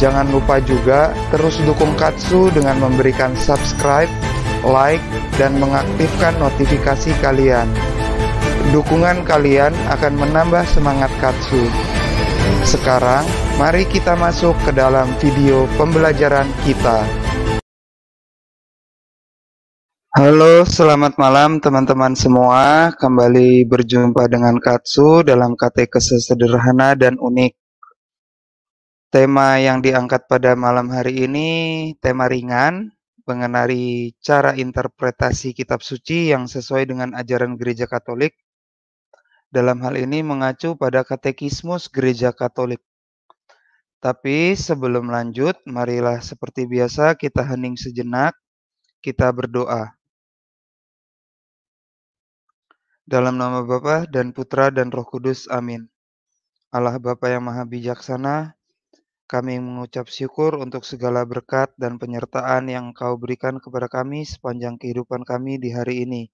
Jangan lupa juga terus dukung Katsu dengan memberikan subscribe, like, dan mengaktifkan notifikasi kalian. Dukungan kalian akan menambah semangat Katsu. Sekarang, mari kita masuk ke dalam video pembelajaran kita. Halo, selamat malam teman-teman semua. Kembali berjumpa dengan Katsu dalam KT sederhana dan unik. Tema yang diangkat pada malam hari ini tema ringan mengenai cara interpretasi kitab suci yang sesuai dengan ajaran gereja Katolik. Dalam hal ini mengacu pada katekismus gereja Katolik. Tapi sebelum lanjut, marilah seperti biasa kita hening sejenak, kita berdoa. Dalam nama Bapa dan Putra dan Roh Kudus, amin. Allah Bapa yang Maha Bijaksana, kami mengucap syukur untuk segala berkat dan penyertaan yang Kau berikan kepada kami sepanjang kehidupan kami di hari ini.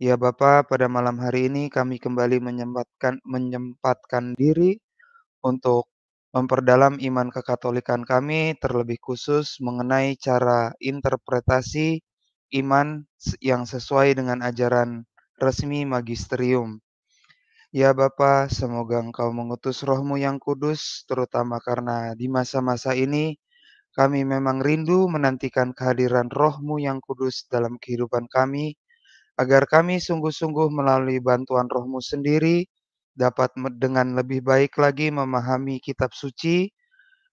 Ya Bapa, pada malam hari ini kami kembali menyempatkan, menyempatkan diri untuk memperdalam iman kekatolikan kami, terlebih khusus mengenai cara interpretasi iman yang sesuai dengan ajaran resmi magisterium. Ya Bapa, semoga Engkau mengutus rohmu yang kudus, terutama karena di masa-masa ini kami memang rindu menantikan kehadiran rohmu yang kudus dalam kehidupan kami, agar kami sungguh-sungguh melalui bantuan rohmu sendiri dapat dengan lebih baik lagi memahami kitab suci,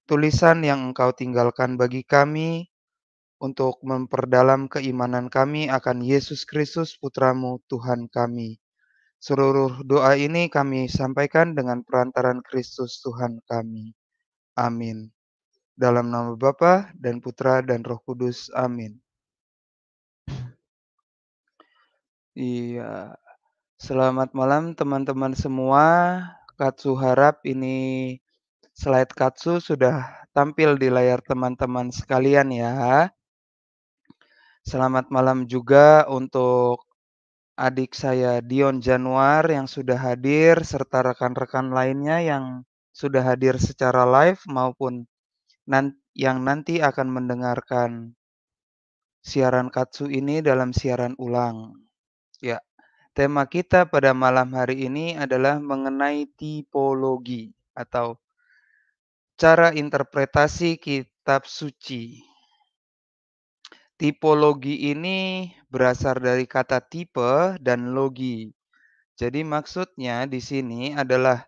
tulisan yang engkau tinggalkan bagi kami, untuk memperdalam keimanan kami akan Yesus Kristus Putramu Tuhan kami Seluruh doa ini kami sampaikan dengan perantaran Kristus Tuhan kami. Amin. Dalam nama Bapa dan Putra dan Roh Kudus. Amin. Iya. Selamat malam teman-teman semua. Katsu harap ini slide Katsu sudah tampil di layar teman-teman sekalian ya. Selamat malam juga untuk adik saya Dion Januar yang sudah hadir serta rekan-rekan lainnya yang sudah hadir secara live maupun yang nanti akan mendengarkan siaran Katsu ini dalam siaran ulang. Ya, tema kita pada malam hari ini adalah mengenai tipologi atau cara interpretasi kitab suci. Tipologi ini berasal dari kata tipe dan logi. Jadi maksudnya di sini adalah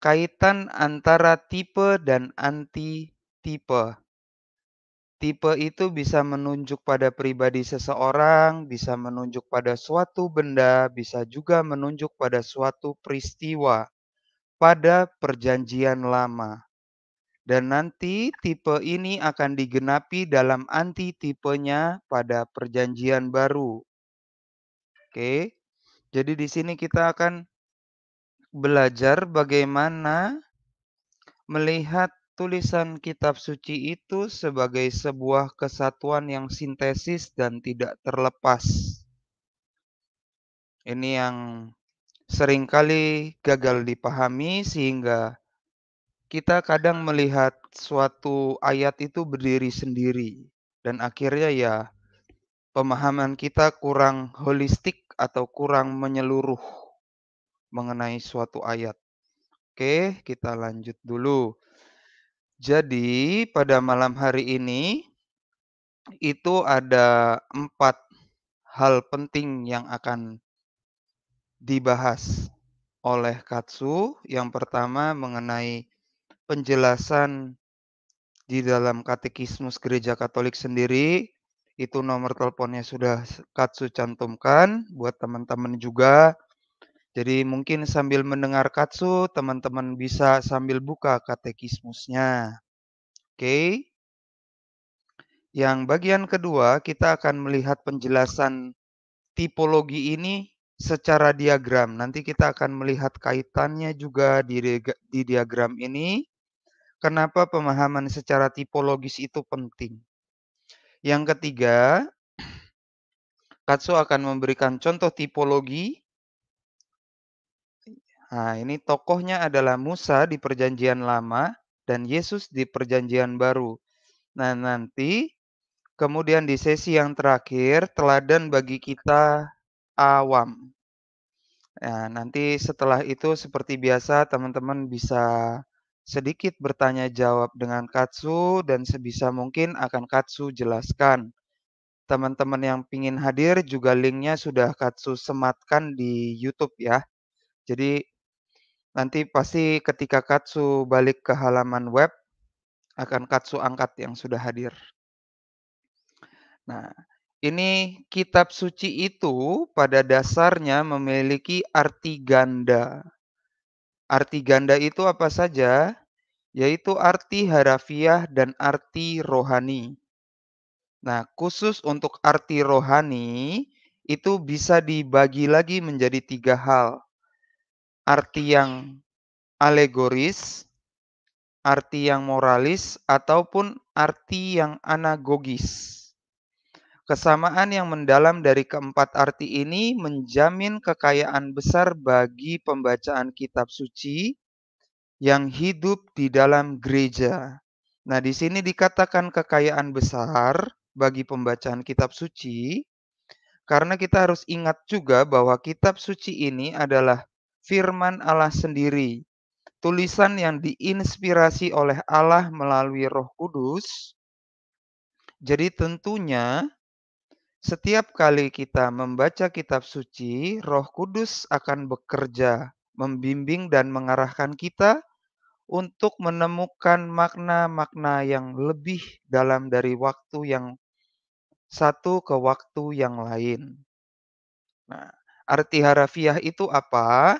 kaitan antara tipe dan anti tipe. Tipe itu bisa menunjuk pada pribadi seseorang, bisa menunjuk pada suatu benda, bisa juga menunjuk pada suatu peristiwa pada perjanjian lama dan nanti tipe ini akan digenapi dalam anti tipenya pada perjanjian baru. Oke. Jadi di sini kita akan belajar bagaimana melihat tulisan kitab suci itu sebagai sebuah kesatuan yang sintesis dan tidak terlepas. Ini yang seringkali gagal dipahami sehingga kita kadang melihat suatu ayat itu berdiri sendiri dan akhirnya ya pemahaman kita kurang holistik atau kurang menyeluruh mengenai suatu ayat. Oke, kita lanjut dulu. Jadi, pada malam hari ini itu ada empat hal penting yang akan dibahas oleh Katsu. Yang pertama mengenai penjelasan di dalam Katekismus Gereja Katolik sendiri itu nomor teleponnya sudah Katsu cantumkan buat teman-teman juga. Jadi mungkin sambil mendengar Katsu, teman-teman bisa sambil buka katekismusnya. Oke. Okay. Yang bagian kedua, kita akan melihat penjelasan tipologi ini secara diagram. Nanti kita akan melihat kaitannya juga di, di diagram ini Kenapa pemahaman secara tipologis itu penting? Yang ketiga, Katsu akan memberikan contoh tipologi. Nah, ini tokohnya adalah Musa di Perjanjian Lama dan Yesus di Perjanjian Baru. Nah, nanti kemudian di sesi yang terakhir, teladan bagi kita awam. Nah, nanti setelah itu seperti biasa teman-teman bisa sedikit bertanya jawab dengan Katsu dan sebisa mungkin akan Katsu jelaskan. Teman-teman yang ingin hadir juga linknya sudah Katsu sematkan di YouTube ya. Jadi nanti pasti ketika Katsu balik ke halaman web akan Katsu angkat yang sudah hadir. Nah, ini kitab suci itu pada dasarnya memiliki arti ganda Arti ganda itu apa saja? Yaitu arti harafiah dan arti rohani. Nah, khusus untuk arti rohani itu bisa dibagi lagi menjadi tiga hal. Arti yang alegoris, arti yang moralis, ataupun arti yang anagogis. Kesamaan yang mendalam dari keempat arti ini menjamin kekayaan besar bagi pembacaan kitab suci yang hidup di dalam gereja. Nah, di sini dikatakan kekayaan besar bagi pembacaan kitab suci karena kita harus ingat juga bahwa kitab suci ini adalah firman Allah sendiri, tulisan yang diinspirasi oleh Allah melalui Roh Kudus. Jadi tentunya setiap kali kita membaca kitab suci, Roh Kudus akan bekerja, membimbing dan mengarahkan kita untuk menemukan makna-makna yang lebih dalam dari waktu yang satu ke waktu yang lain. Nah, arti harafiah itu apa?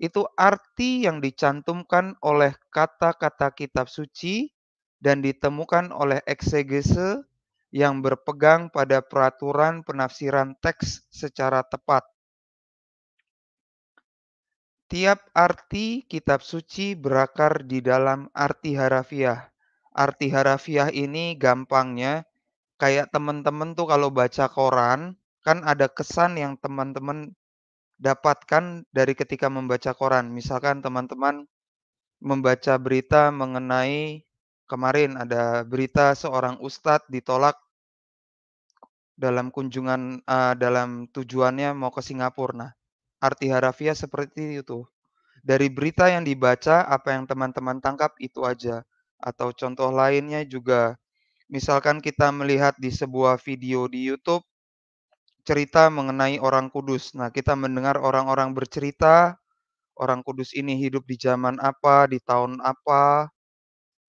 Itu arti yang dicantumkan oleh kata-kata kitab suci dan ditemukan oleh eksegese yang berpegang pada peraturan penafsiran teks secara tepat. Tiap arti kitab suci berakar di dalam arti harafiah. Arti harafiah ini gampangnya kayak teman-teman tuh kalau baca koran kan ada kesan yang teman-teman dapatkan dari ketika membaca koran. Misalkan teman-teman membaca berita mengenai kemarin ada berita seorang ustadz ditolak dalam kunjungan uh, dalam tujuannya mau ke Singapura. Nah, arti harafiah seperti itu. Dari berita yang dibaca, apa yang teman-teman tangkap itu aja. Atau contoh lainnya juga, misalkan kita melihat di sebuah video di YouTube cerita mengenai orang kudus. Nah, kita mendengar orang-orang bercerita orang kudus ini hidup di zaman apa, di tahun apa,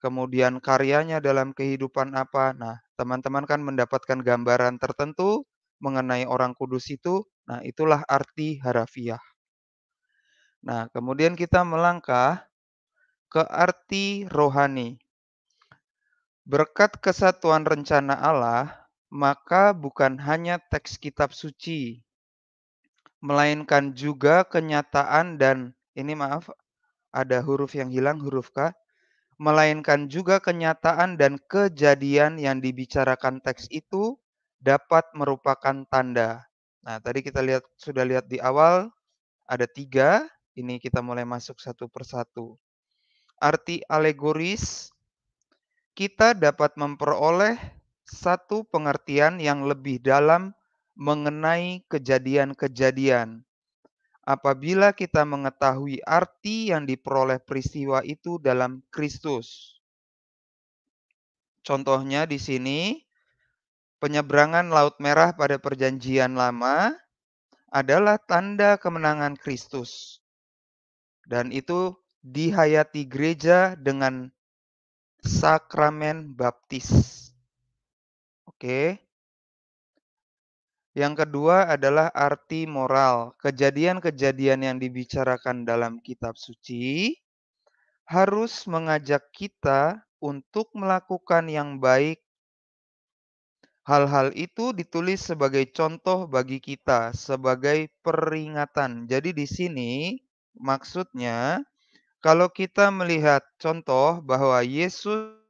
kemudian karyanya dalam kehidupan apa. Nah, teman-teman kan mendapatkan gambaran tertentu mengenai orang kudus itu. Nah, itulah arti harafiah. Nah, kemudian kita melangkah ke arti rohani. Berkat kesatuan rencana Allah, maka bukan hanya teks kitab suci, melainkan juga kenyataan dan ini maaf ada huruf yang hilang huruf K melainkan juga kenyataan dan kejadian yang dibicarakan teks itu dapat merupakan tanda. Nah, tadi kita lihat sudah lihat di awal ada tiga. Ini kita mulai masuk satu persatu. Arti alegoris, kita dapat memperoleh satu pengertian yang lebih dalam mengenai kejadian-kejadian apabila kita mengetahui arti yang diperoleh peristiwa itu dalam Kristus. Contohnya di sini penyeberangan Laut Merah pada perjanjian lama adalah tanda kemenangan Kristus. Dan itu dihayati gereja dengan sakramen baptis. Oke. Yang kedua adalah arti moral. Kejadian-kejadian yang dibicarakan dalam kitab suci harus mengajak kita untuk melakukan yang baik. Hal-hal itu ditulis sebagai contoh bagi kita, sebagai peringatan. Jadi di sini maksudnya kalau kita melihat contoh bahwa Yesus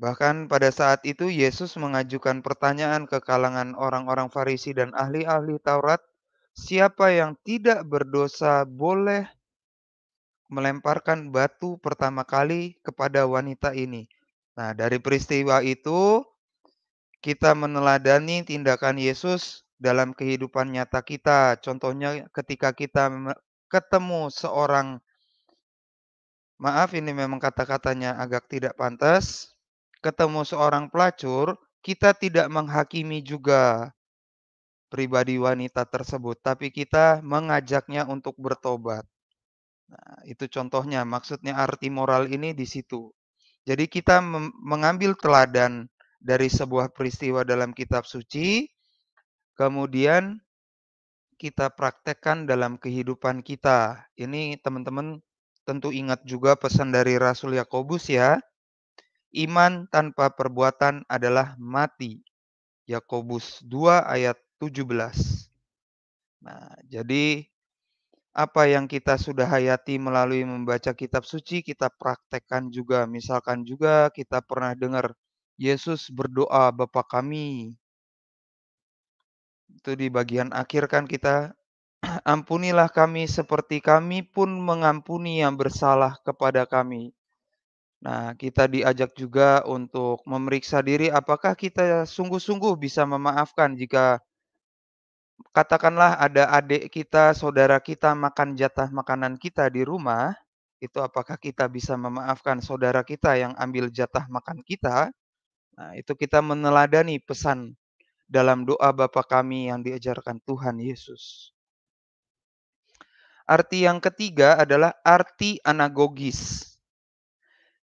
Bahkan pada saat itu Yesus mengajukan pertanyaan ke kalangan orang-orang Farisi dan ahli-ahli Taurat, siapa yang tidak berdosa boleh melemparkan batu pertama kali kepada wanita ini. Nah, dari peristiwa itu kita meneladani tindakan Yesus dalam kehidupan nyata kita. Contohnya ketika kita ketemu seorang Maaf ini memang kata-katanya agak tidak pantas, ketemu seorang pelacur, kita tidak menghakimi juga pribadi wanita tersebut, tapi kita mengajaknya untuk bertobat. Nah, itu contohnya, maksudnya arti moral ini di situ. Jadi kita mengambil teladan dari sebuah peristiwa dalam kitab suci, kemudian kita praktekkan dalam kehidupan kita. Ini teman-teman tentu ingat juga pesan dari Rasul Yakobus ya, Iman tanpa perbuatan adalah mati. Yakobus 2 ayat 17. Nah, jadi apa yang kita sudah hayati melalui membaca kitab suci, kita praktekkan juga. Misalkan juga kita pernah dengar Yesus berdoa Bapa kami. Itu di bagian akhir kan kita ampunilah kami seperti kami pun mengampuni yang bersalah kepada kami Nah, kita diajak juga untuk memeriksa diri apakah kita sungguh-sungguh bisa memaafkan jika katakanlah ada adik kita, saudara kita makan jatah makanan kita di rumah, itu apakah kita bisa memaafkan saudara kita yang ambil jatah makan kita? Nah, itu kita meneladani pesan dalam doa Bapa kami yang diajarkan Tuhan Yesus. Arti yang ketiga adalah arti anagogis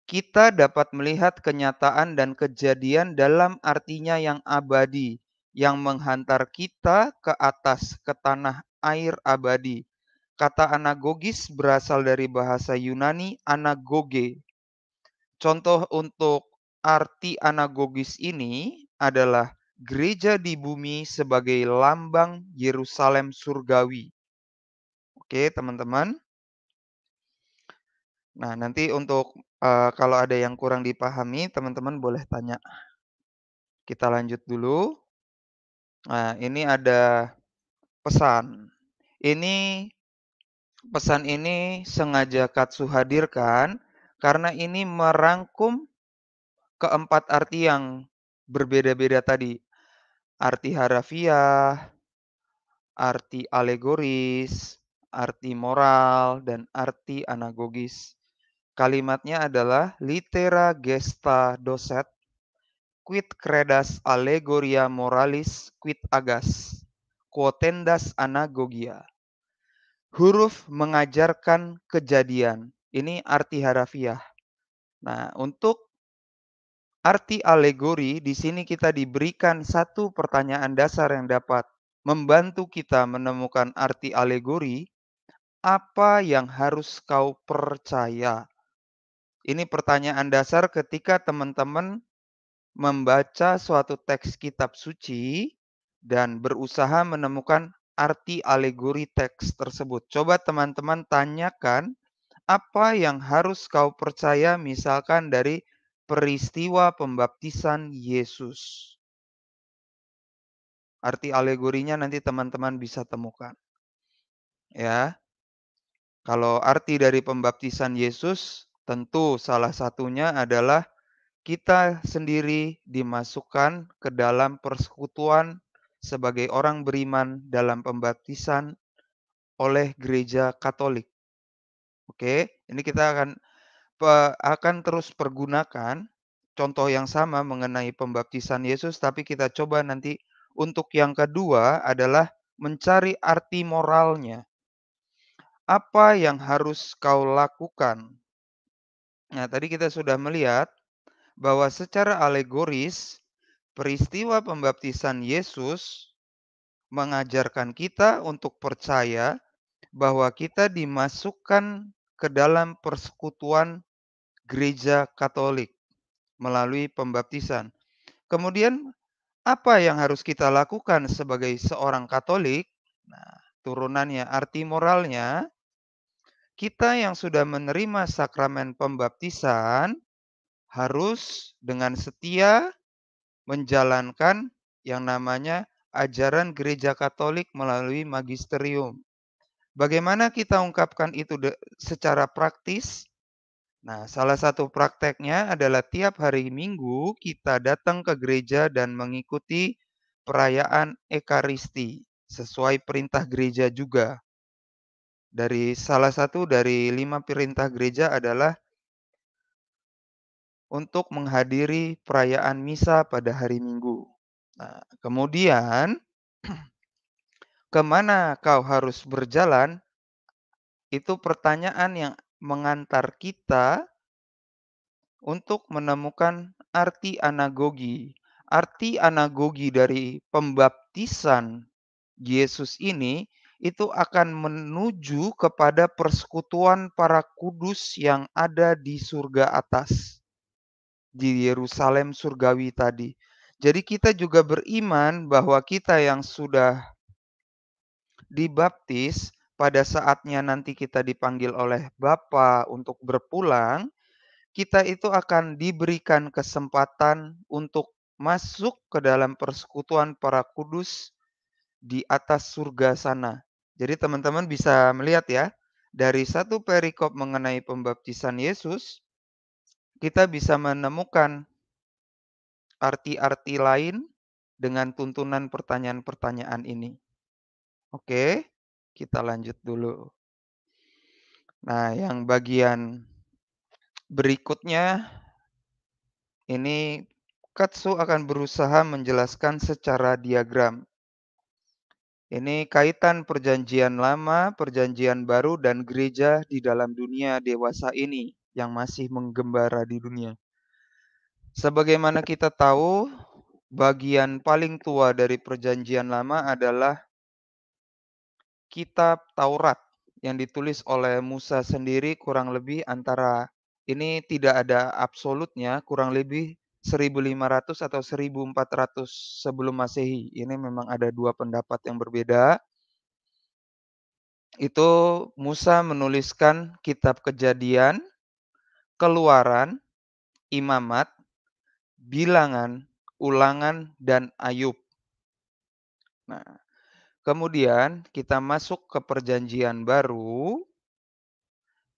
kita dapat melihat kenyataan dan kejadian dalam artinya yang abadi, yang menghantar kita ke atas, ke tanah air abadi. Kata anagogis berasal dari bahasa Yunani anagoge. Contoh untuk arti anagogis ini adalah gereja di bumi sebagai lambang Yerusalem surgawi. Oke, teman-teman. Nah, nanti untuk uh, kalau ada yang kurang dipahami, teman-teman boleh tanya. Kita lanjut dulu. Nah, ini ada pesan. Ini pesan ini sengaja Katsu hadirkan karena ini merangkum keempat arti yang berbeda-beda tadi. Arti harafiah, arti alegoris, arti moral, dan arti anagogis. Kalimatnya adalah litera gesta doset quid credas allegoria moralis quid agas quotendas anagogia. Huruf mengajarkan kejadian. Ini arti harafiah. Nah, untuk arti alegori di sini kita diberikan satu pertanyaan dasar yang dapat membantu kita menemukan arti alegori apa yang harus kau percaya ini pertanyaan dasar ketika teman-teman membaca suatu teks kitab suci dan berusaha menemukan arti alegori teks tersebut. Coba teman-teman tanyakan apa yang harus kau percaya misalkan dari peristiwa pembaptisan Yesus. Arti alegorinya nanti teman-teman bisa temukan. Ya. Kalau arti dari pembaptisan Yesus Tentu salah satunya adalah kita sendiri dimasukkan ke dalam persekutuan sebagai orang beriman dalam pembaptisan oleh gereja Katolik. Oke, ini kita akan akan terus pergunakan contoh yang sama mengenai pembaptisan Yesus tapi kita coba nanti untuk yang kedua adalah mencari arti moralnya. Apa yang harus kau lakukan Nah, tadi kita sudah melihat bahwa secara alegoris peristiwa pembaptisan Yesus mengajarkan kita untuk percaya bahwa kita dimasukkan ke dalam persekutuan gereja Katolik melalui pembaptisan. Kemudian apa yang harus kita lakukan sebagai seorang Katolik? Nah, turunannya arti moralnya kita yang sudah menerima sakramen pembaptisan harus dengan setia menjalankan yang namanya ajaran gereja Katolik melalui magisterium. Bagaimana kita ungkapkan itu secara praktis? Nah, salah satu prakteknya adalah tiap hari Minggu kita datang ke gereja dan mengikuti perayaan Ekaristi sesuai perintah gereja juga. Dari salah satu dari lima perintah gereja adalah untuk menghadiri perayaan misa pada hari Minggu. Nah, kemudian kemana kau harus berjalan? Itu pertanyaan yang mengantar kita untuk menemukan arti anagogi. Arti anagogi dari pembaptisan Yesus ini itu akan menuju kepada persekutuan para kudus yang ada di surga atas di Yerusalem surgawi tadi. Jadi kita juga beriman bahwa kita yang sudah dibaptis pada saatnya nanti kita dipanggil oleh Bapa untuk berpulang, kita itu akan diberikan kesempatan untuk masuk ke dalam persekutuan para kudus di atas surga sana. Jadi teman-teman bisa melihat ya, dari satu perikop mengenai pembaptisan Yesus, kita bisa menemukan arti-arti lain dengan tuntunan pertanyaan-pertanyaan ini. Oke, kita lanjut dulu. Nah, yang bagian berikutnya ini Katsu akan berusaha menjelaskan secara diagram ini kaitan perjanjian lama, perjanjian baru, dan gereja di dalam dunia dewasa ini yang masih menggembara di dunia. Sebagaimana kita tahu, bagian paling tua dari perjanjian lama adalah kitab Taurat yang ditulis oleh Musa sendiri kurang lebih antara ini tidak ada absolutnya kurang lebih 1500 atau 1400 sebelum Masehi. Ini memang ada dua pendapat yang berbeda. Itu Musa menuliskan kitab Kejadian, Keluaran, Imamat, Bilangan, Ulangan dan Ayub. Nah, kemudian kita masuk ke perjanjian baru.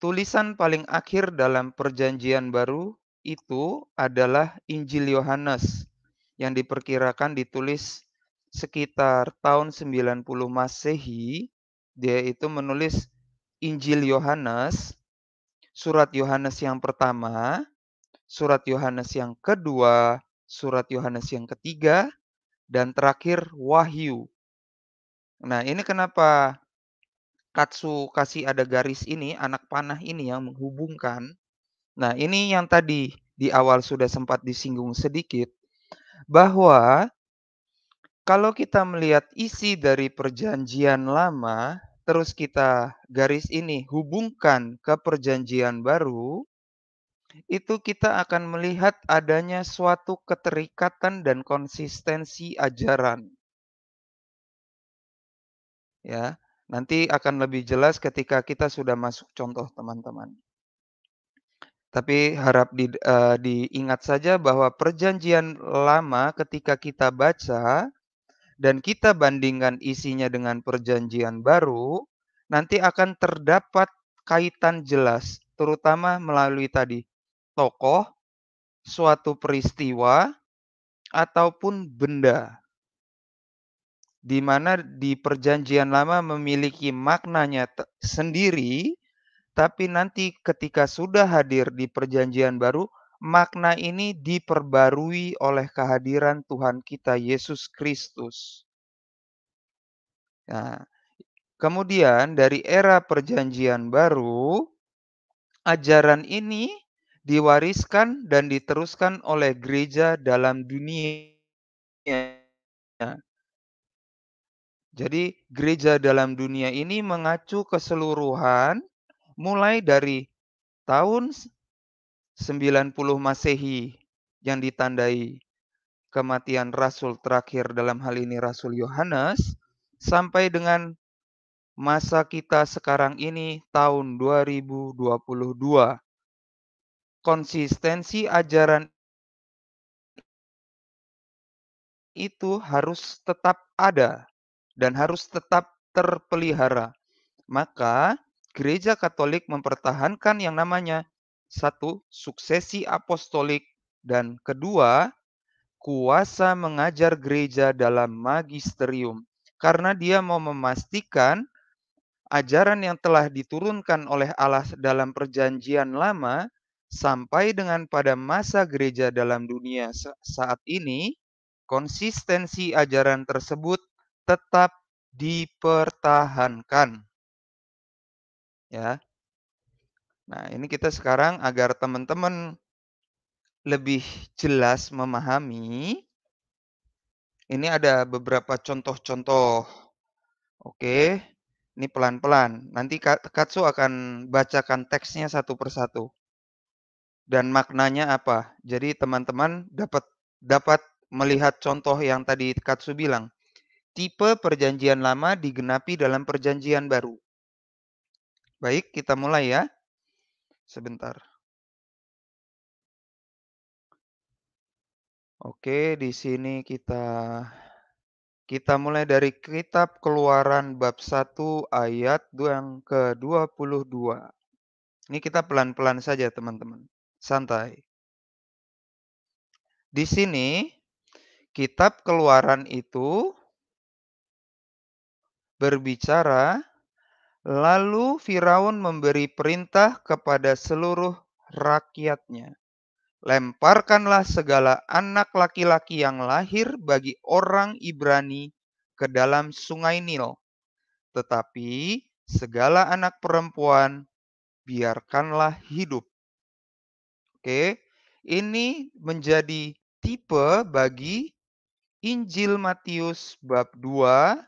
Tulisan paling akhir dalam perjanjian baru itu adalah Injil Yohanes yang diperkirakan ditulis sekitar tahun 90 Masehi. Dia itu menulis Injil Yohanes, surat Yohanes yang pertama, surat Yohanes yang kedua, surat Yohanes yang ketiga, dan terakhir Wahyu. Nah, ini kenapa Katsu kasih ada garis ini, anak panah ini yang menghubungkan Nah, ini yang tadi di awal sudah sempat disinggung sedikit bahwa kalau kita melihat isi dari perjanjian lama terus kita garis ini hubungkan ke perjanjian baru itu kita akan melihat adanya suatu keterikatan dan konsistensi ajaran. Ya, nanti akan lebih jelas ketika kita sudah masuk contoh teman-teman. Tapi harap di, uh, diingat saja bahwa Perjanjian Lama ketika kita baca dan kita bandingkan isinya dengan Perjanjian Baru, nanti akan terdapat kaitan jelas, terutama melalui tadi tokoh, suatu peristiwa, ataupun benda. Di mana di Perjanjian Lama memiliki maknanya sendiri, tapi nanti ketika sudah hadir di perjanjian baru, makna ini diperbarui oleh kehadiran Tuhan kita Yesus Kristus. Nah, kemudian dari era perjanjian baru, ajaran ini diwariskan dan diteruskan oleh gereja dalam dunia. Jadi gereja dalam dunia ini mengacu keseluruhan mulai dari tahun 90 Masehi yang ditandai kematian rasul terakhir dalam hal ini Rasul Yohanes sampai dengan masa kita sekarang ini tahun 2022. Konsistensi ajaran itu harus tetap ada dan harus tetap terpelihara. Maka Gereja Katolik mempertahankan yang namanya satu suksesi apostolik dan kedua kuasa mengajar gereja dalam magisterium karena dia mau memastikan ajaran yang telah diturunkan oleh Allah dalam perjanjian lama sampai dengan pada masa gereja dalam dunia saat ini konsistensi ajaran tersebut tetap dipertahankan. Ya. Nah, ini kita sekarang agar teman-teman lebih jelas memahami ini ada beberapa contoh-contoh. Oke. Ini pelan-pelan. Nanti Katsu akan bacakan teksnya satu persatu. Dan maknanya apa? Jadi teman-teman dapat dapat melihat contoh yang tadi Katsu bilang. Tipe perjanjian lama digenapi dalam perjanjian baru. Baik, kita mulai ya. Sebentar. Oke, di sini kita kita mulai dari kitab Keluaran bab 1 ayat yang ke-22. Ini kita pelan-pelan saja, teman-teman. Santai. Di sini kitab Keluaran itu berbicara Lalu Firaun memberi perintah kepada seluruh rakyatnya. Lemparkanlah segala anak laki-laki yang lahir bagi orang Ibrani ke dalam sungai Nil. Tetapi segala anak perempuan biarkanlah hidup. Oke, ini menjadi tipe bagi Injil Matius bab 2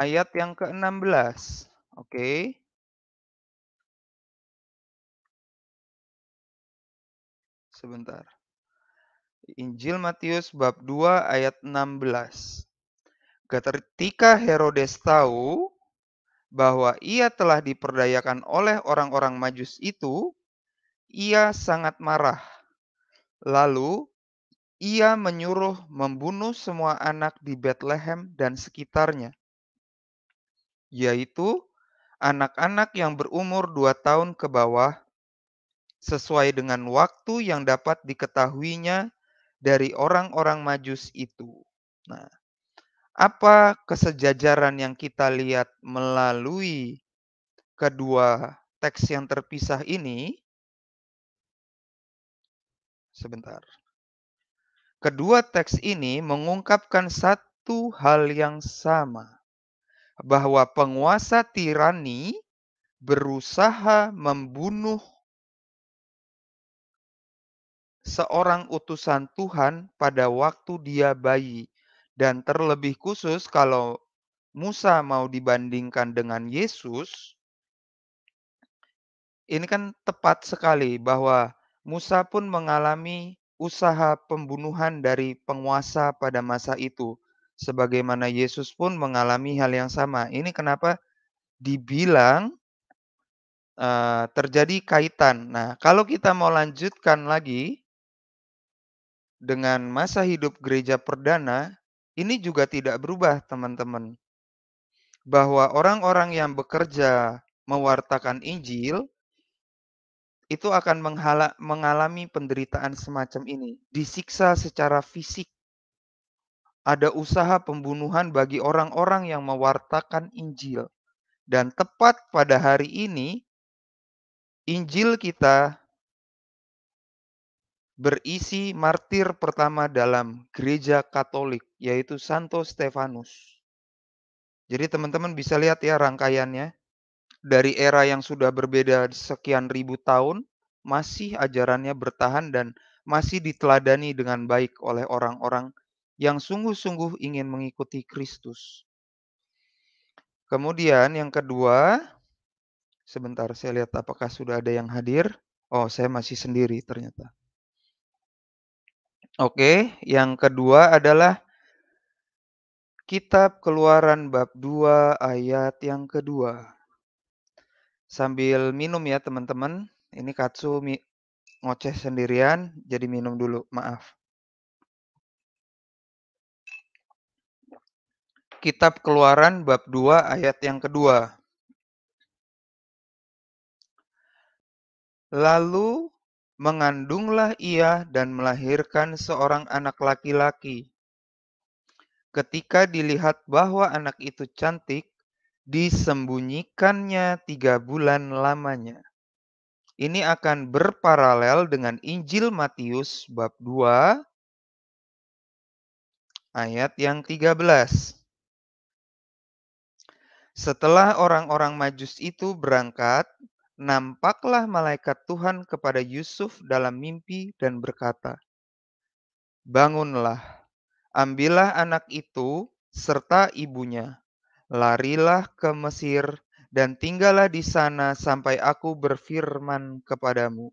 ayat yang ke-16. Oke. Okay. Sebentar. Injil Matius bab 2 ayat 16. Ketika Herodes tahu bahwa ia telah diperdayakan oleh orang-orang Majus itu, ia sangat marah. Lalu ia menyuruh membunuh semua anak di Bethlehem dan sekitarnya yaitu anak-anak yang berumur 2 tahun ke bawah sesuai dengan waktu yang dapat diketahuinya dari orang-orang majus itu. Nah, apa kesejajaran yang kita lihat melalui kedua teks yang terpisah ini? Sebentar. Kedua teks ini mengungkapkan satu hal yang sama bahwa penguasa tirani berusaha membunuh seorang utusan Tuhan pada waktu dia bayi. Dan terlebih khusus kalau Musa mau dibandingkan dengan Yesus, ini kan tepat sekali bahwa Musa pun mengalami usaha pembunuhan dari penguasa pada masa itu sebagaimana Yesus pun mengalami hal yang sama. Ini kenapa dibilang uh, terjadi kaitan. Nah, kalau kita mau lanjutkan lagi dengan masa hidup gereja perdana, ini juga tidak berubah, teman-teman. Bahwa orang-orang yang bekerja mewartakan Injil itu akan mengalami penderitaan semacam ini, disiksa secara fisik ada usaha pembunuhan bagi orang-orang yang mewartakan Injil. Dan tepat pada hari ini, Injil kita berisi martir pertama dalam gereja Katolik, yaitu Santo Stefanus. Jadi teman-teman bisa lihat ya rangkaiannya. Dari era yang sudah berbeda sekian ribu tahun, masih ajarannya bertahan dan masih diteladani dengan baik oleh orang-orang yang sungguh-sungguh ingin mengikuti Kristus. Kemudian yang kedua, sebentar saya lihat apakah sudah ada yang hadir. Oh, saya masih sendiri ternyata. Oke, yang kedua adalah Kitab Keluaran bab 2 ayat yang kedua. Sambil minum ya teman-teman. Ini Katsu ngoceh sendirian, jadi minum dulu, maaf. Kitab Keluaran bab 2 ayat yang kedua. Lalu mengandunglah ia dan melahirkan seorang anak laki-laki. Ketika dilihat bahwa anak itu cantik, disembunyikannya tiga bulan lamanya. Ini akan berparalel dengan Injil Matius bab 2 ayat yang 13. Setelah orang-orang Majus itu berangkat, nampaklah malaikat Tuhan kepada Yusuf dalam mimpi dan berkata, "Bangunlah, ambillah anak itu serta ibunya, larilah ke Mesir dan tinggallah di sana sampai aku berfirman kepadamu."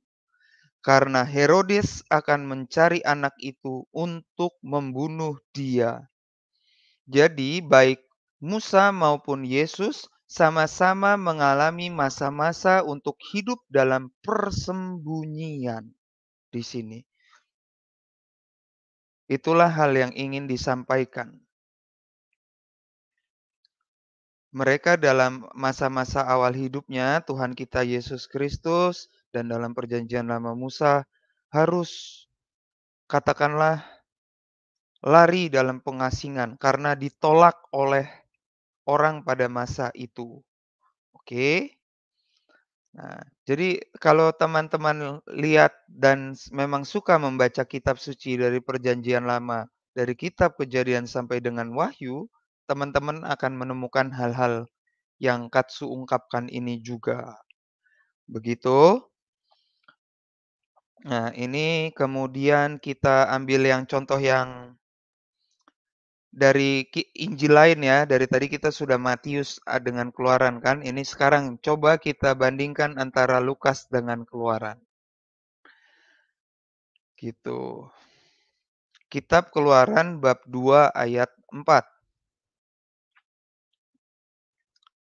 Karena Herodes akan mencari anak itu untuk membunuh dia. Jadi, baik Musa maupun Yesus sama-sama mengalami masa-masa untuk hidup dalam persembunyian di sini. Itulah hal yang ingin disampaikan. Mereka dalam masa-masa awal hidupnya, Tuhan kita Yesus Kristus dan dalam perjanjian lama Musa harus katakanlah lari dalam pengasingan karena ditolak oleh orang pada masa itu. Oke. Nah, jadi kalau teman-teman lihat dan memang suka membaca kitab suci dari perjanjian lama, dari kitab kejadian sampai dengan wahyu, teman-teman akan menemukan hal-hal yang Katsu ungkapkan ini juga. Begitu. Nah, ini kemudian kita ambil yang contoh yang dari Injil lain ya, dari tadi kita sudah Matius ah, dengan keluaran kan, ini sekarang coba kita bandingkan antara Lukas dengan keluaran. Gitu. Kitab Keluaran bab 2 ayat 4.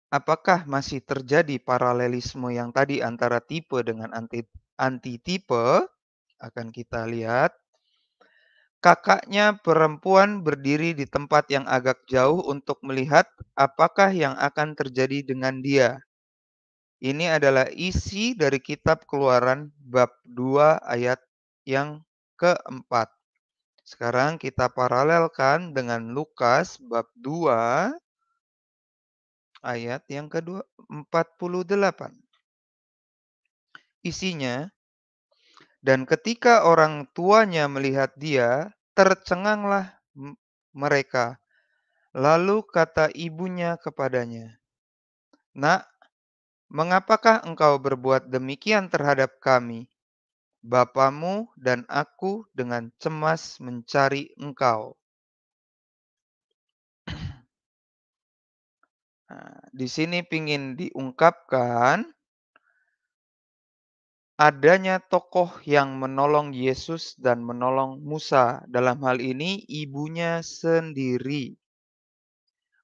Apakah masih terjadi paralelisme yang tadi antara tipe dengan anti tipe Akan kita lihat. Kakaknya perempuan berdiri di tempat yang agak jauh untuk melihat apakah yang akan terjadi dengan dia. Ini adalah isi dari kitab Keluaran bab 2 ayat yang keempat. Sekarang kita paralelkan dengan Lukas bab 2 ayat yang ke 48. Isinya dan ketika orang tuanya melihat dia, tercenganglah mereka. Lalu kata ibunya kepadanya, Nak, mengapakah engkau berbuat demikian terhadap kami? Bapamu dan aku dengan cemas mencari engkau. Nah, di sini pingin diungkapkan adanya tokoh yang menolong Yesus dan menolong Musa. Dalam hal ini, ibunya sendiri.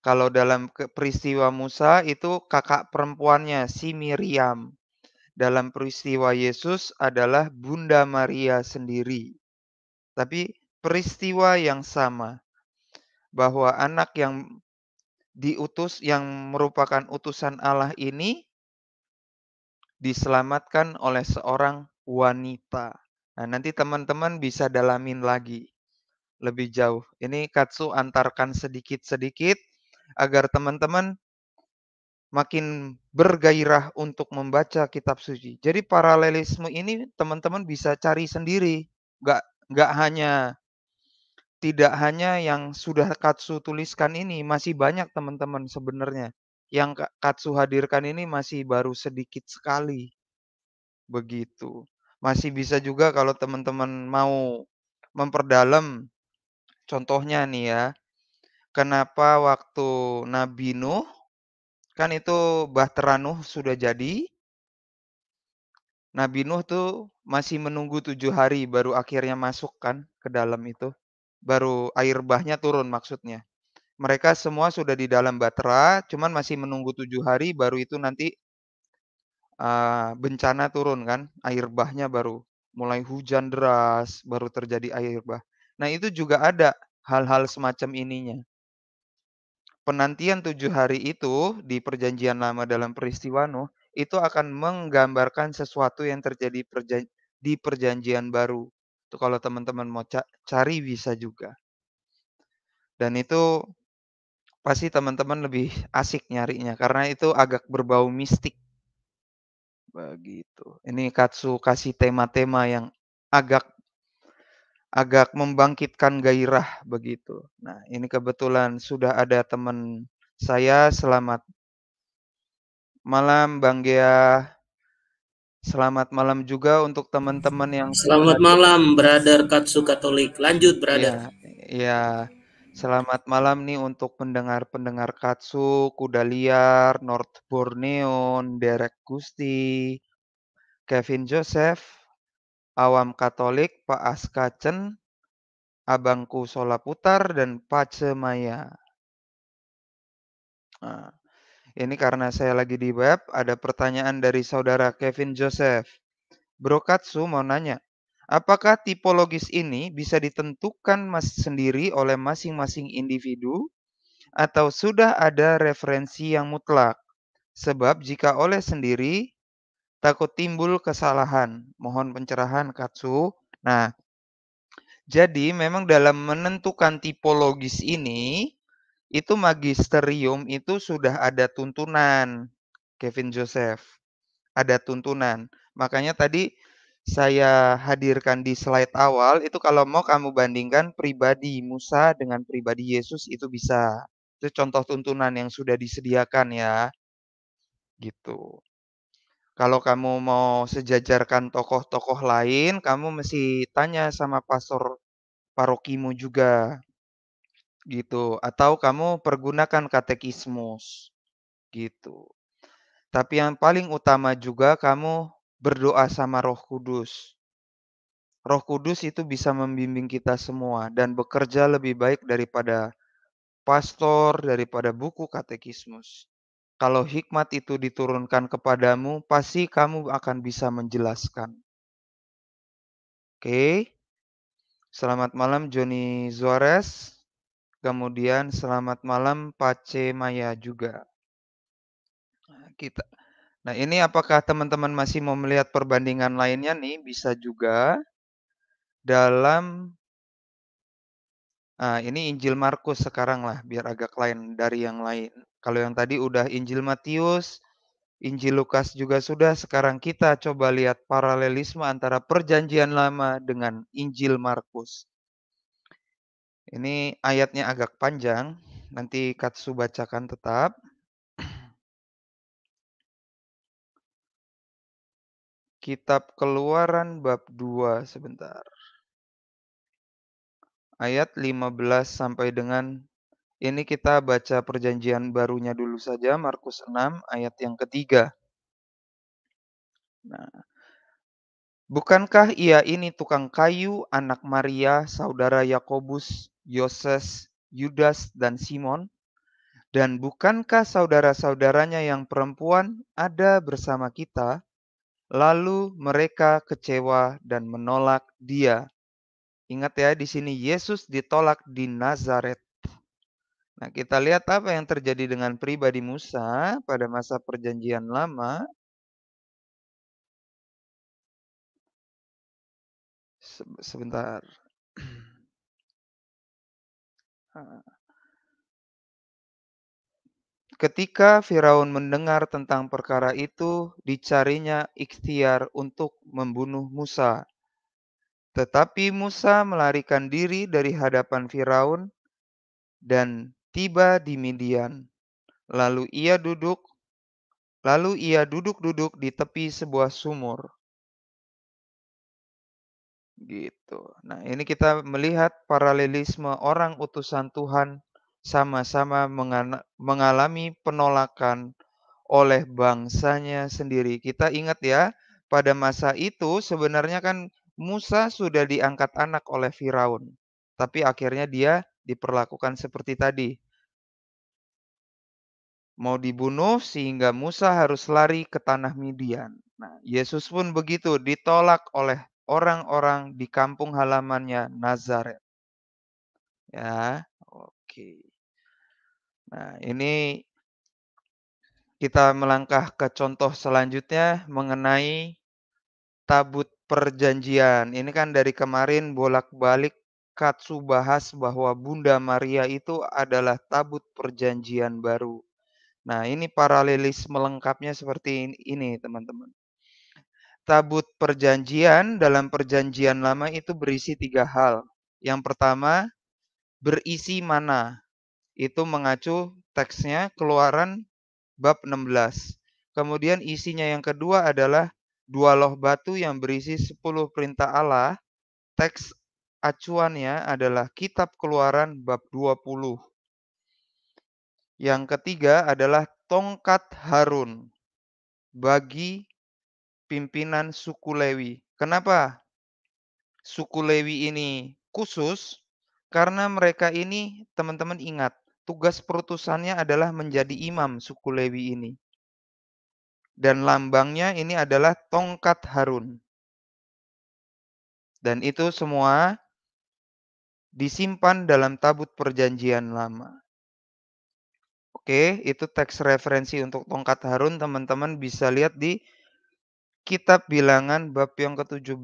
Kalau dalam peristiwa Musa, itu kakak perempuannya, si Miriam. Dalam peristiwa Yesus adalah Bunda Maria sendiri, tapi peristiwa yang sama bahwa anak yang diutus, yang merupakan utusan Allah ini diselamatkan oleh seorang wanita. Nah, nanti teman-teman bisa dalamin lagi lebih jauh. Ini Katsu antarkan sedikit-sedikit agar teman-teman makin bergairah untuk membaca kitab suci. Jadi paralelisme ini teman-teman bisa cari sendiri. Gak gak hanya tidak hanya yang sudah Katsu tuliskan ini, masih banyak teman-teman sebenarnya yang Katsu hadirkan ini masih baru sedikit sekali. Begitu. Masih bisa juga kalau teman-teman mau memperdalam contohnya nih ya. Kenapa waktu Nabi Nuh kan itu Bahtera Nuh sudah jadi. Nabi Nuh tuh masih menunggu tujuh hari baru akhirnya masuk kan ke dalam itu. Baru air bahnya turun maksudnya mereka semua sudah di dalam batera, cuman masih menunggu tujuh hari baru itu nanti uh, bencana turun kan, air bahnya baru mulai hujan deras, baru terjadi air bah. Nah itu juga ada hal-hal semacam ininya. Penantian tujuh hari itu di perjanjian lama dalam peristiwa Nuh itu akan menggambarkan sesuatu yang terjadi perjan di perjanjian baru. Itu kalau teman-teman mau cari bisa juga. Dan itu pasti teman-teman lebih asik nyarinya karena itu agak berbau mistik. Begitu. Ini Katsu kasih tema-tema yang agak agak membangkitkan gairah begitu. Nah, ini kebetulan sudah ada teman saya. Selamat malam Bang Gia. Selamat malam juga untuk teman-teman yang Selamat malam Brother Katsu Katolik. Lanjut iya, Brother. Ya, ya. Selamat malam nih untuk pendengar-pendengar Katsu, Kuda Liar, North Borneo, Derek Gusti, Kevin Joseph, Awam Katolik, Pak Askacen, Abangku Sola Putar, dan Pace Maya. Nah, ini karena saya lagi di web, ada pertanyaan dari saudara Kevin Joseph. Bro Katsu mau nanya, Apakah tipologis ini bisa ditentukan mas sendiri oleh masing-masing individu atau sudah ada referensi yang mutlak? Sebab jika oleh sendiri takut timbul kesalahan. Mohon pencerahan Katsu. Nah, jadi memang dalam menentukan tipologis ini itu magisterium itu sudah ada tuntunan Kevin Joseph. Ada tuntunan. Makanya tadi saya hadirkan di slide awal itu kalau mau kamu bandingkan pribadi Musa dengan pribadi Yesus itu bisa. Itu contoh tuntunan yang sudah disediakan ya. Gitu. Kalau kamu mau sejajarkan tokoh-tokoh lain, kamu mesti tanya sama pastor parokimu juga gitu atau kamu pergunakan katekismus gitu. Tapi yang paling utama juga kamu berdoa sama Roh Kudus. Roh Kudus itu bisa membimbing kita semua dan bekerja lebih baik daripada pastor, daripada buku katekismus. Kalau hikmat itu diturunkan kepadamu, pasti kamu akan bisa menjelaskan. Oke. Selamat malam Joni Suarez. Kemudian selamat malam Pace Maya juga. Nah, kita Nah, ini apakah teman-teman masih mau melihat perbandingan lainnya nih? Bisa juga dalam nah, ini Injil Markus sekarang lah, biar agak lain dari yang lain. Kalau yang tadi udah Injil Matius, Injil Lukas juga sudah. Sekarang kita coba lihat paralelisme antara Perjanjian Lama dengan Injil Markus. Ini ayatnya agak panjang, nanti Katsu bacakan tetap. Kitab Keluaran bab 2 sebentar. Ayat 15 sampai dengan ini kita baca perjanjian barunya dulu saja Markus 6 ayat yang ketiga. Nah, bukankah ia ini tukang kayu anak Maria saudara Yakobus, Yoses, Yudas dan Simon? Dan bukankah saudara-saudaranya yang perempuan ada bersama kita? Lalu mereka kecewa dan menolak dia. Ingat ya, di sini Yesus ditolak di Nazaret. Nah, kita lihat apa yang terjadi dengan pribadi Musa pada masa Perjanjian Lama. Sebentar. Ah. Ketika Firaun mendengar tentang perkara itu, dicarinya ikhtiar untuk membunuh Musa. Tetapi Musa melarikan diri dari hadapan Firaun dan tiba di Midian. Lalu ia duduk, lalu ia duduk-duduk di tepi sebuah sumur. Gitu. Nah, ini kita melihat paralelisme orang utusan Tuhan sama-sama mengalami penolakan oleh bangsanya sendiri. Kita ingat ya, pada masa itu sebenarnya kan Musa sudah diangkat anak oleh Firaun, tapi akhirnya dia diperlakukan seperti tadi. Mau dibunuh sehingga Musa harus lari ke tanah Midian. Nah, Yesus pun begitu ditolak oleh orang-orang di kampung halamannya Nazaret. Ya, oke. Okay. Nah, ini kita melangkah ke contoh selanjutnya mengenai tabut perjanjian. Ini kan dari kemarin bolak-balik Katsu bahas bahwa Bunda Maria itu adalah tabut perjanjian baru. Nah, ini paralelis melengkapnya seperti ini, teman-teman. Tabut perjanjian dalam perjanjian lama itu berisi tiga hal. Yang pertama, berisi mana? itu mengacu teksnya Keluaran bab 16. Kemudian isinya yang kedua adalah dua loh batu yang berisi 10 perintah Allah. Teks acuannya adalah kitab Keluaran bab 20. Yang ketiga adalah tongkat Harun bagi pimpinan suku Lewi. Kenapa suku Lewi ini khusus? Karena mereka ini teman-teman ingat tugas perutusannya adalah menjadi imam suku Lewi ini. Dan lambangnya ini adalah tongkat Harun. Dan itu semua disimpan dalam tabut perjanjian lama. Oke, itu teks referensi untuk tongkat Harun teman-teman bisa lihat di kitab bilangan bab yang ke-17.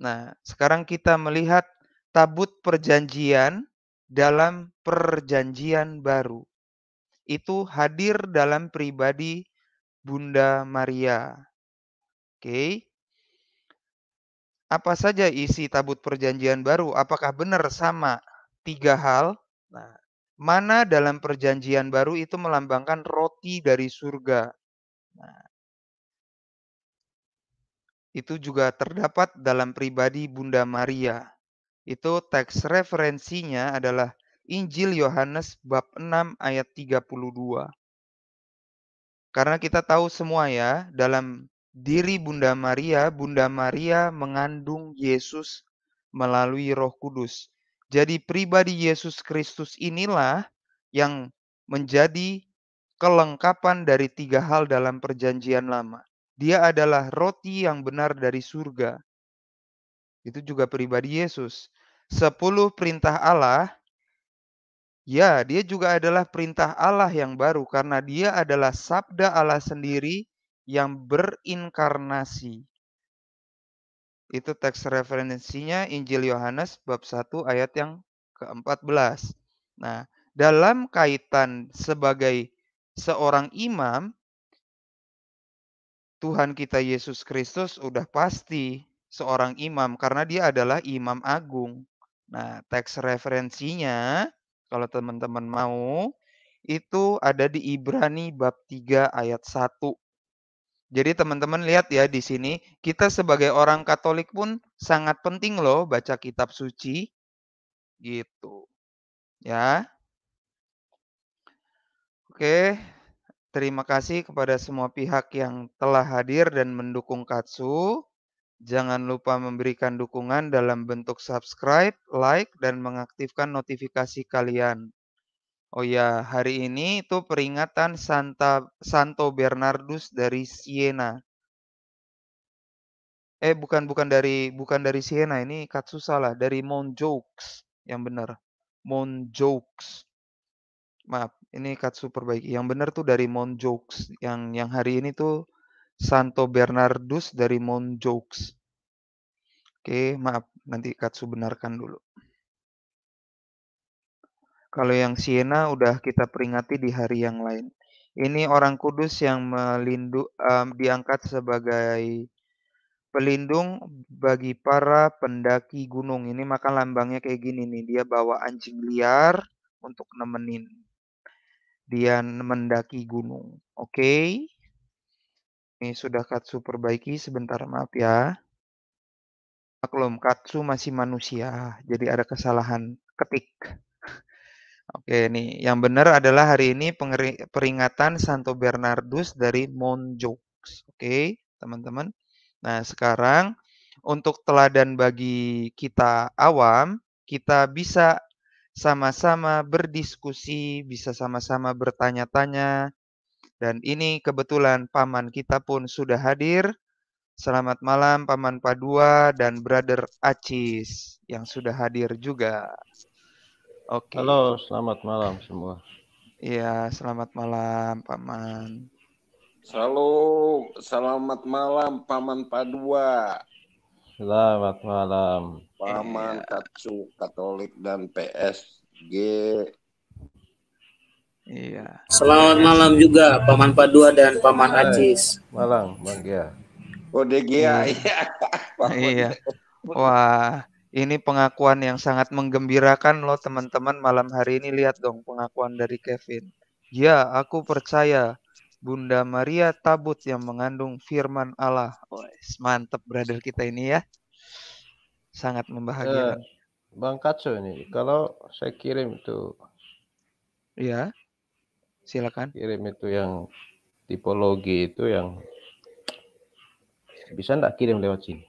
Nah, sekarang kita melihat tabut perjanjian dalam perjanjian baru. Itu hadir dalam pribadi Bunda Maria. Oke. Apa saja isi tabut perjanjian baru? Apakah benar sama tiga hal? Nah, mana dalam perjanjian baru itu melambangkan roti dari surga. Nah, itu juga terdapat dalam pribadi Bunda Maria itu teks referensinya adalah Injil Yohanes bab 6 ayat 32. Karena kita tahu semua ya, dalam diri Bunda Maria, Bunda Maria mengandung Yesus melalui Roh Kudus. Jadi pribadi Yesus Kristus inilah yang menjadi kelengkapan dari tiga hal dalam perjanjian lama. Dia adalah roti yang benar dari surga. Itu juga pribadi Yesus. 10 perintah Allah, ya dia juga adalah perintah Allah yang baru karena dia adalah sabda Allah sendiri yang berinkarnasi. Itu teks referensinya Injil Yohanes bab 1 ayat yang ke-14. Nah, dalam kaitan sebagai seorang imam, Tuhan kita Yesus Kristus udah pasti seorang imam karena dia adalah imam agung. Nah, teks referensinya kalau teman-teman mau itu ada di Ibrani bab 3 ayat 1. Jadi teman-teman lihat ya di sini, kita sebagai orang Katolik pun sangat penting loh baca kitab suci. Gitu. Ya. Oke, terima kasih kepada semua pihak yang telah hadir dan mendukung Katsu. Jangan lupa memberikan dukungan dalam bentuk subscribe, like, dan mengaktifkan notifikasi kalian. Oh ya, hari ini itu peringatan Santa Santo Bernardus dari Siena. Eh bukan bukan dari bukan dari Siena ini Katsusa lah dari Jokes yang benar. Jokes. Maaf, ini Katsu perbaiki. Yang benar tuh dari Jokes yang yang hari ini tuh Santo Bernardus dari Jokes. Oke, maaf, nanti Katsu benarkan dulu. Kalau yang Siena udah kita peringati di hari yang lain. Ini orang kudus yang melindu, um, diangkat sebagai pelindung bagi para pendaki gunung. Ini maka lambangnya kayak gini nih. Dia bawa anjing liar untuk nemenin. Dia mendaki gunung. Oke. Okay? Ini sudah Katsu perbaiki sebentar maaf ya. Maklum Katsu masih manusia, jadi ada kesalahan ketik. Oke ini yang benar adalah hari ini peringatan Santo Bernardus dari Monjok. Oke, teman-teman. Nah, sekarang untuk teladan bagi kita awam, kita bisa sama-sama berdiskusi, bisa sama-sama bertanya-tanya, dan ini kebetulan paman kita pun sudah hadir. Selamat malam paman Padua dan brother Acis yang sudah hadir juga. Oke. Okay. Halo, selamat malam semua. Iya, selamat malam paman. Halo, selamat malam paman Padua. Selamat malam. Paman iya. Katsu Katolik dan PSG Iya. Selamat malam juga Paman Padua dan Paman Acis. Malam, Bang Gia. Oh, Gia. Iya. Iya. iya. Wah, ini pengakuan yang sangat menggembirakan loh teman-teman malam hari ini. Lihat dong pengakuan dari Kevin. Ya, aku percaya Bunda Maria tabut yang mengandung firman Allah. Oh, mantep brother kita ini ya. Sangat membahagiakan. Eh, Bang Kaco ini, kalau saya kirim itu. Ya silakan kirim itu yang tipologi itu yang bisa enggak kirim lewat sini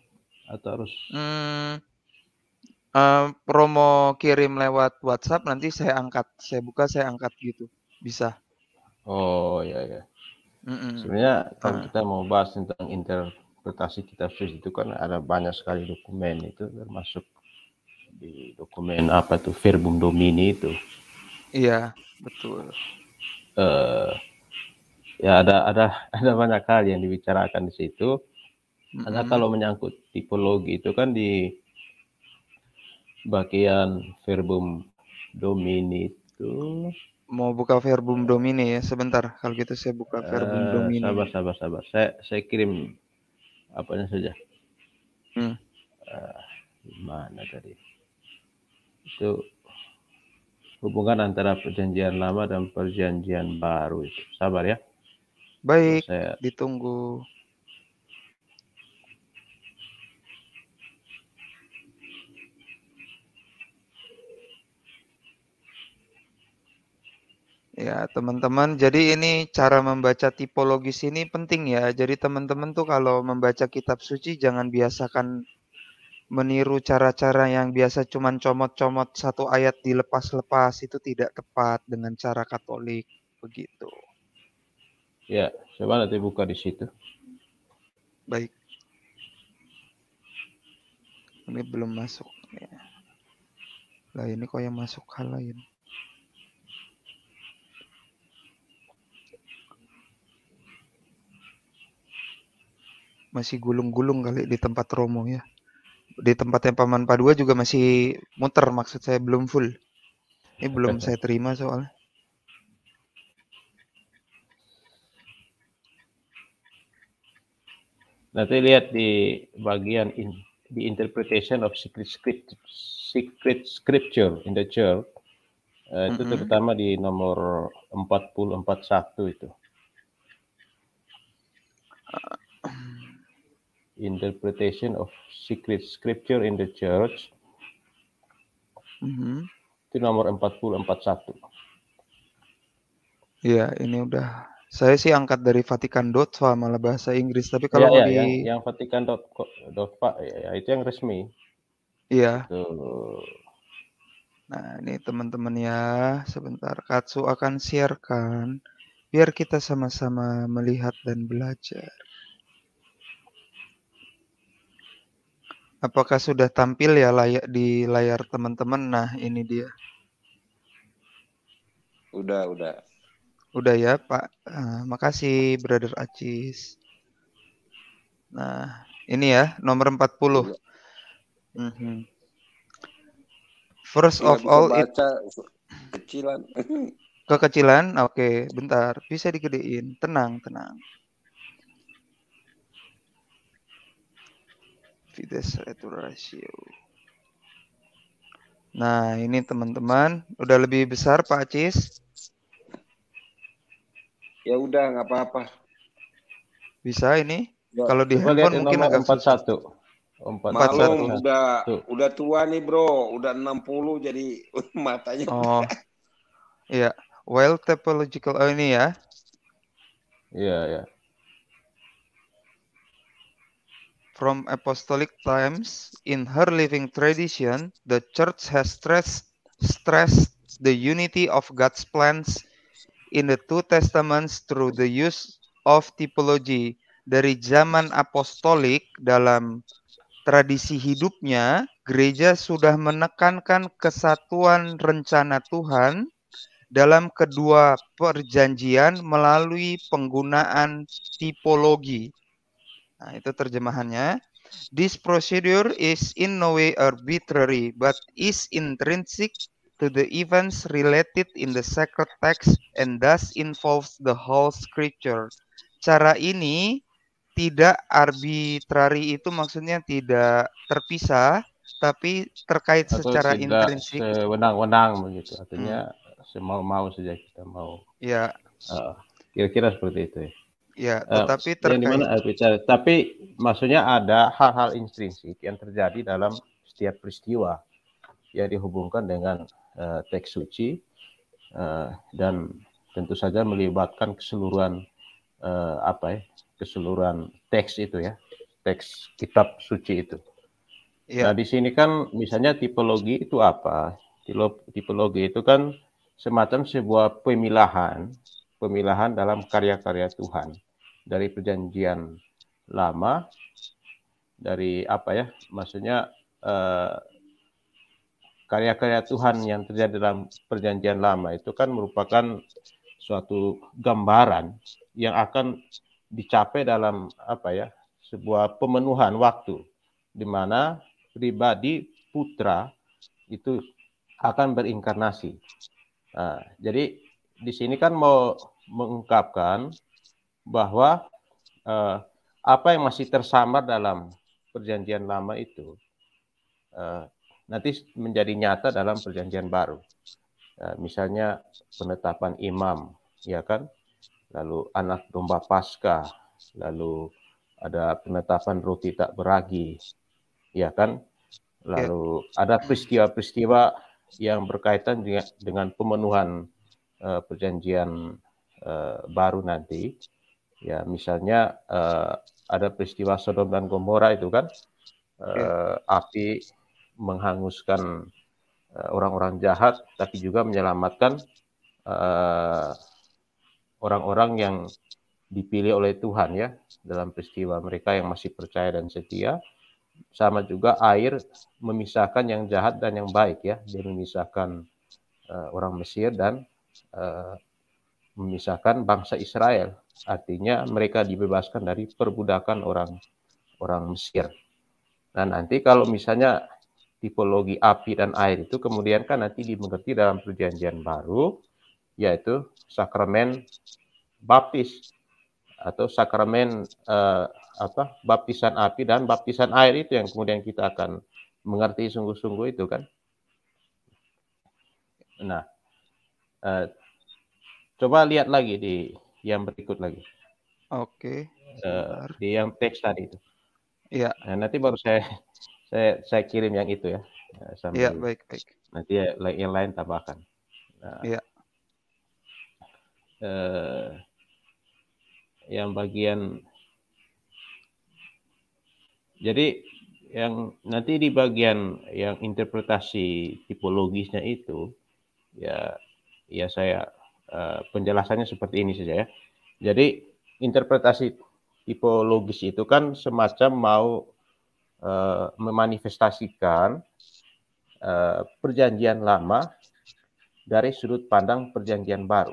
atau harus hmm, uh, promo kirim lewat WhatsApp nanti saya angkat saya buka saya angkat gitu bisa oh ya ya mm -mm. sebenarnya kalau uh. kita mau bahas tentang interpretasi kitab suci itu kan ada banyak sekali dokumen itu termasuk di dokumen apa tuh verbum domini itu iya betul uh, ya ada ada ada banyak hal yang dibicarakan di situ. Mm-hmm. kalau menyangkut tipologi itu kan di bagian verbum domini itu mau buka verbum domini ya sebentar kalau gitu saya buka verbum uh, domini sabar sabar sabar saya saya kirim apanya saja hmm. uh, mana tadi itu hubungan antara perjanjian lama dan perjanjian baru itu. Sabar ya. Baik, Saya... ditunggu. Ya, teman-teman. Jadi ini cara membaca tipologis ini penting ya. Jadi teman-teman tuh kalau membaca kitab suci jangan biasakan meniru cara-cara yang biasa cuman comot-comot satu ayat dilepas-lepas itu tidak tepat dengan cara Katolik begitu. Ya, coba nanti buka di situ. Baik. Ini belum masuk. Ya. Lah ini kok yang masuk hal lain. Masih gulung-gulung kali di tempat Romo ya di tempat yang paman Padua juga masih muter maksud saya belum full. Ini belum saya terima soalnya. Nanti lihat di bagian in, the interpretation of secret script secret scripture in the church. Uh, mm -hmm. itu terutama di nomor 4041 itu. Eh, interpretation of secret scripture in the church. Mm-hmm. Itu nomor 4041. Ya, ini udah saya sih angkat dari Vatikan Vatikan.va malah bahasa Inggris, tapi kalau ya, ya, di yang, yang Vatikan.va ya, itu yang resmi. Iya. Nah, ini teman-teman ya, sebentar Katsu akan siarkan biar kita sama-sama melihat dan belajar. Apakah sudah tampil ya layak di layar teman-teman? Nah, ini dia. Udah, udah. Udah ya, Pak. Uh, makasih, Brother Acis. Nah, ini ya, nomor 40. puluh. Mm -hmm. First iya, of all, baca. it... kecilan. Kekecilan, oke, okay, bentar. Bisa digedein. Tenang, tenang. Fidesretul ratio. Nah, ini teman-teman, udah lebih besar Pak Cis? Ya udah, nggak apa-apa. Bisa ini? Ya, Kalau di handphone mungkin agak 41. 41. Malum, udah udah tua nih, Bro. Udah 60 jadi matanya. Oh. Iya. Well, topological oh, ini ya. Iya, yeah, ya. Yeah. From apostolic times, in her living tradition, the church has stressed, stressed the unity of God's plans in the two testaments through the use of typology. Dari zaman apostolik dalam tradisi hidupnya, gereja sudah menekankan kesatuan rencana Tuhan dalam kedua perjanjian melalui penggunaan tipologi. Nah, itu terjemahannya. This procedure is in no way arbitrary, but is intrinsic to the events related in the sacred text and thus involves the whole scripture. Cara ini tidak arbitrari itu maksudnya tidak terpisah, tapi terkait atau secara intrinsik. Wenang-wenang begitu, artinya hmm. semau mau saja kita mau. Ya. kira ah, kira-kira seperti itu. Ya. Ya, eh, tetapi uh, terkait bicara. Eh, Tapi maksudnya ada hal-hal intrinsik yang terjadi dalam setiap peristiwa yang dihubungkan dengan uh, teks suci uh, dan tentu saja melibatkan keseluruhan uh, apa ya keseluruhan teks itu ya teks kitab suci itu. Ya. Nah di sini kan misalnya tipologi itu apa? Tipologi itu kan semacam sebuah pemilahan pemilahan dalam karya-karya Tuhan dari perjanjian lama dari apa ya maksudnya karya eh, karya-karya Tuhan yang terjadi dalam perjanjian lama itu kan merupakan suatu gambaran yang akan dicapai dalam apa ya sebuah pemenuhan waktu di mana pribadi putra itu akan berinkarnasi. Nah, jadi di sini kan mau mengungkapkan bahwa eh, apa yang masih tersamar dalam perjanjian lama itu eh, nanti menjadi nyata dalam perjanjian baru. Eh, misalnya penetapan imam, ya kan? Lalu anak domba pasca, lalu ada penetapan roti tak beragi, ya kan? Lalu ada peristiwa-peristiwa yang berkaitan dengan pemenuhan eh, perjanjian eh, baru nanti Ya, misalnya uh, ada peristiwa Sodom dan Gomora itu kan uh, api menghanguskan eh, orang-orang uh, jahat, tapi juga menyelamatkan orang-orang uh, yang dipilih oleh Tuhan ya dalam peristiwa mereka yang masih percaya dan setia. Sama juga air memisahkan yang jahat dan yang baik ya, dia memisahkan uh, orang Mesir dan memisahkan bangsa Israel. Artinya mereka dibebaskan dari perbudakan orang orang Mesir. Nah nanti kalau misalnya tipologi api dan air itu kemudian kan nanti dimengerti dalam perjanjian baru yaitu sakramen baptis atau sakramen eh, apa baptisan api dan baptisan air itu yang kemudian kita akan mengerti sungguh-sungguh itu kan. Nah, eh, Coba lihat lagi di yang berikut lagi. Oke. Okay. Uh, eh, di yang teks tadi itu. Iya. Nah, nanti baru saya saya saya kirim yang itu ya. Iya iya, baik, baik. Nanti ya, yang lain tambahkan. Nah, iya. Uh, yang bagian jadi yang nanti di bagian yang interpretasi tipologisnya itu ya ya saya Eh, penjelasannya seperti ini saja ya. Jadi interpretasi tipologis itu kan semacam mau uh, memanifestasikan uh, perjanjian lama dari sudut pandang perjanjian baru.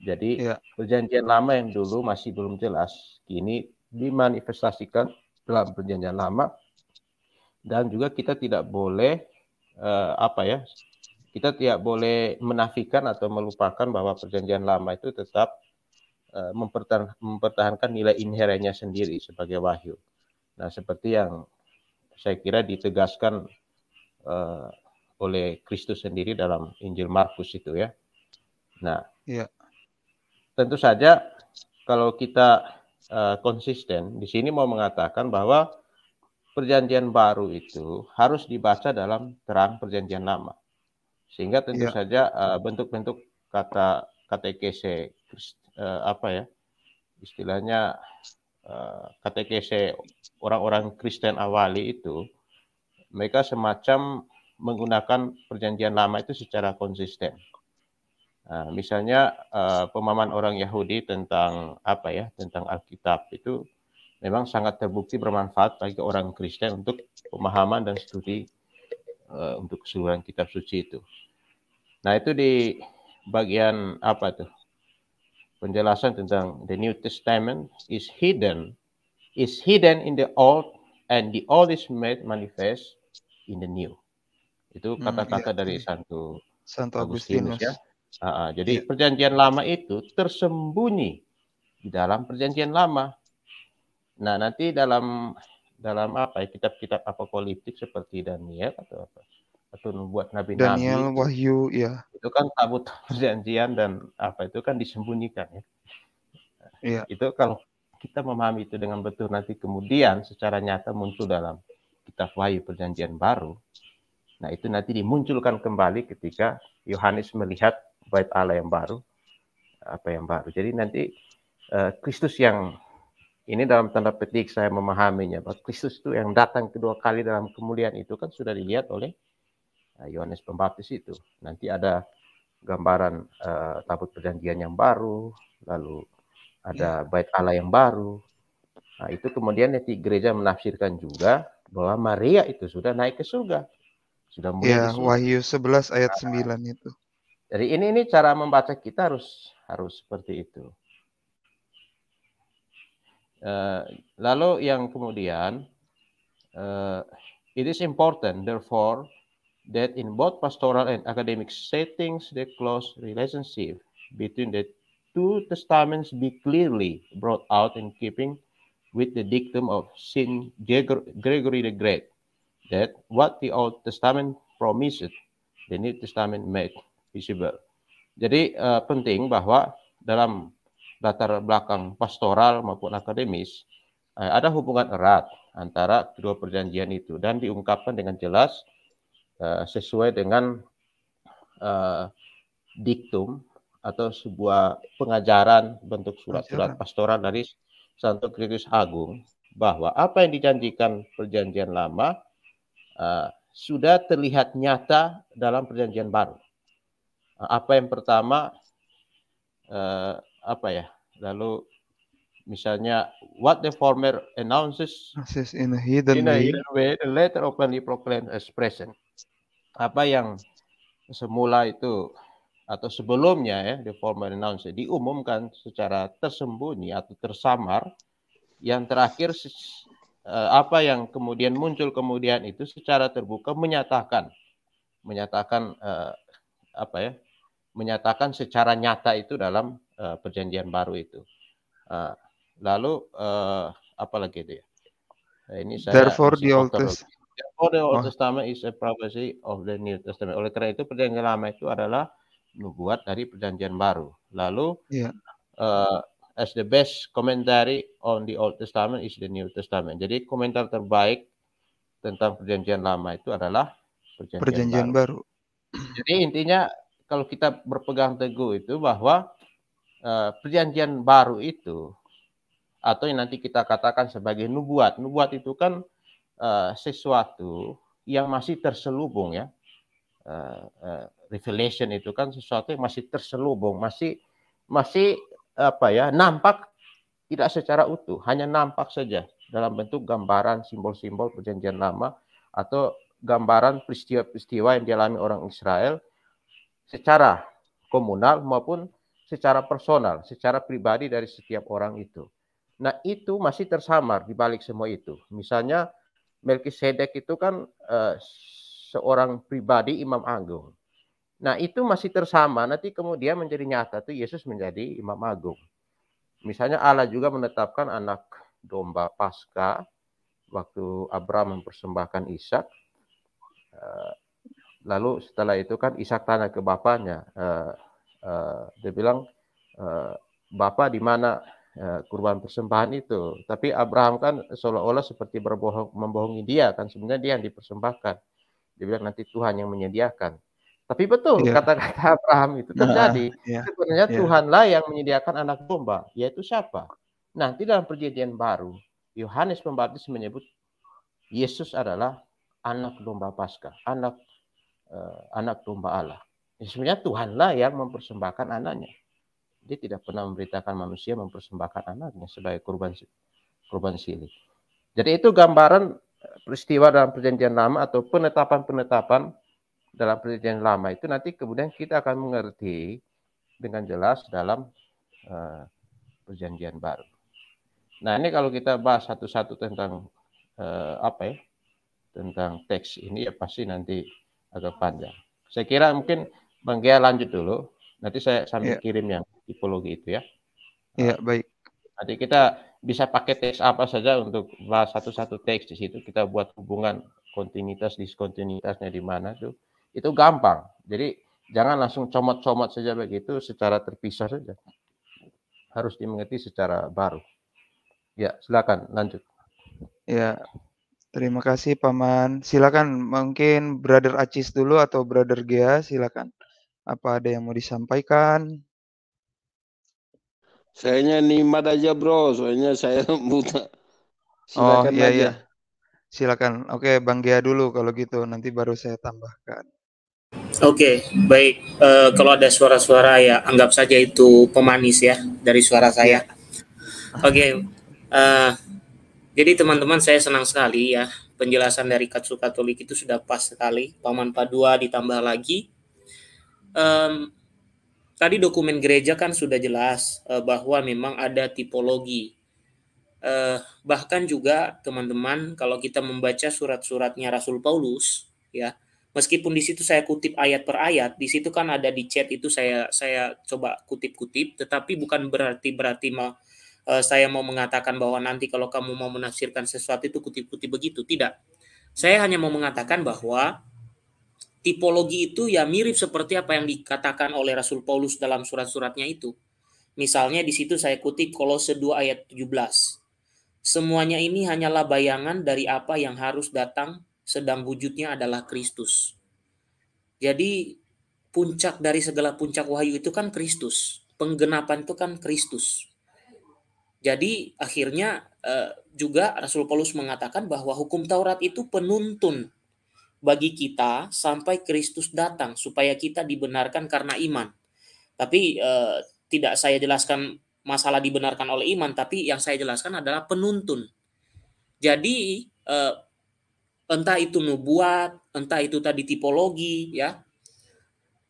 Jadi ya. perjanjian lama yang dulu masih belum jelas kini dimanifestasikan dalam perjanjian lama dan juga kita tidak boleh uh, apa ya kita tidak boleh menafikan atau melupakan bahwa perjanjian lama itu tetap e, mempertahankan nilai inherennya sendiri sebagai wahyu. Nah, seperti yang saya kira ditegaskan uh, oleh Kristus sendiri dalam Injil Markus itu ya. Nah, ya. tentu saja kalau kita uh, konsisten di sini mau mengatakan bahwa perjanjian baru itu harus dibaca dalam terang perjanjian lama sehingga tentu ya. saja eh, bentuk-bentuk uh, kata KTKC uh, eh, apa ya istilahnya uh, eh, KTKC orang-orang Kristen awali itu mereka semacam menggunakan perjanjian lama itu secara konsisten. Nah, misalnya uh, pemahaman orang Yahudi tentang apa ya tentang Alkitab itu memang sangat terbukti bermanfaat bagi orang Kristen untuk pemahaman dan studi Eh, untuk keseluruhan kitab suci itu. Nah, itu di bagian apa tuh? Penjelasan tentang the New Testament is hidden is hidden in the old and the old is made manifest in the new. Itu hmm, kata-kata hmm, dari Santo Santo Agustinus, Agustinus ya. Uh, jadi iya. perjanjian lama itu tersembunyi di dalam perjanjian lama. Nah, nanti dalam dalam apa ya kitab-kitab apokaliptik seperti Daniel atau apa atau membuat nabi-nabi Daniel Wahyu ya itu kan tabut perjanjian dan apa itu kan disembunyikan ya iya. itu kalau kita memahami itu dengan betul nanti kemudian secara nyata muncul dalam kitab Wahyu perjanjian baru nah itu nanti dimunculkan kembali ketika Yohanes melihat bait Allah yang baru apa yang baru jadi nanti eh, Kristus uh, yang ini dalam tanda petik saya memahaminya bahwa Kristus itu yang datang kedua kali dalam kemuliaan itu kan sudah dilihat oleh eh, Yohanes Pembaptis itu. Nanti ada gambaran uh, tabut perjanjian yang baru, lalu ada ya. bait Allah yang baru. Nah, itu kemudian nanti gereja menafsirkan juga bahwa Maria itu sudah naik ke surga. Sudah mulai ya, Wahyu 11 ayat 9 nah, itu. Jadi ini ini cara membaca kita harus harus seperti itu. Eh, lalu yang kemudian uh, it is important therefore that in both pastoral and academic settings the close relationship between the two testaments be clearly brought out in keeping with the dictum of St. Gregory the Great that what the Old Testament promised the New Testament made visible. Jadi uh, penting bahwa dalam latar belakang pastoral maupun akademis, eh, ada hubungan erat antara kedua perjanjian itu dan diungkapkan dengan jelas eh, sesuai dengan eh, diktum atau sebuah pengajaran bentuk surat-surat pastoral dari Santo Kristus Agung bahwa apa yang dijanjikan perjanjian lama uh, sudah terlihat nyata dalam perjanjian baru. Uh, apa yang pertama uh, apa ya? Lalu misalnya what the former announces in a hidden, in a hidden way, way the later openly proclaimed as present. Apa yang semula itu atau sebelumnya ya the former announces diumumkan secara tersembunyi atau tersamar yang terakhir eh, apa yang kemudian muncul kemudian itu secara terbuka menyatakan menyatakan eh, apa ya menyatakan secara nyata itu dalam uh, perjanjian baru itu. Uh, lalu uh, apa lagi itu ya? Nah, ini saya Therefore the Old Testament. Therefore the Old oh. Testament is a prophecy of the New Testament. Oleh karena itu perjanjian lama itu adalah nubuat dari perjanjian baru. Lalu yeah. Iya. uh, as the best commentary on the Old Testament is the New Testament. Jadi komentar terbaik tentang perjanjian lama itu adalah perjanjian, perjanjian baru. baru. Jadi intinya kalau kita berpegang teguh itu bahwa uh, perjanjian baru itu atau yang nanti kita katakan sebagai nubuat. Nubuat itu kan uh, sesuatu yang masih terselubung ya. Uh, uh, revelation itu kan sesuatu yang masih terselubung, masih masih apa ya, nampak tidak secara utuh, hanya nampak saja dalam bentuk gambaran simbol-simbol perjanjian lama atau gambaran peristiwa-peristiwa yang dialami orang Israel secara komunal maupun secara personal, secara pribadi dari setiap orang itu. Nah, itu masih tersamar di balik semua itu. Misalnya Melkisedek itu kan eh, seorang pribadi imam agung. Nah, itu masih tersama. nanti kemudian menjadi nyata tuh Yesus menjadi imam agung. Misalnya Allah juga menetapkan anak domba Paskah waktu Abraham mempersembahkan Ishak. Eh, Lalu setelah itu kan Ishak tanya ke bapaknya, uh, uh, dia bilang, uh, bapak di mana uh, kurban persembahan itu? Tapi Abraham kan seolah-olah seperti berbohong, membohongi dia kan sebenarnya dia yang dipersembahkan. Dia bilang nanti Tuhan yang menyediakan. Tapi betul iya. kata-kata yeah. Abraham itu nah, terjadi. Yeah. Sebenarnya yeah. Tuhanlah yang menyediakan anak domba, yaitu siapa? Nanti dalam perjanjian baru, Yohanes Pembaptis menyebut Yesus adalah anak domba Paskah, anak Eh, anak domba Allah. Ya, sebenarnya Tuhanlah yang mempersembahkan anaknya. Dia tidak pernah memberitakan manusia mempersembahkan anaknya sebagai kurban kurban silih. Jadi itu gambaran eh, peristiwa dalam perjanjian lama atau penetapan-penetapan dalam perjanjian lama itu nanti kemudian kita akan mengerti dengan jelas dalam uh, perjanjian baru. Nah ini kalau kita bahas satu-satu tentang uh, apa ya tentang teks ini ya pasti nanti agak panjang. Saya kira mungkin Bang Gia lanjut dulu. Nanti saya sambil yeah. kirim yang tipologi itu ya. Iya, yeah, baik. Nanti kita bisa pakai teks apa saja untuk bahas satu-satu teks di situ. Kita buat hubungan kontinuitas, diskontinuitasnya di mana tuh. Itu gampang. Jadi jangan langsung comot-comot saja begitu secara terpisah saja. Harus dimengerti secara baru. Ya, silakan lanjut. Ya, Terima kasih Paman. Silakan mungkin Brother Acis dulu atau Brother Gea, silakan. Apa ada yang mau disampaikan? Sayanya nimat aja bro, soalnya saya buta. Oh, silakan oh, iya, aja. Iya. Silakan. Oke, Bang Gea dulu kalau gitu, nanti baru saya tambahkan. Oke, okay, baik. Uh, kalau ada suara-suara ya anggap saja itu pemanis ya dari suara saya. Iya. Oke, okay, uh, eh, jadi teman-teman saya senang sekali ya penjelasan dari Katsu Katolik itu sudah pas sekali. Paman Padua ditambah lagi. Um, tadi dokumen gereja kan sudah jelas uh, bahwa memang ada tipologi. Uh, bahkan juga teman-teman kalau kita membaca surat-suratnya Rasul Paulus ya meskipun di situ saya kutip ayat per ayat di situ kan ada di chat itu saya saya coba kutip-kutip tetapi bukan berarti berarti mah Eh, saya mau mengatakan bahwa nanti kalau kamu mau menafsirkan sesuatu itu kutip-kutip begitu. Tidak. Saya hanya mau mengatakan bahwa tipologi itu ya mirip seperti apa yang dikatakan oleh Rasul Paulus dalam surat-suratnya itu. Misalnya di situ saya kutip Kolose 2 ayat 17. Semuanya ini hanyalah bayangan dari apa yang harus datang sedang wujudnya adalah Kristus. Jadi puncak dari segala puncak wahyu itu kan Kristus. Penggenapan itu kan Kristus. Jadi akhirnya eh, juga Rasul Paulus mengatakan bahwa hukum Taurat itu penuntun bagi kita sampai Kristus datang supaya kita dibenarkan karena iman. Tapi eh, tidak saya jelaskan masalah dibenarkan oleh iman, tapi yang saya jelaskan adalah penuntun. Jadi eh, entah itu nubuat, entah itu tadi tipologi ya,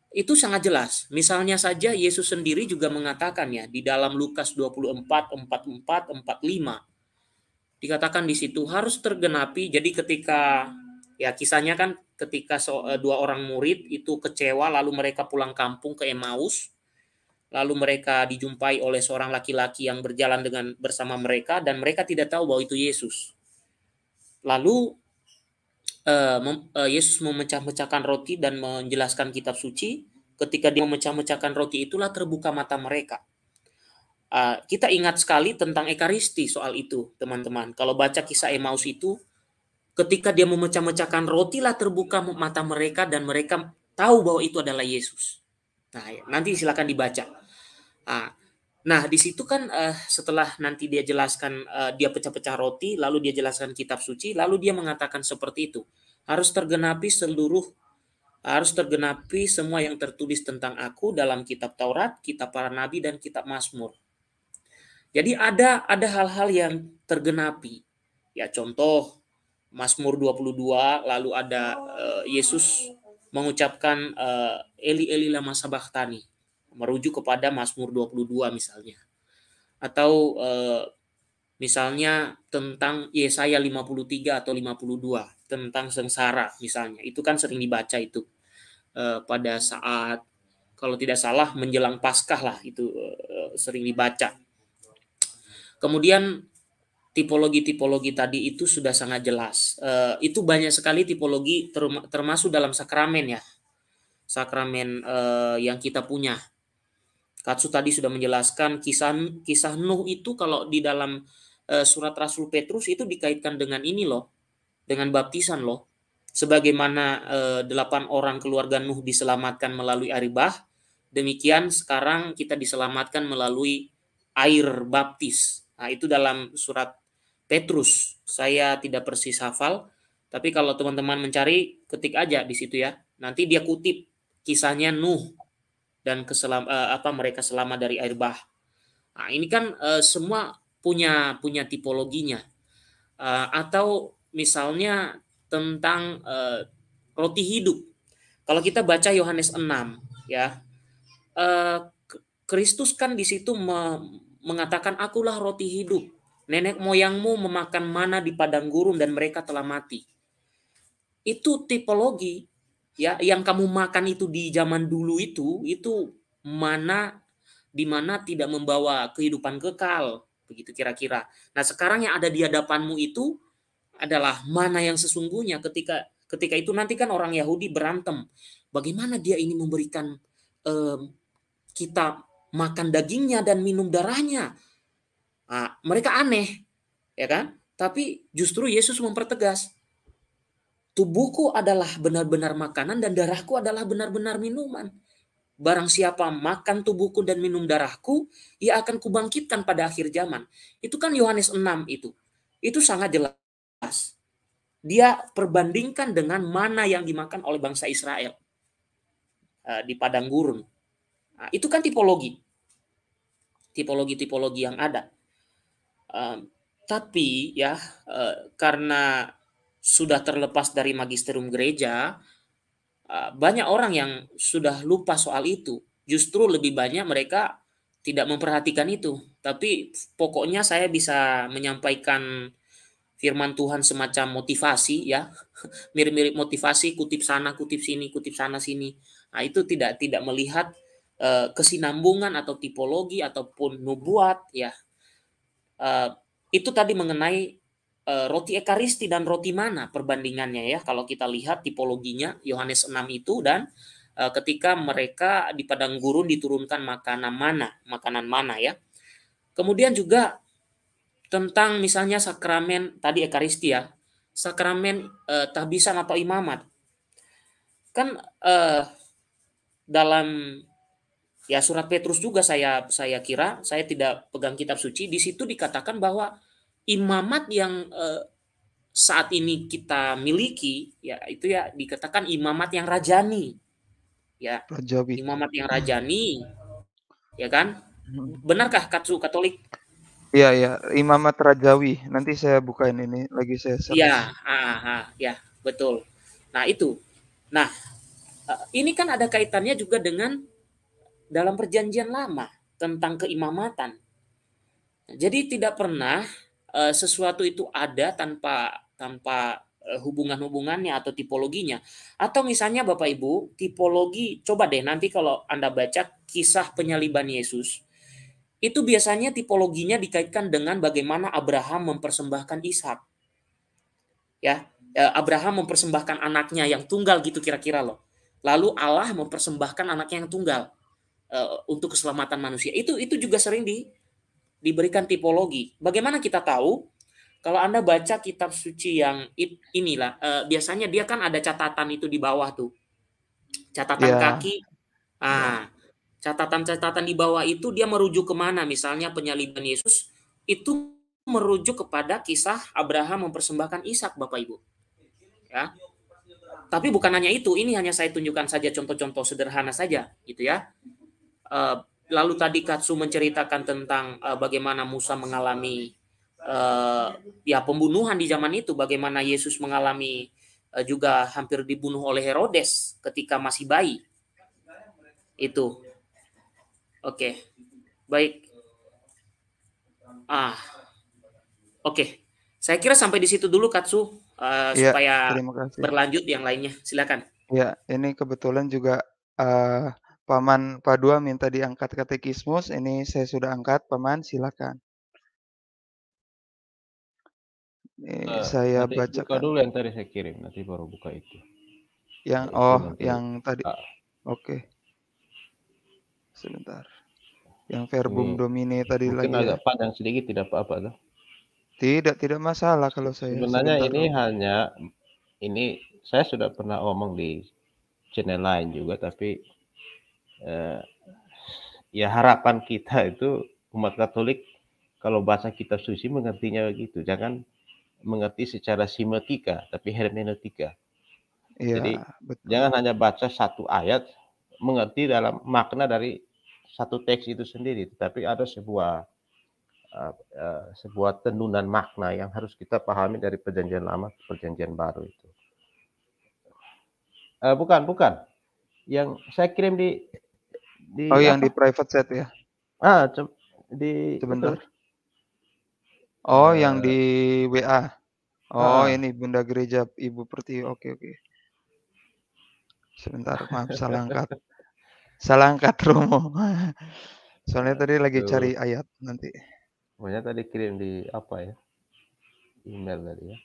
itu sangat jelas. Misalnya saja Yesus sendiri juga mengatakan ya di dalam Lukas 24, 44, 45 dikatakan di situ harus tergenapi. Jadi ketika ya kisahnya kan ketika eh, dua orang murid itu kecewa lalu mereka pulang kampung ke Emmaus lalu mereka dijumpai oleh seorang laki-laki yang berjalan dengan bersama mereka dan mereka tidak tahu bahwa itu Yesus. Lalu Eh, eh, Yesus memecah-mecahkan roti dan menjelaskan kitab suci, ketika dia memecah-mecahkan roti itulah terbuka mata mereka. Eh, kita ingat sekali tentang Ekaristi soal itu, teman-teman. Kalau baca kisah Emmaus itu, ketika dia memecah-mecahkan roti lah terbuka mata mereka dan mereka tahu bahwa itu adalah Yesus. Nah, nanti silakan dibaca. Ah, Nah, di situ kan uh, setelah nanti dia jelaskan uh, dia pecah-pecah roti, lalu dia jelaskan kitab suci, lalu dia mengatakan seperti itu. Harus tergenapi seluruh harus tergenapi semua yang tertulis tentang aku dalam kitab Taurat, kitab para nabi dan kitab Mazmur. Jadi ada ada hal-hal yang tergenapi. Ya contoh Mazmur 22 lalu ada uh, Yesus mengucapkan uh, Eli Eli lama sabachthani merujuk kepada Mazmur 22 misalnya. Atau eh, misalnya tentang Yesaya 53 atau 52 tentang sengsara misalnya. Itu kan sering dibaca itu eh, pada saat kalau tidak salah menjelang Paskah lah itu eh, sering dibaca. Kemudian tipologi-tipologi tadi itu sudah sangat jelas. Eh, itu banyak sekali tipologi termasuk dalam sakramen ya. Sakramen eh, yang kita punya. Katsu tadi sudah menjelaskan kisah kisah Nuh itu kalau di dalam uh, surat Rasul Petrus itu dikaitkan dengan ini loh, dengan baptisan loh. Sebagaimana eh, delapan orang keluarga Nuh diselamatkan melalui aribah, demikian sekarang kita diselamatkan melalui air baptis. Nah, itu dalam surat Petrus. Saya tidak persis hafal, tapi kalau teman-teman mencari ketik aja di situ ya. Nanti dia kutip kisahnya Nuh dan keselam uh, apa mereka selama dari air bah. Nah, ini kan uh, semua punya punya tipologinya. Uh, atau misalnya tentang uh, roti hidup. Kalau kita baca Yohanes 6 ya. Uh, Kristus kan di situ me mengatakan akulah roti hidup. Nenek moyangmu memakan mana di padang gurun dan mereka telah mati. Itu tipologi ya yang kamu makan itu di zaman dulu itu itu mana di mana tidak membawa kehidupan kekal begitu kira-kira. Nah, sekarang yang ada di hadapanmu itu adalah mana yang sesungguhnya ketika ketika itu nanti kan orang Yahudi berantem. Bagaimana dia ini memberikan eh, kita makan dagingnya dan minum darahnya? Nah, mereka aneh, ya kan? Tapi justru Yesus mempertegas, Tubuhku adalah benar-benar makanan dan darahku adalah benar-benar minuman. Barang siapa makan tubuhku dan minum darahku, ia akan kubangkitkan pada akhir zaman. Itu kan Yohanes 6 itu. Itu sangat jelas. Dia perbandingkan dengan mana yang dimakan oleh bangsa Israel eh, di padang gurun. Nah, itu kan tipologi. Tipologi-tipologi yang ada. tapi ya eh, karena sudah terlepas dari magisterium gereja, eh, banyak orang yang sudah lupa soal itu. Justru lebih banyak mereka tidak memperhatikan itu. Tapi pokoknya saya bisa menyampaikan firman Tuhan semacam motivasi ya. Mirip-mirip motivasi kutip sana, kutip sini, kutip sana sini. Nah, itu tidak tidak melihat uh, kesinambungan atau tipologi ataupun nubuat ya. Uh, itu tadi mengenai Eh, roti ekaristi dan roti mana perbandingannya ya kalau kita lihat tipologinya Yohanes 6 itu dan eh, ketika mereka di padang gurun diturunkan makanan mana makanan mana ya kemudian juga tentang misalnya sakramen tadi ekaristi ya sakramen eh, tahbisan atau imamat kan eh, dalam ya surat Petrus juga saya saya kira saya tidak pegang kitab suci di situ dikatakan bahwa imamat yang eh, saat ini kita miliki ya itu ya dikatakan imamat yang rajani ya Rajabi. imamat yang rajani ya kan hmm. benarkah katsu katolik Iya ya, Imamat Rajawi. Nanti saya bukain ini lagi saya. Iya, ya betul. Nah itu, nah eh, ini kan ada kaitannya juga dengan dalam perjanjian lama tentang keimamatan. Jadi tidak pernah Eh, sesuatu itu ada tanpa tanpa eh, hubungan-hubungannya atau tipologinya. Atau misalnya Bapak Ibu, tipologi coba deh nanti kalau Anda baca kisah penyaliban Yesus, itu biasanya tipologinya dikaitkan dengan bagaimana Abraham mempersembahkan Ishak. Ya, eh, Abraham mempersembahkan anaknya yang tunggal gitu kira-kira loh. Lalu Allah mempersembahkan anaknya yang tunggal uh, untuk keselamatan manusia. Itu itu juga sering di diberikan tipologi. Bagaimana kita tahu? Kalau Anda baca kitab suci yang inilah, eh, biasanya dia kan ada catatan itu di bawah tuh. Catatan yeah. kaki. Iya. Ah, catatan-catatan di bawah itu dia merujuk kemana? Misalnya penyaliban Yesus itu merujuk kepada kisah Abraham mempersembahkan Ishak, Bapak Ibu. Ya. Tapi bukan hanya itu, ini hanya saya tunjukkan saja contoh-contoh sederhana saja, gitu ya. Eh, lalu tadi Katsu menceritakan tentang uh, bagaimana Musa mengalami uh, ya pembunuhan di zaman itu, bagaimana Yesus mengalami uh, juga hampir dibunuh oleh Herodes ketika masih bayi. Itu. Oke. Okay. Baik. Ah. Oke. Okay. Saya kira sampai di situ dulu Katsu uh, ya, supaya berlanjut yang lainnya. Silakan. Ya, ini kebetulan juga uh, Paman Padua minta diangkat katekismus. Ini saya sudah angkat, Paman silakan. Ini nah, saya baca. Buka dulu yang tadi saya kirim, nanti baru buka itu. Yang nah, oh, itu yang tadi. Ah. Oke. Okay. Sebentar. Yang verbum ini domine tadi Mungkin lagi. agak ya. panjang sedikit tidak apa-apa Tidak, tidak masalah kalau saya. Sebenarnya Sebentar ini hanya ini saya sudah pernah omong di channel lain juga tapi eh, ya harapan kita itu umat Katolik kalau bahasa kita suci mengertinya begitu, jangan mengerti secara simetika tapi hermeneutika. Ya, Jadi betul. jangan hanya baca satu ayat mengerti dalam makna dari satu teks itu sendiri, tetapi ada sebuah uh, uh, sebuah tenunan makna yang harus kita pahami dari perjanjian lama ke perjanjian baru itu. Uh, bukan, bukan. Yang saya kirim di di Oh, yang di private set ya. Ah, di sebentar. Oh, uh, yang di WA. Oh, uh, ini Bunda Gereja Ibu Pertiwi. Oke, okay, oke. Okay. Sebentar, maaf salah angkat. salah angkat Romo. Soalnya tadi lagi cari ayat nanti. Pokoknya tadi kirim di apa ya? Email tadi ya.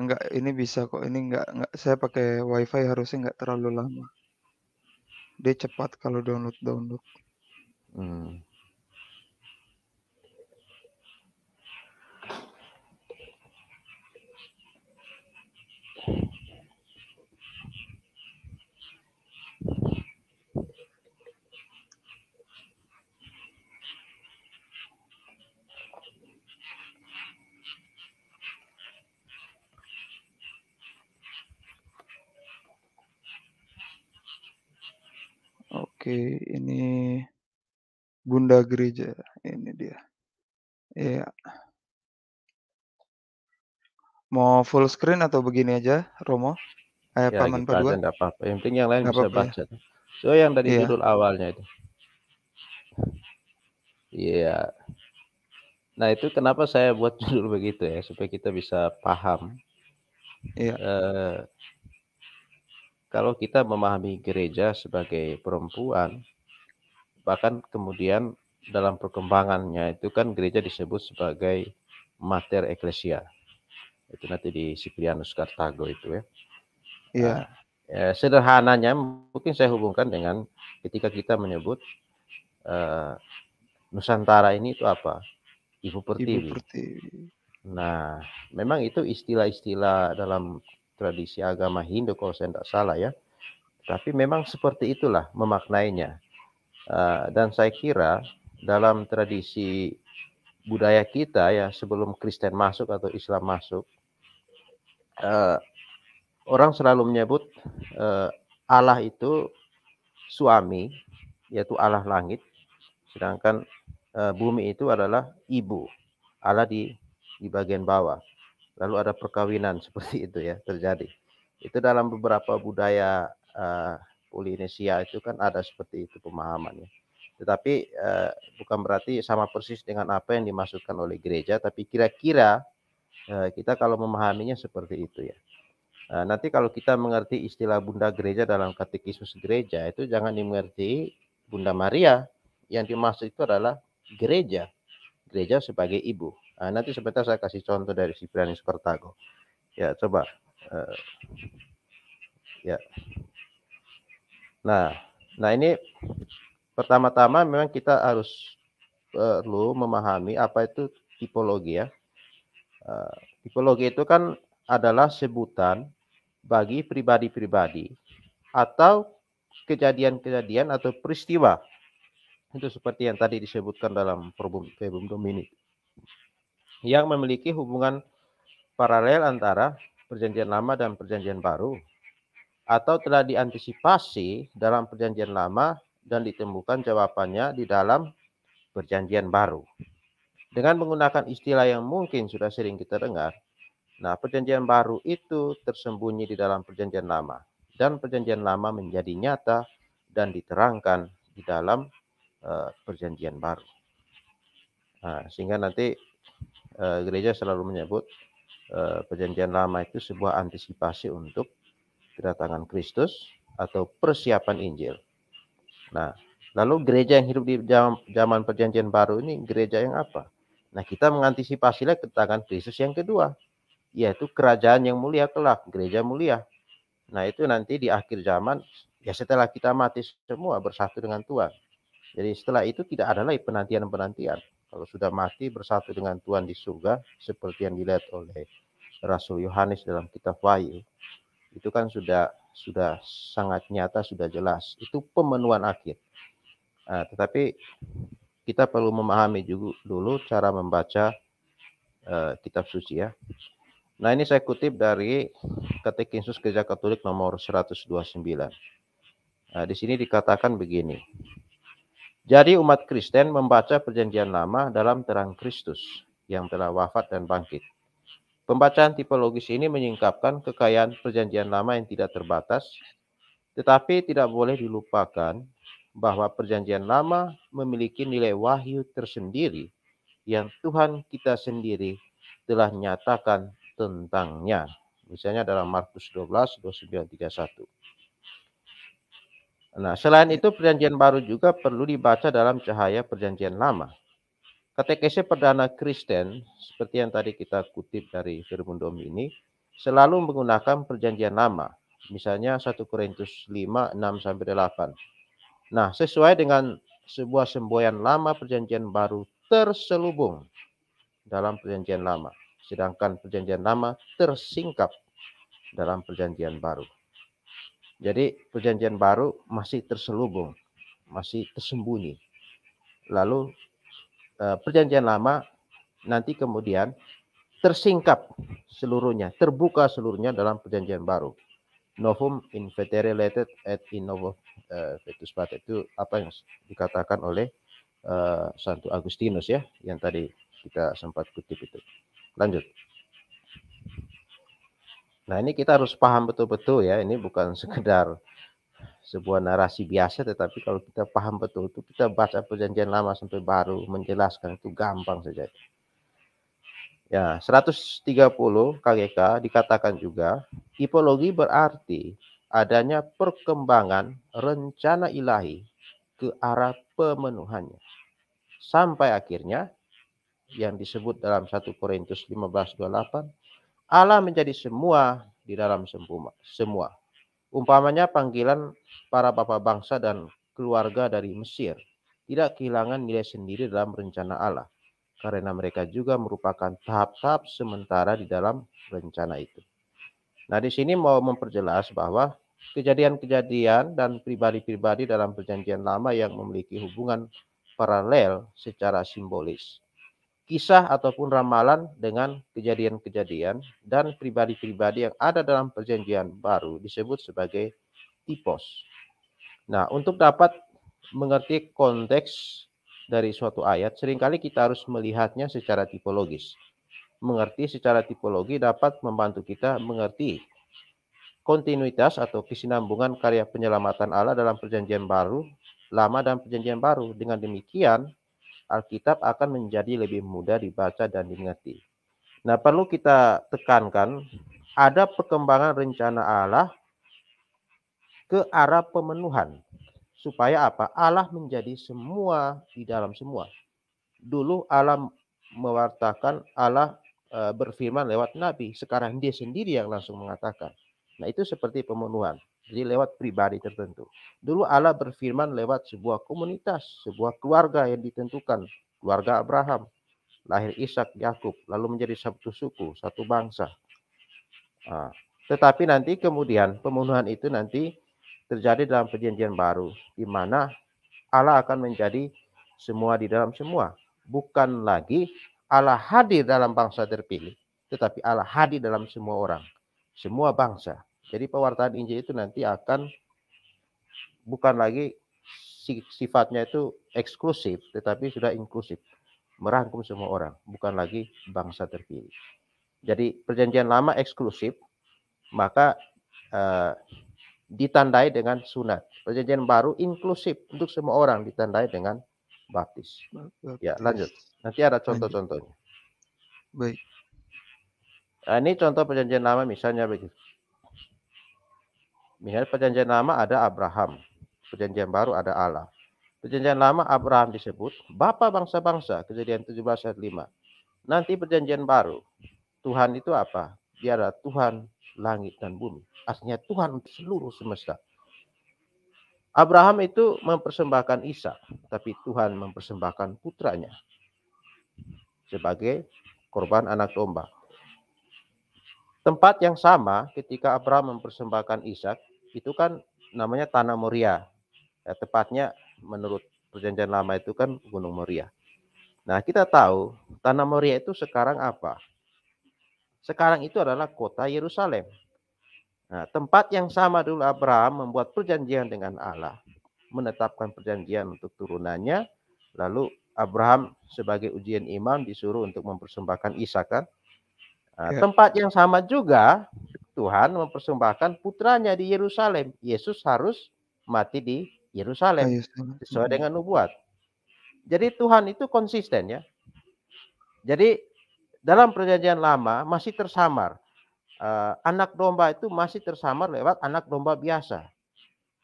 Enggak, ini bisa kok. Ini enggak enggak saya pakai WiFi harusnya enggak terlalu lama dia cepat kalau download download. Hmm. ini Bunda Gereja. Ini dia. Iya. Mau full screen atau begini aja, Romo? Eh, ya, Paman Padua? Gitu Enggak apa-apa. Yang penting yang lain gak bisa apa -apa, baca. So yang dari judul iya. awalnya itu. Iya. Yeah. Nah itu kenapa saya buat judul begitu ya supaya kita bisa paham. Iya. Uh, kalau kita memahami gereja sebagai perempuan, bahkan kemudian dalam perkembangannya itu kan gereja disebut sebagai mater eklesia. Itu nanti di Siprianus Kartago itu ya. Iya. Yeah. ya, sederhananya mungkin saya hubungkan dengan ketika kita menyebut uh, Nusantara ini itu apa? Ibu Pertiwi. Ibu Pertiwi. Nah, memang itu istilah-istilah dalam tradisi agama Hindu kalau saya tidak salah ya. Tapi memang seperti itulah memaknainya. Ah, dan saya kira dalam tradisi budaya kita ya sebelum Kristen masuk atau Islam masuk, ah, orang selalu menyebut ah, Allah itu suami, yaitu Allah langit, sedangkan bumi itu adalah ibu, Allah di di bagian bawah lalu ada perkawinan seperti itu ya terjadi. Itu dalam beberapa budaya uh, Polinesia itu kan ada seperti itu pemahamannya. Tetapi uh, bukan berarti sama persis dengan apa yang dimaksudkan oleh gereja, tapi kira-kira uh, kita kalau memahaminya seperti itu ya. Uh, nanti kalau kita mengerti istilah Bunda Gereja dalam katekismus gereja itu jangan dimengerti Bunda Maria, yang dimaksud itu adalah gereja, gereja sebagai ibu. Nah, nanti sebentar saya kasih contoh dari si Siprianus Kartago. Ya, coba. Uh, ya. Nah, nah ini pertama-tama memang kita harus perlu memahami apa itu tipologi ya. Uh, tipologi itu kan adalah sebutan bagi pribadi-pribadi atau kejadian-kejadian atau peristiwa. Itu seperti yang tadi disebutkan dalam problem verbum dominik yang memiliki hubungan paralel antara perjanjian lama dan perjanjian baru atau telah diantisipasi dalam perjanjian lama dan ditemukan jawabannya di dalam perjanjian baru. Dengan menggunakan istilah yang mungkin sudah sering kita dengar, nah perjanjian baru itu tersembunyi di dalam perjanjian lama dan perjanjian lama menjadi nyata dan diterangkan di dalam uh, perjanjian baru. Nah, sehingga nanti Eh, gereja selalu menyebut eh, perjanjian lama itu sebuah antisipasi untuk kedatangan Kristus atau persiapan Injil. Nah, lalu gereja yang hidup di zaman, perjanjian baru ini gereja yang apa? Nah, kita mengantisipasilah kedatangan Kristus yang kedua, yaitu kerajaan yang mulia kelak, gereja mulia. Nah, itu nanti di akhir zaman ya setelah kita mati semua bersatu dengan Tuhan. Jadi setelah itu tidak ada lagi penantian-penantian kalau sudah mati bersatu dengan Tuhan di surga seperti yang dilihat oleh Rasul Yohanes dalam kitab Wahyu itu kan sudah sudah sangat nyata sudah jelas itu pemenuhan akhir nah, tetapi kita perlu memahami juga dulu cara membaca uh, kitab suci ya nah ini saya kutip dari Insus Gereja Katolik nomor 129 nah, di sini dikatakan begini jadi umat Kristen membaca perjanjian lama dalam terang Kristus yang telah wafat dan bangkit. Pembacaan tipologis ini menyingkapkan kekayaan perjanjian lama yang tidak terbatas, tetapi tidak boleh dilupakan bahwa perjanjian lama memiliki nilai wahyu tersendiri yang Tuhan kita sendiri telah nyatakan tentangnya. Misalnya dalam Markus 12, 29, 31. Nah, selain itu perjanjian baru juga perlu dibaca dalam cahaya perjanjian lama. Katekese Perdana Kristen, seperti yang tadi kita kutip dari Firman Domi ini, selalu menggunakan perjanjian lama. Misalnya 1 Korintus 5, 6 sampai 8. Nah, sesuai dengan sebuah semboyan lama perjanjian baru terselubung dalam perjanjian lama. Sedangkan perjanjian lama tersingkap dalam perjanjian baru. Jadi perjanjian baru masih terselubung, masih tersembunyi. Lalu eh, perjanjian lama nanti kemudian tersingkap seluruhnya, terbuka seluruhnya dalam perjanjian baru. Novum in vetere et in novo vetus eh, patet itu apa yang dikatakan oleh eh, Santo Agustinus ya yang tadi kita sempat kutip itu. Lanjut. Nah, ini kita harus paham betul-betul ya. Ini bukan hmm. sekedar sebuah narasi biasa tetapi kalau kita paham betul itu kita baca perjanjian lama sampai baru menjelaskan itu gampang saja. Ya, 130 KGK dikatakan juga tipologi berarti adanya perkembangan rencana ilahi ke arah pemenuhannya sampai akhirnya yang disebut dalam 1 Korintus 15:28 Allah menjadi semua di dalam semua. Umpamanya panggilan para bapak bangsa dan keluarga dari Mesir tidak kehilangan nilai sendiri dalam rencana Allah karena mereka juga merupakan tahap-tahap sementara di dalam rencana itu. Nah, di sini mau memperjelas bahwa kejadian-kejadian dan pribadi-pribadi dalam perjanjian lama yang memiliki hubungan paralel secara simbolis kisah ataupun ramalan dengan kejadian-kejadian dan pribadi-pribadi yang ada dalam perjanjian baru disebut sebagai tipos. Nah, untuk dapat mengerti konteks dari suatu ayat, seringkali kita harus melihatnya secara tipologis. Mengerti secara tipologi dapat membantu kita mengerti kontinuitas atau kesinambungan karya penyelamatan Allah dalam perjanjian baru, lama dan perjanjian baru. Dengan demikian, Alkitab akan menjadi lebih mudah dibaca dan dimengerti. Nah, perlu kita tekankan ada perkembangan rencana Allah ke arah pemenuhan. Supaya apa? Allah menjadi semua di dalam semua. Dulu Allah mewartakan Allah e, berfirman lewat nabi, sekarang dia sendiri yang langsung mengatakan. Nah, itu seperti pemenuhan. Jadi lewat pribadi tertentu. Dulu Allah berfirman lewat sebuah komunitas, sebuah keluarga yang ditentukan. Keluarga Abraham, lahir Ishak, Yakub, lalu menjadi satu suku, satu bangsa. Nah, tetapi nanti kemudian pembunuhan itu nanti terjadi dalam perjanjian baru, di mana Allah akan menjadi semua di dalam semua. Bukan lagi Allah hadir dalam bangsa terpilih, tetapi Allah hadir dalam semua orang, semua bangsa, jadi pewartaan Injil itu nanti akan bukan lagi sifatnya itu eksklusif, tetapi sudah inklusif, merangkum semua orang, bukan lagi bangsa terpilih. Jadi perjanjian lama eksklusif, maka eh, ditandai dengan sunat. Perjanjian baru inklusif untuk semua orang ditandai dengan baptis. baptis. Ya lanjut. Nanti ada contoh-contohnya. Baik. Nah, ini contoh perjanjian lama misalnya begitu. Misalnya perjanjian lama ada Abraham, perjanjian baru ada Allah. Perjanjian lama Abraham disebut bapak bangsa-bangsa, kejadian 17 ayat 5. Nanti perjanjian baru, Tuhan itu apa? Dia adalah Tuhan langit dan bumi. Aslinya Tuhan untuk seluruh semesta. Abraham itu mempersembahkan Isa, tapi Tuhan mempersembahkan putranya sebagai korban anak domba. Tempat yang sama ketika Abraham mempersembahkan Ishak, itu kan namanya tanah Moria. Ya, tepatnya menurut perjanjian lama itu kan Gunung Moria. Nah, kita tahu tanah Moria itu sekarang apa? Sekarang itu adalah kota Yerusalem. Nah, tempat yang sama dulu Abraham membuat perjanjian dengan Allah, menetapkan perjanjian untuk turunannya, lalu Abraham sebagai ujian Imam disuruh untuk mempersembahkan Ishak kan. Nah, ya. Tempat yang sama juga Tuhan mempersembahkan putranya di Yerusalem. Yesus harus mati di Yerusalem oh, sesuai dengan nubuat. Jadi Tuhan itu konsisten ya. Jadi dalam perjanjian lama masih tersamar. Uh, anak domba itu masih tersamar lewat anak domba biasa.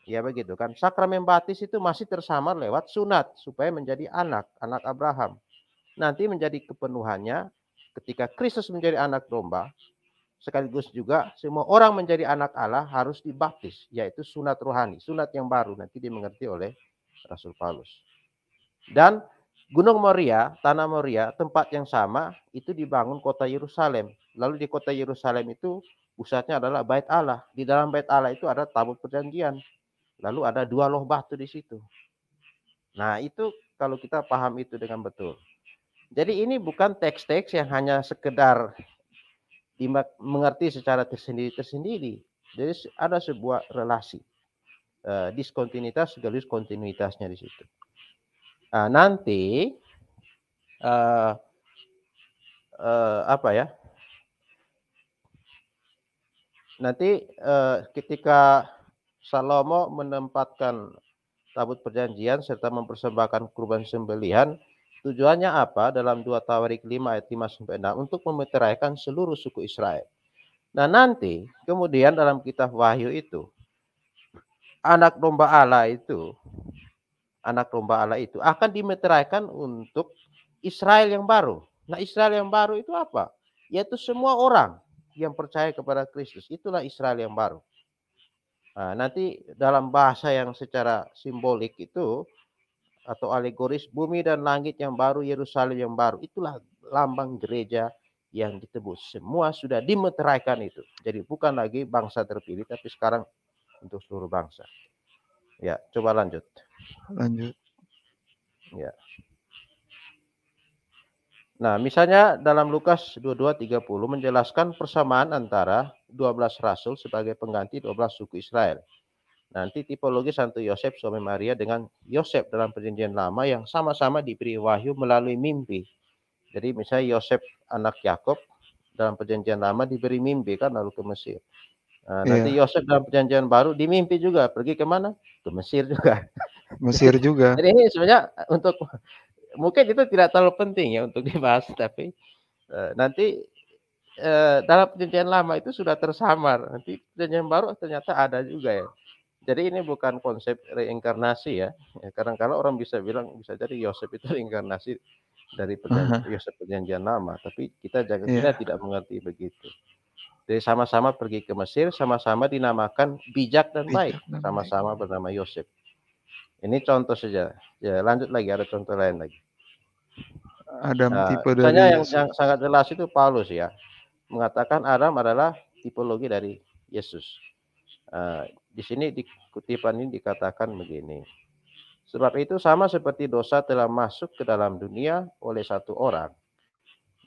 Ya begitu kan. Sakramen Baptis itu masih tersamar lewat sunat supaya menjadi anak, anak Abraham. Nanti menjadi kepenuhannya ketika Kristus menjadi anak domba, sekaligus juga semua orang menjadi anak Allah harus dibaptis, yaitu sunat rohani, sunat yang baru nanti dimengerti oleh Rasul Paulus. Dan Gunung Moria, Tanah Moria, tempat yang sama itu dibangun kota Yerusalem. Lalu di kota Yerusalem itu pusatnya adalah Bait Allah. Di dalam Bait Allah itu ada tabut perjanjian. Lalu ada dua loh batu di situ. Nah, itu kalau kita paham itu dengan betul. Jadi ini bukan teks-teks yang hanya sekedar mengerti secara tersendiri-tersendiri. Jadi ada sebuah relasi uh, diskontinuitas sekaligus kontinuitasnya di situ. Nah, nanti uh, uh, apa ya? Nanti uh, ketika Salomo menempatkan tabut perjanjian serta mempersembahkan kurban sembelihan Tujuannya apa dalam dua Tawarik 5 ayat 5 sampai 6 untuk memeteraikan seluruh suku Israel. Nah nanti kemudian dalam kitab Wahyu itu anak domba Allah itu anak domba Allah itu akan dimeteraikan untuk Israel yang baru. Nah Israel yang baru itu apa? Yaitu semua orang yang percaya kepada Kristus. Itulah Israel yang baru. Nah, nanti dalam bahasa yang secara simbolik itu atau alegoris bumi dan langit yang baru, Yerusalem yang baru. Itulah lambang gereja yang ditebus. Semua sudah dimeteraikan itu. Jadi bukan lagi bangsa terpilih, tapi sekarang untuk seluruh bangsa. Ya, coba lanjut. Lanjut. Ya. Nah, misalnya dalam Lukas 22:30 menjelaskan persamaan antara 12 rasul sebagai pengganti 12 suku Israel. Nanti tipologi Santo Yosef suami Maria dengan Yosef dalam perjanjian lama yang sama-sama diberi wahyu melalui mimpi. Jadi misalnya Yosef anak Yakob dalam perjanjian lama diberi mimpi kan lalu ke Mesir. Nah, iya. nanti Yosef dalam perjanjian baru dimimpi juga pergi ke mana? Ke Mesir juga. Mesir juga. Jadi ini eh, sebenarnya untuk mungkin itu tidak terlalu penting ya untuk dibahas tapi uh, nanti eh, dalam perjanjian lama itu sudah tersamar nanti perjanjian baru ternyata ada juga ya jadi ini bukan konsep reinkarnasi ya. ya kadang kala orang bisa bilang bisa jadi Yosef itu reinkarnasi dari perjanjian, Yosef perjanjian lama, tapi kita jaga yeah. tidak mengerti begitu. Jadi sama-sama pergi ke Mesir, sama-sama dinamakan bijak dan baik, sama-sama bernama Yosef. Ini contoh saja. Ya, lanjut lagi ada contoh lain lagi. Adam nah, tipe dari yang, yang sangat jelas itu Paulus ya. Mengatakan Adam adalah tipologi dari Yesus. Eh, di sini di kutipan ini dikatakan begini. Sebab itu sama seperti dosa telah masuk ke dalam dunia oleh satu orang.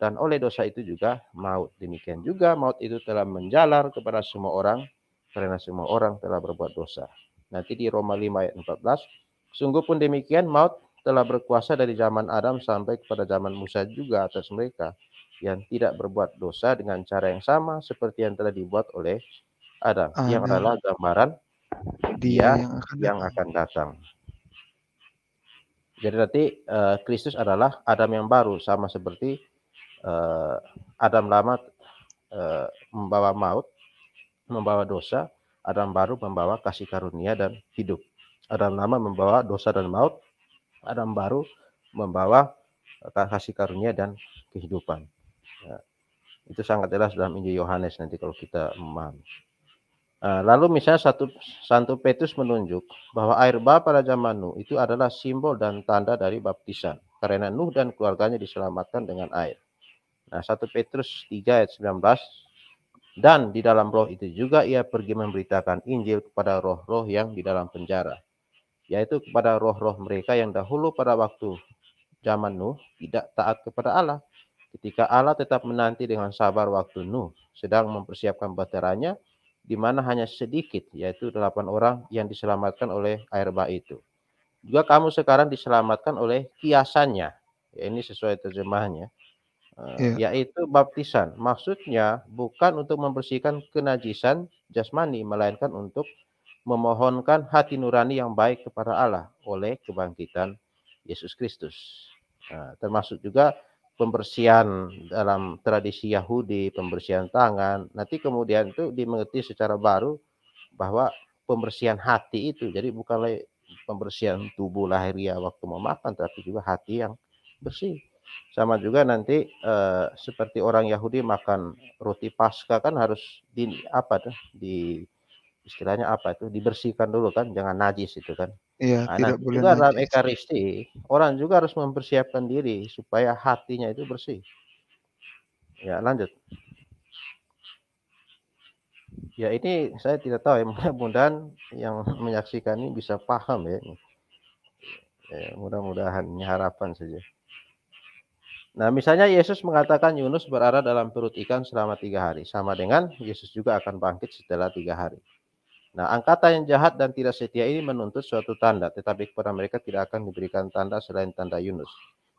Dan oleh dosa itu juga maut. Demikian juga maut itu telah menjalar kepada semua orang karena semua orang telah berbuat dosa. Nanti di Roma 5 ayat 14, sungguh pun demikian maut telah berkuasa dari zaman Adam sampai kepada zaman Musa juga atas mereka yang tidak berbuat dosa dengan cara yang sama seperti yang telah dibuat oleh ada Amin. yang adalah gambaran dia, dia yang, akan, yang akan datang. Jadi nanti uh, Kristus adalah Adam yang baru sama seperti uh, Adam lama uh, membawa maut, membawa dosa, Adam baru membawa kasih karunia dan hidup. Adam lama membawa dosa dan maut, Adam baru membawa kasih karunia dan kehidupan. Ya. Itu sangat jelas dalam Injil Yohanes nanti kalau kita memahami. Eh, lalu misalnya satu Santo Petrus menunjuk bahwa air bah pada zaman Nuh itu adalah simbol dan tanda dari baptisan karena Nuh dan keluarganya diselamatkan dengan air. Nah, 1 Petrus 3 ayat 19 dan di dalam roh itu juga ia pergi memberitakan Injil kepada roh-roh yang di dalam penjara, yaitu kepada roh-roh mereka yang dahulu pada waktu zaman Nuh tidak taat kepada Allah. Ketika Allah tetap menanti dengan sabar waktu Nuh sedang mempersiapkan bateranya di mana hanya sedikit yaitu delapan orang yang diselamatkan oleh air bah itu. Juga kamu sekarang diselamatkan oleh kiasannya. Ya, ini sesuai terjemahnya. Yeah. Iya. yaitu baptisan. Maksudnya bukan untuk membersihkan kenajisan jasmani melainkan untuk memohonkan hati nurani yang baik kepada Allah oleh kebangkitan Yesus Kristus. Nah, termasuk juga pembersihan dalam tradisi Yahudi, pembersihan tangan. Nanti kemudian itu dimengerti secara baru bahwa pembersihan hati itu. Jadi bukanlah pembersihan tubuh lahiriah waktu memakan, tapi juga hati yang bersih. Sama juga nanti eh, seperti orang Yahudi makan roti pasca kan harus di apa tuh di istilahnya apa itu dibersihkan dulu kan jangan najis itu kan iya nah, tidak boleh juga dalam ekaristi orang juga harus mempersiapkan diri supaya hatinya itu bersih ya lanjut ya ini saya tidak tahu ya mudah-mudahan yang menyaksikan ini bisa paham ya, ya mudah-mudahan ini harapan saja Nah, misalnya Yesus mengatakan Yunus berada dalam perut ikan selama tiga hari, sama dengan Yesus juga akan bangkit setelah tiga hari. Nah, angkatan yang jahat dan tidak setia ini menuntut suatu tanda, tetapi kepada mereka tidak akan diberikan tanda selain tanda Yunus.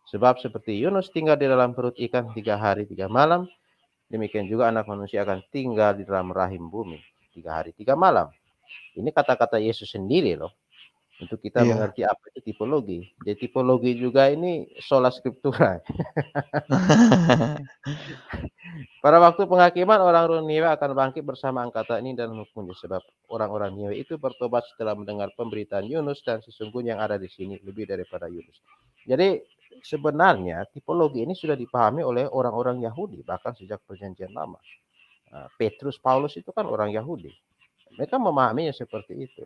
Sebab seperti Yunus tinggal di dalam perut ikan tiga hari tiga malam, demikian juga anak manusia akan tinggal di dalam rahim bumi tiga hari tiga malam. Ini kata-kata Yesus sendiri loh untuk kita yeah. mengerti apa itu tipologi. Jadi tipologi juga ini sola scriptura. Pada waktu penghakiman orang-orang akan bangkit bersama angkatan ini dan menghukumnya sebab orang-orang Niwe itu bertobat setelah mendengar pemberitaan Yunus dan sesungguhnya yang ada di sini lebih daripada Yunus. Jadi sebenarnya tipologi ini sudah dipahami oleh orang-orang Yahudi bahkan sejak perjanjian lama. Nah, Petrus Paulus itu kan orang Yahudi. Mereka memahaminya seperti itu.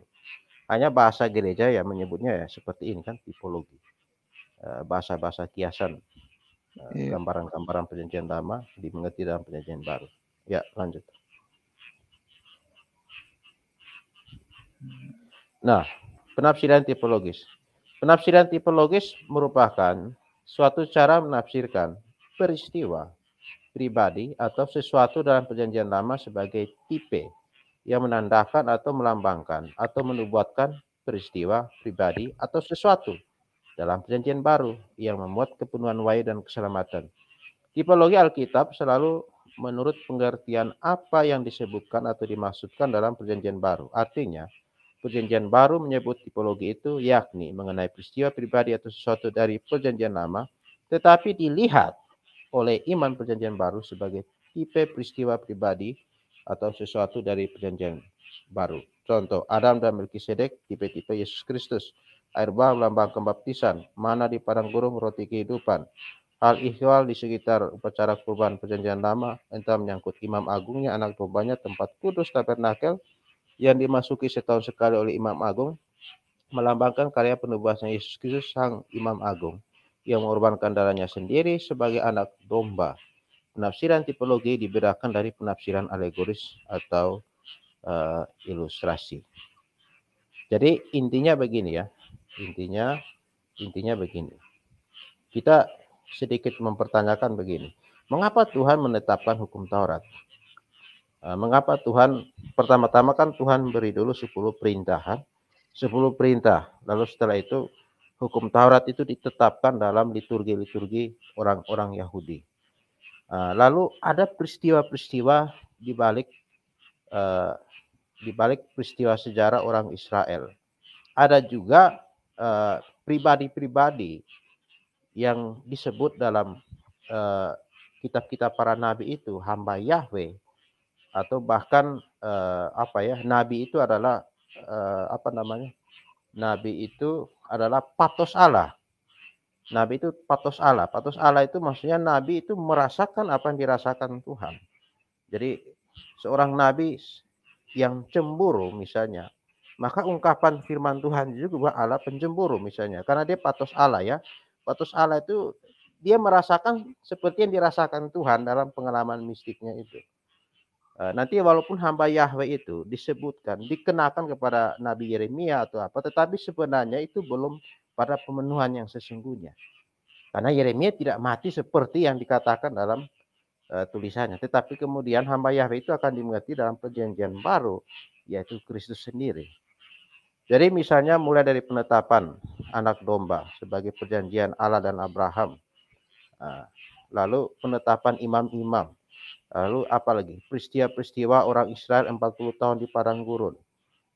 Hanya bahasa gereja ya menyebutnya ya seperti ini kan tipologi. Eh, bahasa-bahasa kiasan eh, iya. gambaran-gambaran perjanjian lama dimengerti dalam perjanjian baru. Ya, lanjut. Nah, penafsiran tipologis. Penafsiran tipologis merupakan suatu cara menafsirkan peristiwa pribadi atau sesuatu dalam perjanjian lama sebagai tipe yang menandakan atau melambangkan atau menubuatkan peristiwa pribadi atau sesuatu dalam perjanjian baru yang memuat kepenuhan wahyu dan keselamatan. Tipologi Alkitab selalu menurut pengertian apa yang disebutkan atau dimaksudkan dalam perjanjian baru. Artinya, perjanjian baru menyebut tipologi itu yakni mengenai peristiwa pribadi atau sesuatu dari perjanjian lama, tetapi dilihat oleh iman perjanjian baru sebagai tipe peristiwa pribadi atau sesuatu dari perjanjian baru. Contoh, Adam dan Melkisedek, tipe-tipe Yesus Kristus. Air bah lambang kebaptisan, mana di padang gurung roti kehidupan. Hal ihwal di sekitar upacara kurban perjanjian lama, entah menyangkut imam agungnya, anak dombanya, tempat kudus, tabernakel, yang dimasuki setahun sekali oleh imam agung, melambangkan karya penubuhan Yesus Kristus sang imam agung, yang mengorbankan darahnya sendiri sebagai anak domba penafsiran tipologi dibedakan dari penafsiran alegoris atau uh, ilustrasi. Jadi intinya begini ya. Intinya intinya begini. Kita sedikit mempertanyakan begini. Mengapa Tuhan menetapkan hukum Taurat? Eh, mengapa Tuhan pertama-tama kan Tuhan beri dulu 10 perintah, 10 perintah. Lalu setelah itu hukum Taurat itu ditetapkan dalam liturgi-liturgi orang-orang Yahudi. Eh, lalu ada peristiwa-peristiwa di balik eh, di balik peristiwa sejarah orang Israel. Ada juga eh, pribadi-pribadi yang disebut dalam kitab-kitab para nabi itu hamba Yahweh atau bahkan apa ya nabi itu adalah apa namanya nabi itu adalah patos Allah Nabi itu patos Allah. Patos Allah itu maksudnya Nabi itu merasakan apa yang dirasakan Tuhan. Jadi seorang Nabi yang cemburu misalnya, maka ungkapan firman Tuhan juga Allah pencemburu misalnya. Karena dia patos Allah ya. Patos Allah itu dia merasakan seperti yang dirasakan Tuhan dalam pengalaman mistiknya itu. E, nanti walaupun hamba Yahweh itu disebutkan, dikenakan kepada Nabi Yeremia atau apa, tetapi sebenarnya itu belum pada pemenuhan yang sesungguhnya. Karena Yeremia tidak mati seperti yang dikatakan dalam uh, tulisannya, tetapi kemudian hamba Yahweh itu akan dimengerti dalam perjanjian baru yaitu Kristus sendiri. Jadi misalnya mulai dari penetapan anak domba sebagai perjanjian Allah dan Abraham. Uh, lalu penetapan imam-imam. Lalu apalagi peristiwa-peristiwa orang Israel 40 tahun di padang gurun.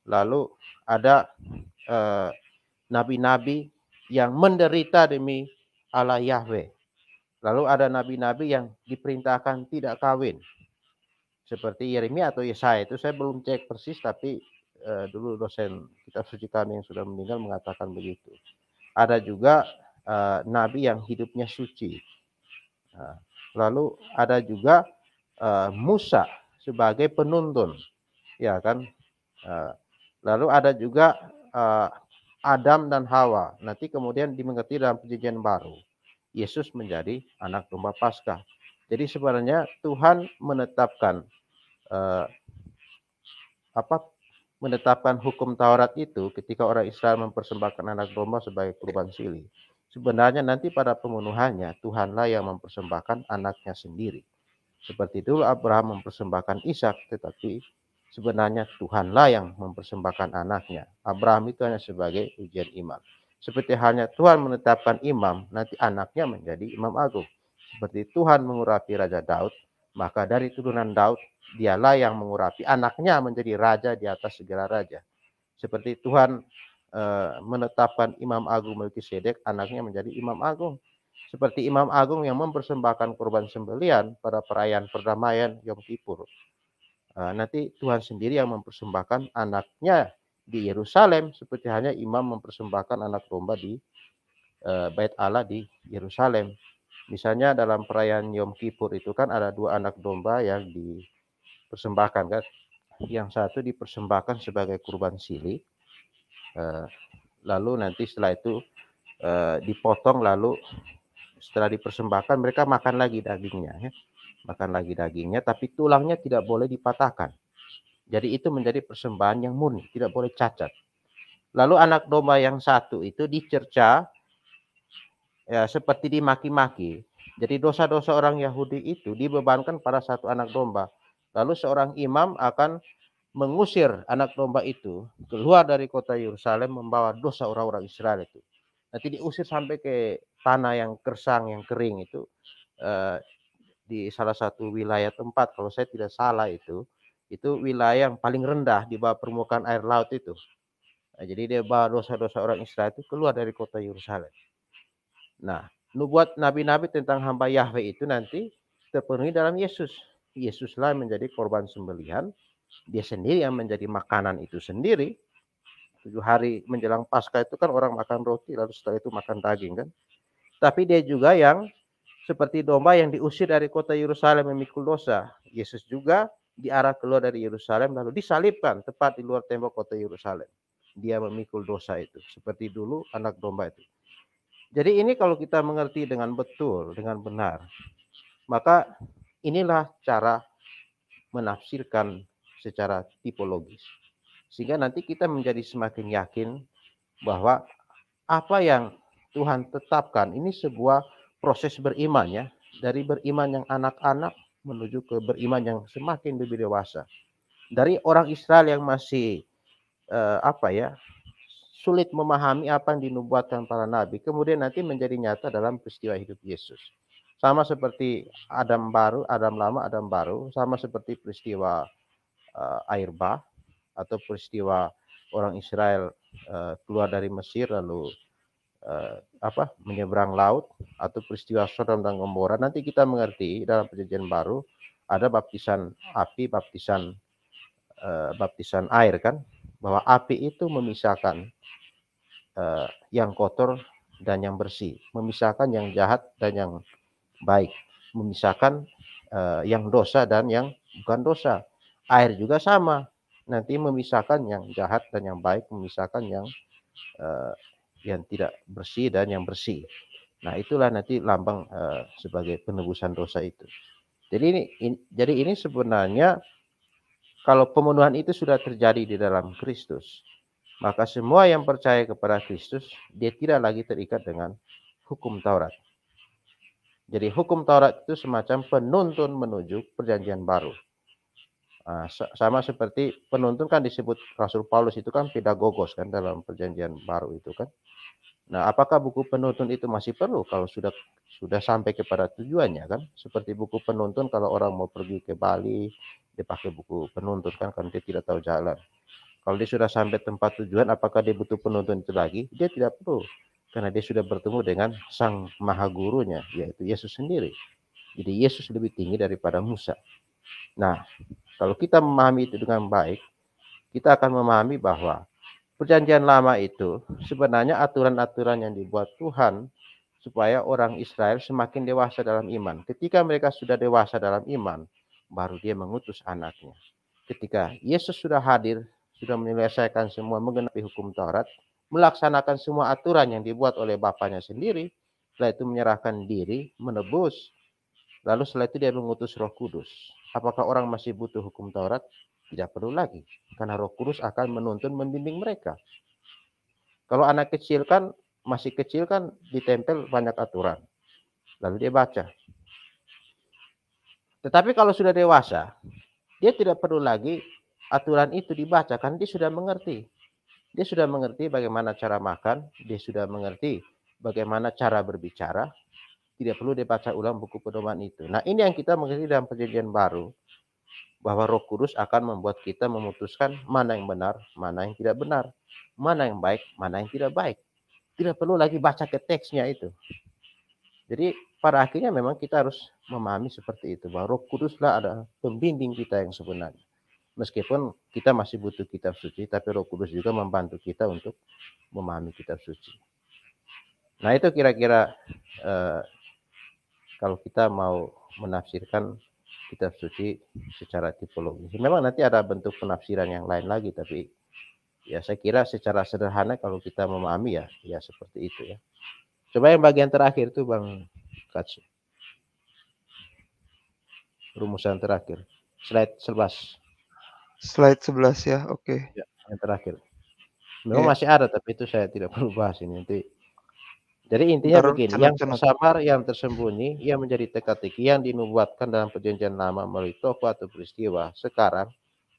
Lalu ada uh, nabi-nabi yang menderita demi Allah Yahweh. Lalu ada nabi-nabi yang diperintahkan tidak kawin. Seperti Yeremia atau Yesaya itu saya belum cek persis tapi eh, dulu dosen kitab suci kami yang sudah meninggal mengatakan begitu. Ada juga eh, nabi yang hidupnya suci. Nah, lalu ada juga eh, Musa sebagai penuntun. Ya kan? Eh, lalu ada juga eh, Adam dan Hawa. Nanti kemudian dimengerti dalam perjanjian baru. Yesus menjadi anak domba Paskah. Jadi sebenarnya Tuhan menetapkan eh, apa menetapkan hukum Taurat itu ketika orang Israel mempersembahkan anak domba sebagai kurban silih. Sebenarnya nanti pada pembunuhannya Tuhanlah yang mempersembahkan anaknya sendiri. Seperti dulu Abraham mempersembahkan Ishak, tetapi sebenarnya Tuhanlah yang mempersembahkan anaknya. Abraham itu hanya sebagai ujian imam. Seperti halnya Tuhan menetapkan imam, nanti anaknya menjadi imam agung. Seperti Tuhan mengurapi Raja Daud, maka dari turunan Daud, dialah yang mengurapi anaknya menjadi raja di atas segala raja. Seperti Tuhan eh, menetapkan Imam Agung sedek, anaknya menjadi Imam Agung. Seperti Imam Agung yang mempersembahkan korban sembelian pada perayaan perdamaian Yom Kippur. Eh, nanti Tuhan sendiri yang mempersembahkan anaknya di Yerusalem seperti hanya imam mempersembahkan anak domba di eh, bait Allah di Yerusalem. Misalnya dalam perayaan Yom Kippur itu kan ada dua anak domba yang dipersembahkan kan. Yang satu dipersembahkan sebagai kurban silih. Eh, lalu nanti setelah itu dipotong lalu setelah dipersembahkan mereka makan lagi dagingnya ya makan lagi dagingnya, tapi tulangnya tidak boleh dipatahkan. Jadi itu menjadi persembahan yang murni, tidak boleh cacat. Lalu anak domba yang satu itu dicerca ya, seperti dimaki-maki. Jadi dosa-dosa orang Yahudi itu dibebankan pada satu anak domba. Lalu seorang imam akan mengusir anak domba itu keluar dari kota Yerusalem membawa dosa orang-orang Israel itu. Nanti diusir sampai ke tanah yang kersang, yang kering itu. Eh, di salah satu wilayah tempat kalau saya tidak salah itu itu wilayah yang paling rendah di bawah permukaan air laut itu. Nah, jadi dia bawa dosa-dosa orang Israel itu keluar dari kota Yerusalem. Nah, nubuat nabi-nabi tentang hamba Yahweh itu nanti terpenuhi dalam Yesus. Yesuslah menjadi korban sembelihan. Dia sendiri yang menjadi makanan itu sendiri. Tujuh hari menjelang Paskah itu kan orang makan roti lalu setelah itu makan daging kan. Tapi dia juga yang seperti domba yang diusir dari kota Yerusalem memikul dosa. Yesus juga diarah keluar dari Yerusalem lalu disalibkan tepat di luar tembok kota Yerusalem. Dia memikul dosa itu seperti dulu anak domba itu. Jadi ini kalau kita mengerti dengan betul, dengan benar, maka inilah cara menafsirkan secara tipologis. Sehingga nanti kita menjadi semakin yakin bahwa apa yang Tuhan tetapkan ini sebuah proses beriman ya, dari beriman yang anak-anak menuju ke beriman yang semakin lebih dewasa. Dari orang Israel yang masih eh, apa ya, sulit memahami apa yang dinubuatkan para nabi, kemudian nanti menjadi nyata dalam peristiwa hidup Yesus. Sama seperti Adam baru, Adam lama, Adam baru, sama seperti peristiwa eh, air bah atau peristiwa orang Israel eh, keluar dari Mesir lalu uh, apa menyeberang laut atau peristiwa Sodom dan Gomora nanti kita mengerti dalam perjanjian baru ada baptisan api, baptisan uh, baptisan air kan bahwa api itu memisahkan uh, yang kotor dan yang bersih, memisahkan yang jahat dan yang baik, memisahkan uh, yang dosa dan yang bukan dosa. Air juga sama, nanti memisahkan yang jahat dan yang baik, memisahkan yang yang tidak bersih dan yang bersih. Nah, itulah nanti lambang uh, sebagai penebusan dosa itu. Jadi ini in, jadi ini sebenarnya kalau pemenuhan itu sudah terjadi di dalam Kristus, maka semua yang percaya kepada Kristus dia tidak lagi terikat dengan hukum Taurat. Jadi hukum Taurat itu semacam penuntun menuju perjanjian baru. Nah, sama seperti penuntun kan disebut Rasul Paulus itu kan pedagogos kan dalam perjanjian baru itu kan. Nah, apakah buku penuntun itu masih perlu kalau sudah sudah sampai kepada tujuannya kan? Seperti buku penuntun kalau orang mau pergi ke Bali dia pakai buku penuntun kan karena dia tidak tahu jalan. Kalau dia sudah sampai tempat tujuan apakah dia butuh penuntun itu lagi? Dia tidak perlu karena dia sudah bertemu dengan sang maha gurunya yaitu Yesus sendiri. Jadi Yesus lebih tinggi daripada Musa. Nah, kalau kita memahami itu dengan baik, kita akan memahami bahwa perjanjian lama itu sebenarnya aturan-aturan yang dibuat Tuhan supaya orang Israel semakin dewasa dalam iman. Ketika mereka sudah dewasa dalam iman, baru dia mengutus anaknya. Ketika Yesus sudah hadir, sudah menyelesaikan semua mengenai hukum Taurat, melaksanakan semua aturan yang dibuat oleh bapaknya sendiri, setelah itu menyerahkan diri, menebus, lalu setelah itu dia mengutus Roh Kudus Apakah orang masih butuh hukum Taurat? Tidak perlu lagi, karena Roh Kudus akan menuntun membimbing mereka. Kalau anak kecil kan masih kecil kan ditempel banyak aturan. Lalu dia baca. Tetapi kalau sudah dewasa, dia tidak perlu lagi aturan itu dibaca karena dia sudah mengerti. Dia sudah mengerti bagaimana cara makan, dia sudah mengerti bagaimana cara berbicara, tidak perlu dibaca ulang buku pedoman itu. Nah ini yang kita mengerti dalam perjanjian baru. Bahwa roh kudus akan membuat kita memutuskan mana yang benar, mana yang tidak benar. Mana yang baik, mana yang tidak baik. Tidak perlu lagi baca ke teksnya itu. Jadi pada akhirnya memang kita harus memahami seperti itu. Bahwa roh kuduslah ada pembimbing kita yang sebenarnya. Meskipun kita masih butuh kitab suci, tapi roh kudus juga membantu kita untuk memahami kitab suci. Nah itu kira-kira uh, kalau kita mau menafsirkan kitab suci secara tipologis. Memang nanti ada bentuk penafsiran yang lain lagi, tapi ya saya kira secara sederhana kalau kita memahami ya, ya seperti itu ya. Coba yang bagian terakhir itu Bang Katsu. Rumusan terakhir. Slide 11. Slide 11 ya, oke. Okay. Ya, yang terakhir. Memang yeah. masih ada, tapi itu saya tidak perlu bahas ini. Nanti jadi intinya Ter begini, yang tersamar, yang tersembunyi, yang menjadi teka-teki, yang dinubuatkan dalam perjanjian lama melalui tokoh atau peristiwa, sekarang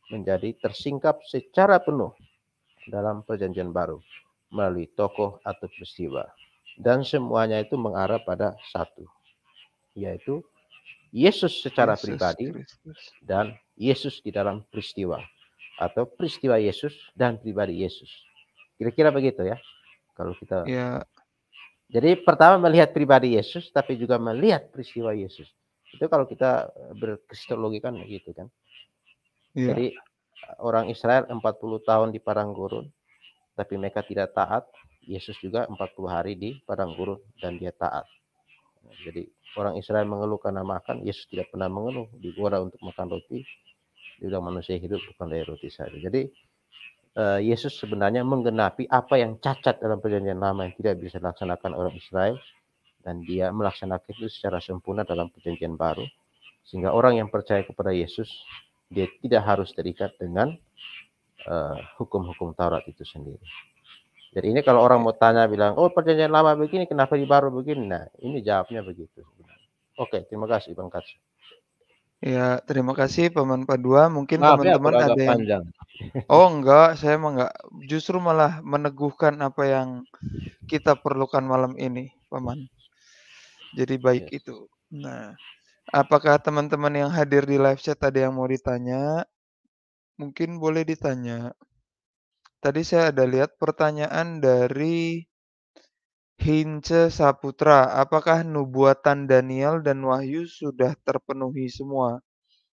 menjadi tersingkap secara penuh dalam perjanjian baru melalui tokoh atau peristiwa. Dan semuanya itu mengarah pada satu, yaitu Yesus secara Yesus pribadi Christus. dan Yesus di dalam peristiwa atau peristiwa Yesus dan pribadi Yesus. Kira-kira begitu ya. Kalau kita ya jadi pertama melihat pribadi Yesus, tapi juga melihat peristiwa Yesus. Itu kalau kita eh, berkristologi kan begitu kan. Yeah. Jadi orang Israel 40 tahun di padang gurun, tapi mereka tidak taat. Yesus juga 40 hari di padang gurun dan dia taat. Jadi orang Israel mengeluh karena makan, Yesus tidak pernah mengeluh. di gua untuk makan roti, dia bilang manusia hidup bukan dari roti saja. Jadi Eh, Yesus sebenarnya menggenapi apa yang cacat dalam perjanjian lama yang tidak bisa dilaksanakan orang Israel dan dia melaksanakan itu secara sempurna dalam perjanjian baru sehingga orang yang percaya kepada Yesus dia tidak harus terikat dengan eh, hukum-hukum uh, Taurat itu sendiri. Jadi ini kalau orang mau tanya bilang, oh perjanjian lama begini, kenapa di baru begini? Nah, ini jawabnya begitu. Oke, terima kasih Bang Katsu. Ya, terima kasih Paman Padua. Mungkin ya, teman-teman ya, ada yang panjang. Oh, enggak, saya mah enggak. Justru malah meneguhkan apa yang kita perlukan malam ini, Paman. Jadi baik ya. itu. Nah, apakah teman-teman yang hadir di live chat ada yang mau ditanya? Mungkin boleh ditanya. Tadi saya ada lihat pertanyaan dari Hince Saputra, apakah nubuatan Daniel dan Wahyu sudah terpenuhi semua?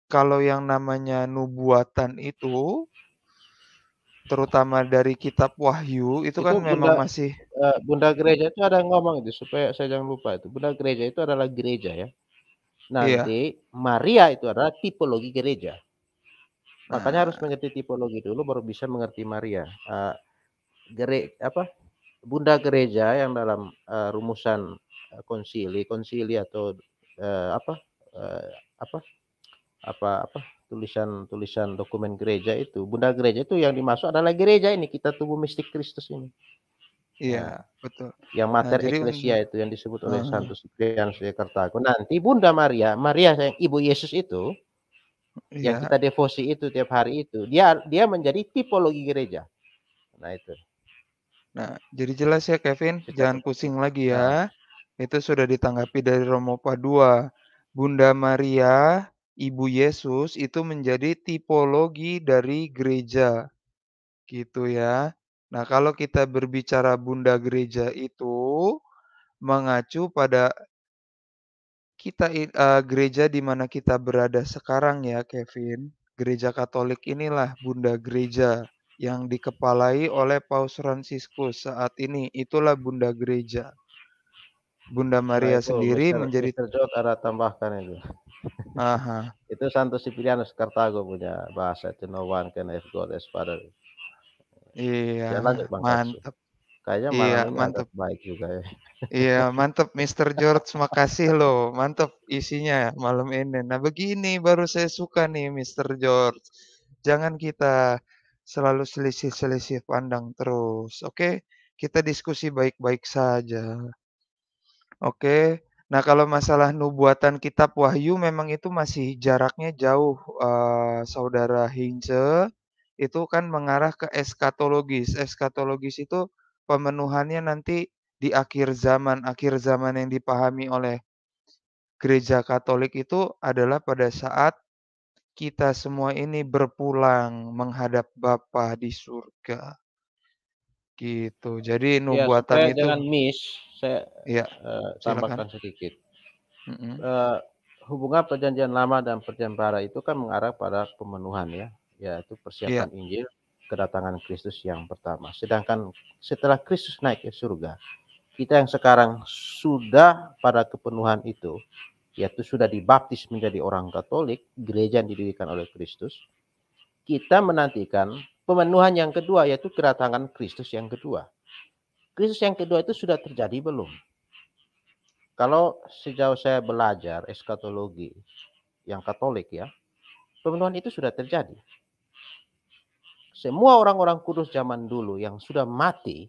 Kalau yang namanya nubuatan itu, terutama dari kitab Wahyu, itu, kan itu kan bunda, memang masih... Eh, bunda gereja itu ada yang ngomong itu, supaya saya jangan lupa itu. Bunda gereja itu adalah gereja ya. Iya. Nanti iya. Maria itu adalah tipologi gereja. Makanya nah. harus mengerti tipologi dulu baru bisa mengerti Maria. Uh, gere apa Bunda Gereja yang dalam uh, rumusan eh, konsili, konsili atau uh, apa uh, apa apa apa tulisan-tulisan dokumen gereja itu, Bunda Gereja itu yang dimaksud adalah gereja ini kita tubuh mistik Kristus ini. Iya, nah, betul. Yang materi nah, eklesia itu yang disebut oleh uh, Santo Siprian dari Kartago. Nanti Bunda Maria, Maria yang ibu Yesus itu yang iya. kita devosi itu tiap hari itu, dia dia menjadi tipologi gereja. Nah, itu. Nah, jadi jelas ya Kevin, Kita jangan pusing lagi ya. Nah. Itu sudah ditanggapi dari Romo Padua. Bunda Maria, Ibu Yesus itu menjadi tipologi dari gereja. Gitu ya. Nah, kalau kita berbicara Bunda Gereja itu mengacu pada kita uh, gereja di mana kita berada sekarang ya Kevin. Gereja Katolik inilah Bunda Gereja yang dikepalai oleh Paus Fransiskus saat ini. Itulah Bunda Gereja. Bunda nah, Maria nah, itu, sendiri Mr. menjadi terjawab ada tambahkan itu. Aha. itu Santo Siprianus Kartago punya bahasa itu no one can have God as father. Iya. lanjut, mantap. Kayaknya malam iya, mantap baik juga ya. Iya, mantap Mr. George, makasih loh. Mantap isinya malam ini. Nah, begini baru saya suka nih Mr. George. Jangan kita selalu selisih-selisih pandang terus. Oke, kita diskusi baik-baik saja. Oke. Nah, kalau masalah nubuatan kitab Wahyu memang itu masih jaraknya jauh uh, saudara Hince itu kan mengarah ke eskatologis. Eskatologis itu pemenuhannya nanti di akhir zaman. Akhir zaman yang dipahami oleh gereja Katolik itu adalah pada saat kita semua ini berpulang menghadap Bapa di surga. Gitu. Jadi iya, nubuatan ya, itu jangan miss, saya ya, uh, tambahkan sedikit. Mm -hmm. uh, hubungan perjanjian lama dan perjanjian baru itu kan mengarah pada pemenuhan ya, yaitu iya. persiapan yeah. Injil kedatangan Kristus yang pertama. Sedangkan setelah Kristus naik ke surga, kita yang sekarang sudah pada kepenuhan itu, yaitu sudah dibaptis menjadi orang Katolik, gereja yang didirikan oleh Kristus, kita menantikan pemenuhan yang kedua yaitu kedatangan Kristus yang kedua. Kristus yang kedua itu sudah terjadi belum? Kalau sejauh saya belajar eskatologi yang Katolik ya, pemenuhan itu sudah terjadi. Semua orang-orang kudus zaman dulu yang sudah mati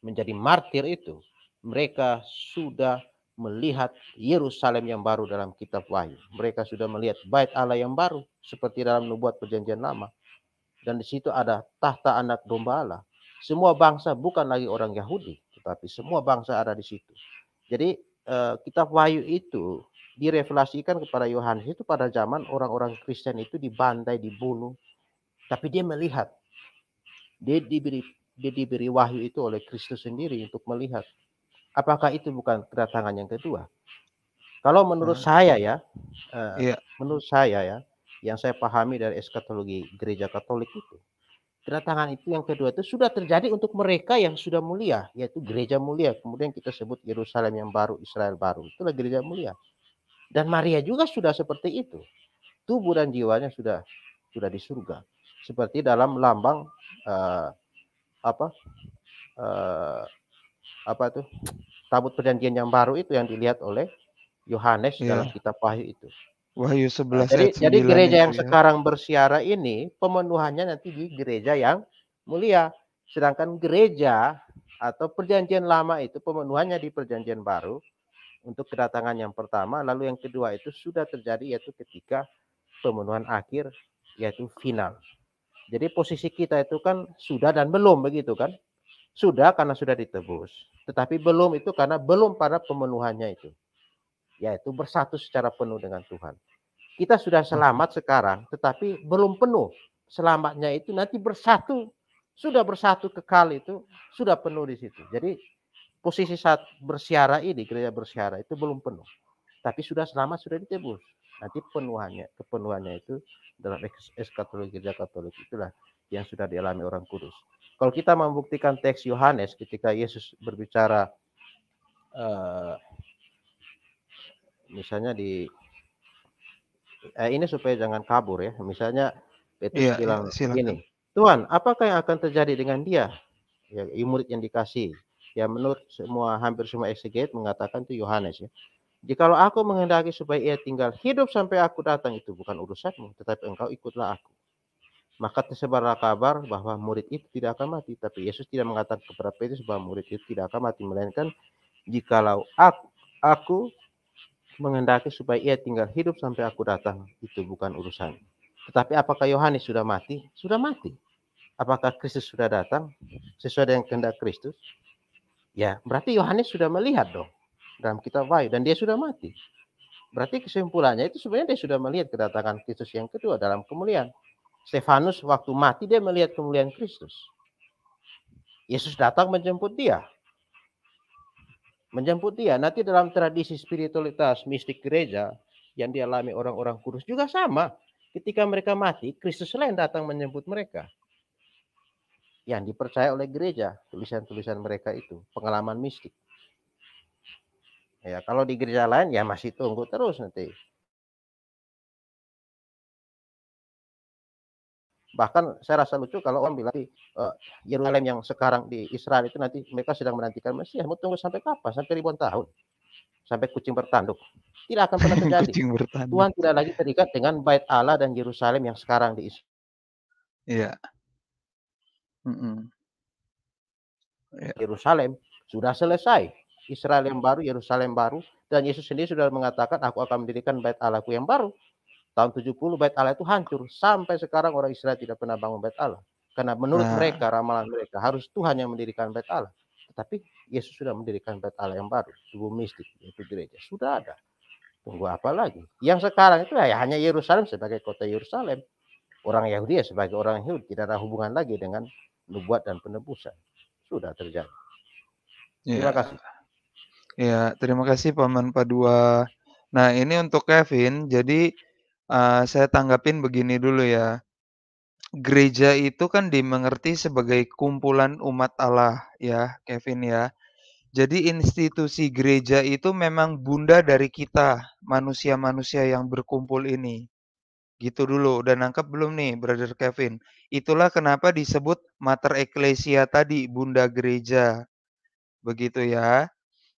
menjadi martir itu, mereka sudah melihat Yerusalem yang baru dalam kitab Wahyu. Mereka sudah melihat bait Allah yang baru seperti dalam nubuat perjanjian lama. Dan di situ ada tahta anak domba Allah. Semua bangsa bukan lagi orang Yahudi, tetapi semua bangsa ada di situ. Jadi eh, kitab Wahyu itu direflasikan kepada Yohanes itu pada zaman orang-orang Kristen itu dibantai, dibunuh. Tapi dia melihat. Dia diberi dia diberi wahyu itu oleh Kristus sendiri untuk melihat Apakah itu bukan kedatangan yang kedua? Kalau menurut hmm. saya ya, uh, eh, yeah. menurut saya ya, yang saya pahami dari eskatologi gereja Katolik itu, kedatangan itu yang kedua itu sudah terjadi untuk mereka yang sudah mulia, yaitu gereja mulia. Kemudian kita sebut Yerusalem yang baru, Israel baru. Itulah gereja mulia. Dan Maria juga sudah seperti itu. Tubuh dan jiwanya sudah sudah di surga. Seperti dalam lambang uh, apa? Uh, apa tuh tabut perjanjian yang baru itu yang dilihat oleh Yohanes yeah. dalam kitab Wahyu itu. Wahyu 11 nah, jadi, jadi gereja yang ya. sekarang bersiara ini pemenuhannya nanti di gereja yang mulia. Sedangkan gereja atau perjanjian lama itu pemenuhannya di perjanjian baru untuk kedatangan yang pertama lalu yang kedua itu sudah terjadi yaitu ketika pemenuhan akhir yaitu final. Jadi posisi kita itu kan sudah dan belum begitu kan? Sudah karena sudah ditebus. Tetapi belum itu karena belum pada pemenuhannya itu. Yaitu bersatu secara penuh dengan Tuhan. Kita sudah hmm. selamat sekarang, tetapi belum penuh. Selamatnya itu nanti bersatu, sudah bersatu kekal itu, sudah penuh di situ. Jadi posisi saat bersiara ini, gereja bersiara itu belum penuh. Tapi sudah selamat, sudah ditebus. Nanti penuhannya, kepenuhannya itu dalam eskatologi gereja katolik itulah yang sudah dialami orang kudus. Kalau kita membuktikan teks Yohanes ketika Yesus berbicara uh, misalnya di eh, ini supaya jangan kabur ya. Misalnya Petrus ya, bilang ini, Tuhan, apakah yang akan terjadi dengan dia? Ya, murid yang dikasih. Ya menurut semua hampir semua exeget mengatakan itu Yohanes ya. Jikalau aku menghendaki supaya ia tinggal hidup sampai aku datang itu bukan urusanmu, tetapi engkau ikutlah aku maka tersebarlah kabar bahwa murid itu tidak akan mati. Tapi Yesus tidak mengatakan kepada Petrus bahwa murid itu tidak akan mati, melainkan jikalau aku, aku mengendaki supaya ia tinggal hidup sampai aku datang, itu bukan urusan. Tetapi apakah Yohanes sudah mati? Sudah mati. Apakah Kristus sudah datang sesuai dengan kehendak Kristus? Ya, berarti Yohanes sudah melihat dong dalam kitab Wahyu dan dia sudah mati. Berarti kesimpulannya itu sebenarnya dia sudah melihat kedatangan Kristus yang kedua dalam kemuliaan. Stefanus waktu mati dia melihat kemuliaan Kristus. Yesus datang menjemput dia. Menjemput dia. Nanti dalam tradisi spiritualitas mistik gereja yang dialami orang-orang kudus juga sama. Ketika mereka mati, Kristus lain datang menjemput mereka. Yang dipercaya oleh gereja, tulisan-tulisan mereka itu, pengalaman mistik. Ya, kalau di gereja lain ya masih tunggu terus nanti Bahkan saya rasa lucu kalau orang bilang eh, Yerusalem uh, yang sekarang di Israel itu nanti mereka sedang menantikan Mesias. Mau tunggu sampai kapan? Sampai ribuan tahun. Sampai kucing bertanduk. Tidak akan pernah terjadi. Tuhan tidak lagi terikat dengan bait Allah dan Yerusalem yang sekarang di Israel. Iya. Mm -mm. Yerusalem sudah selesai. Israel yang baru, Yerusalem baru, dan Yesus sendiri sudah mengatakan, aku akan mendirikan bait Allahku yang baru. Tahun 70 bait Allah itu hancur. Sampai sekarang orang Israel tidak pernah bangun bait Allah. Karena menurut nah. mereka, ramalan mereka, harus Tuhan yang mendirikan bait Allah. Tetapi Yesus sudah mendirikan bait Allah yang baru, tubuh mistik, yaitu gereja. Sudah ada. Tunggu apa lagi? Yang sekarang itu ya hanya Yerusalem sebagai kota Yerusalem. Orang Yahudi ya sebagai orang Yahudi. Tidak ada hubungan lagi dengan nubuat dan penebusan. Sudah terjadi. Iya. Terima kasih. Ya, terima kasih Paman Padua. Nah, ini untuk Kevin. Jadi Eh, saya tanggapin begini dulu ya. Gereja itu kan dimengerti sebagai kumpulan umat Allah ya, Kevin ya. Jadi institusi gereja itu memang bunda dari kita, manusia-manusia yang berkumpul ini. Gitu dulu, udah nangkep belum nih Brother Kevin? Itulah kenapa disebut Mater Ecclesia tadi, bunda gereja. Begitu ya.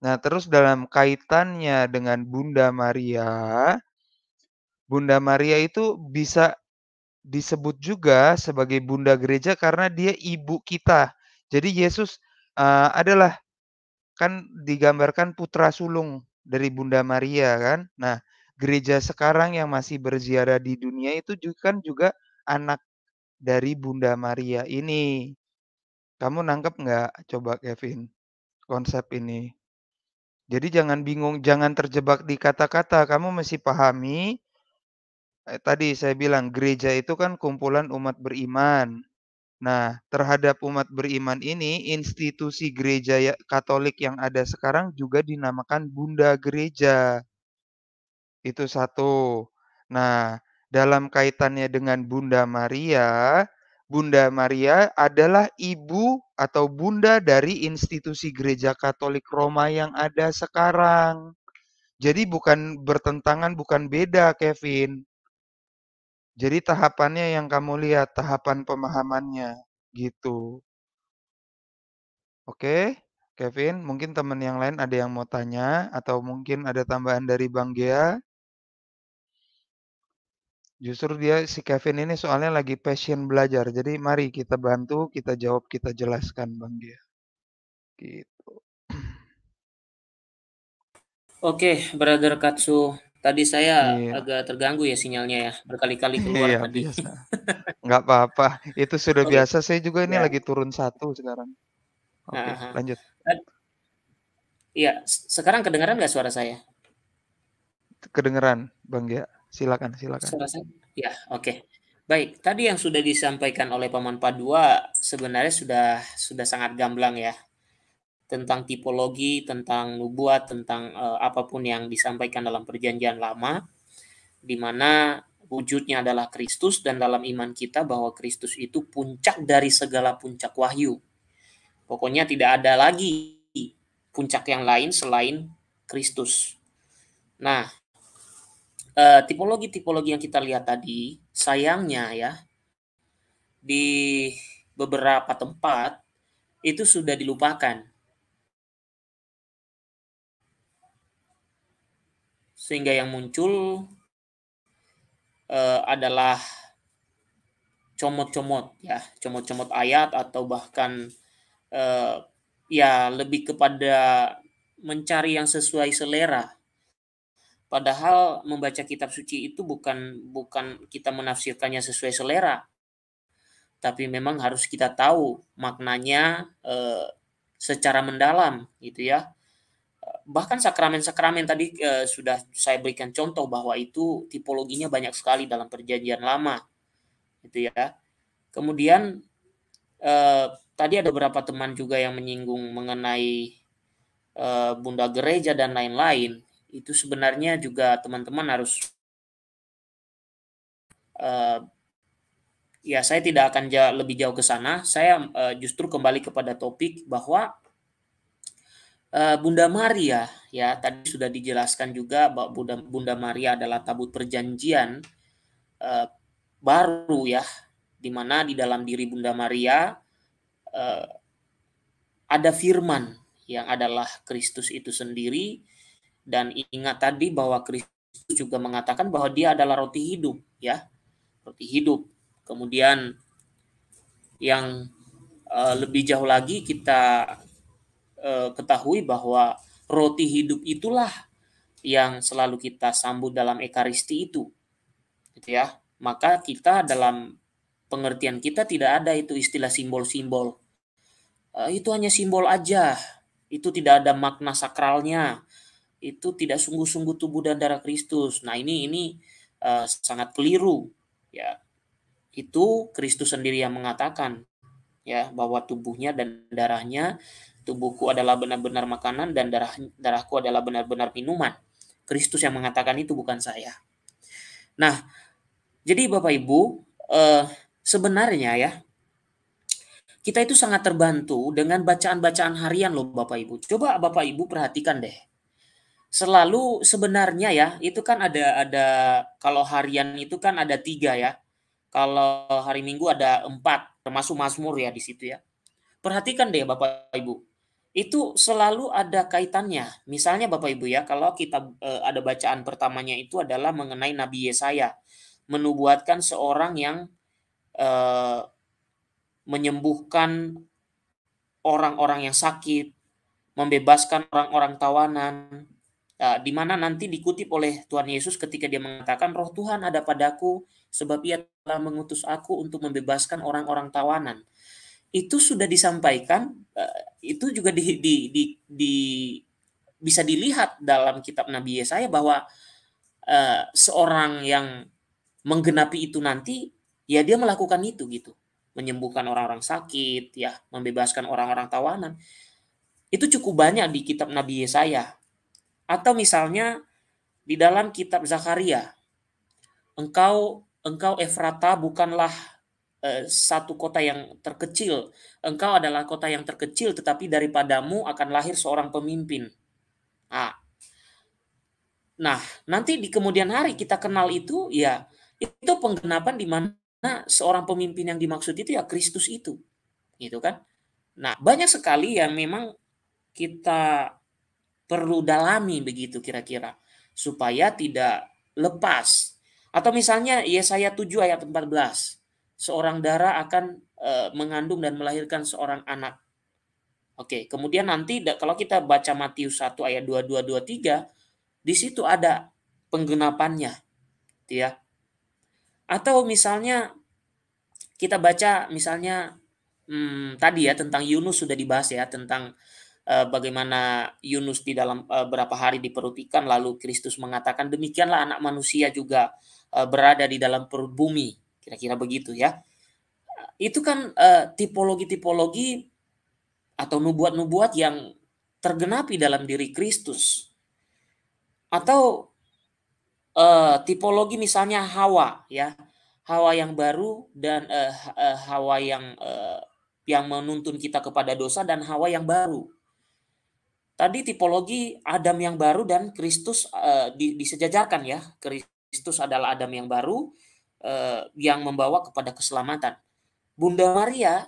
Nah, terus dalam kaitannya dengan Bunda Maria, Bunda Maria itu bisa disebut juga sebagai Bunda Gereja karena dia ibu kita. Jadi Yesus uh, adalah kan digambarkan putra sulung dari Bunda Maria kan. Nah, gereja sekarang yang masih berziarah di dunia itu juga kan juga anak dari Bunda Maria ini. Kamu nangkep nggak coba Kevin konsep ini? Jadi jangan bingung, jangan terjebak di kata-kata. Kamu mesti pahami eh, tadi saya bilang gereja itu kan kumpulan umat beriman. Nah, terhadap umat beriman ini, institusi gereja ya, Katolik yang ada sekarang juga dinamakan Bunda Gereja. Itu satu. Nah, dalam kaitannya dengan Bunda Maria, Bunda Maria adalah ibu atau bunda dari institusi gereja Katolik Roma yang ada sekarang. Jadi bukan bertentangan, bukan beda, Kevin. Jadi tahapannya yang kamu lihat, tahapan pemahamannya gitu. Oke, Kevin, mungkin teman yang lain ada yang mau tanya atau mungkin ada tambahan dari Bang Gea. Justru dia si Kevin ini soalnya lagi passion belajar. Jadi mari kita bantu, kita jawab, kita jelaskan Bang Gea. Gitu. Oke, Brother Katsu, Tadi saya iya. agak terganggu ya sinyalnya ya berkali-kali keluar iya, tadi. Nggak apa-apa, itu sudah okay. biasa. Saya juga ini ya. lagi turun satu sekarang. Oke, okay, Aha. lanjut. Iya, sekarang kedengaran nggak suara saya? Kedengaran, Bang ya. Silakan, silakan. Suara saya? Ya, oke. Okay. Baik, tadi yang sudah disampaikan oleh Paman Padua sebenarnya sudah sudah sangat gamblang ya tentang tipologi, tentang nubuat, tentang uh, apapun yang disampaikan dalam perjanjian lama, di mana wujudnya adalah Kristus dan dalam iman kita bahwa Kristus itu puncak dari segala puncak wahyu. Pokoknya tidak ada lagi puncak yang lain selain Kristus. Nah, eh, tipologi-tipologi yang kita lihat tadi, sayangnya ya, di beberapa tempat itu sudah dilupakan sehingga yang muncul uh, adalah comot-comot ya comot-comot ayat atau bahkan uh, ya lebih kepada mencari yang sesuai selera padahal membaca kitab suci itu bukan bukan kita menafsirkannya sesuai selera tapi memang harus kita tahu maknanya uh, secara mendalam gitu ya bahkan sakramen-sakramen tadi eh, sudah saya berikan contoh bahwa itu tipologinya banyak sekali dalam perjanjian lama gitu ya kemudian eh, tadi ada beberapa teman juga yang menyinggung mengenai eh, bunda gereja dan lain-lain itu sebenarnya juga teman-teman harus ya saya tidak akan jauh, lebih jauh ke sana saya justru kembali kepada topik bahwa Eh, Bunda Maria ya tadi sudah dijelaskan juga bahwa Bunda, Bunda Maria adalah tabut perjanjian uh, baru ya di mana di dalam diri Bunda Maria uh, ada firman yang adalah Kristus itu sendiri dan ingat tadi bahwa Kristus juga mengatakan bahwa dia adalah roti hidup ya roti hidup kemudian yang uh, lebih jauh lagi kita Eh, ketahui bahwa roti hidup itulah yang selalu kita sambut dalam ekaristi itu. Gitu ya. Maka kita dalam pengertian kita tidak ada itu istilah simbol-simbol. Eh, itu hanya simbol aja. Itu tidak ada makna sakralnya. Itu tidak sungguh-sungguh tubuh dan darah Kristus. Nah, ini ini e, sangat keliru ya. Itu Kristus sendiri yang mengatakan ya bahwa tubuhnya dan darahnya tubuhku adalah benar-benar makanan dan darah darahku adalah benar-benar minuman. Kristus yang mengatakan itu bukan saya. Nah, jadi Bapak Ibu, eh, sebenarnya ya kita itu sangat terbantu dengan bacaan-bacaan harian loh Bapak Ibu. Coba Bapak Ibu perhatikan deh. Selalu sebenarnya ya itu kan ada ada kalau harian itu kan ada tiga ya. Kalau hari Minggu ada empat termasuk Mazmur ya di situ ya. Perhatikan deh Bapak Ibu itu selalu ada kaitannya. Misalnya Bapak Ibu ya, kalau kita e, ada bacaan pertamanya itu adalah mengenai Nabi Yesaya menubuatkan seorang yang e, menyembuhkan orang-orang yang sakit, membebaskan orang-orang tawanan. Nah, di mana nanti dikutip oleh Tuhan Yesus ketika dia mengatakan roh Tuhan ada padaku sebab ia telah mengutus aku untuk membebaskan orang-orang tawanan itu sudah disampaikan eh, itu juga di, di, di, di bisa dilihat dalam kitab Nabi Yesaya bahwa uh, seorang yang menggenapi itu nanti ya dia melakukan itu gitu menyembuhkan orang-orang sakit ya membebaskan orang-orang tawanan itu cukup banyak di kitab Nabi Yesaya atau misalnya di dalam kitab Zakaria engkau engkau Efrata bukanlah Eh, satu kota yang terkecil. Engkau adalah kota yang terkecil, tetapi daripadamu akan lahir seorang pemimpin. Nah, nah nanti di kemudian hari kita kenal itu, ya itu penggenapan di mana seorang pemimpin yang dimaksud itu ya Kristus itu, gitu kan? Nah banyak sekali yang memang kita perlu dalami begitu kira-kira supaya tidak lepas. Atau misalnya Yesaya 7 ayat 14 seorang darah akan eh, mengandung dan melahirkan seorang anak. Oke, kemudian nanti kalau kita baca Matius 1 ayat 2223, di situ ada penggenapannya. Gitu ya. Atau misalnya kita baca misalnya hmm, tadi ya tentang Yunus sudah dibahas ya tentang eh, bagaimana Yunus di dalam eh, berapa hari perut ikan lalu Kristus mengatakan demikianlah anak manusia juga eh, berada di dalam perut bumi Kira-kira begitu ya. Itu kan eh, tipologi-tipologi uh, atau nubuat-nubuat yang tergenapi dalam diri Kristus. Atau uh, tipologi misalnya Hawa ya. Hawa yang baru dan uh, uh, Hawa yang uh, yang menuntun kita kepada dosa dan Hawa yang baru. Tadi tipologi Adam yang baru dan Kristus uh, disejajarkan ya. Kristus adalah Adam yang baru eh, yang membawa kepada keselamatan. Bunda Maria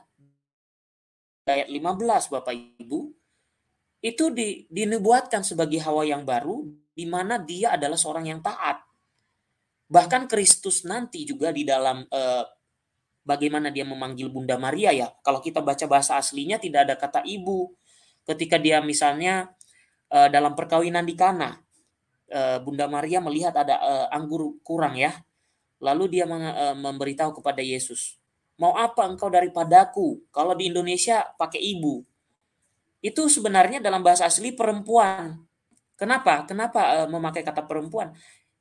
ayat 15 Bapak Ibu itu di, dinubuatkan sebagai Hawa yang baru di mana dia adalah seorang yang taat. Bahkan Kristus nanti juga di dalam eh, bagaimana dia memanggil Bunda Maria ya. Kalau kita baca bahasa aslinya tidak ada kata ibu. Ketika dia misalnya eh, dalam perkawinan di Kana, eh, Bunda Maria melihat ada eh, anggur kurang ya. Lalu dia e, memberitahu kepada Yesus, mau apa engkau daripadaku? Kalau di Indonesia pakai ibu. Itu sebenarnya dalam bahasa asli perempuan. Kenapa? Kenapa e, memakai kata perempuan?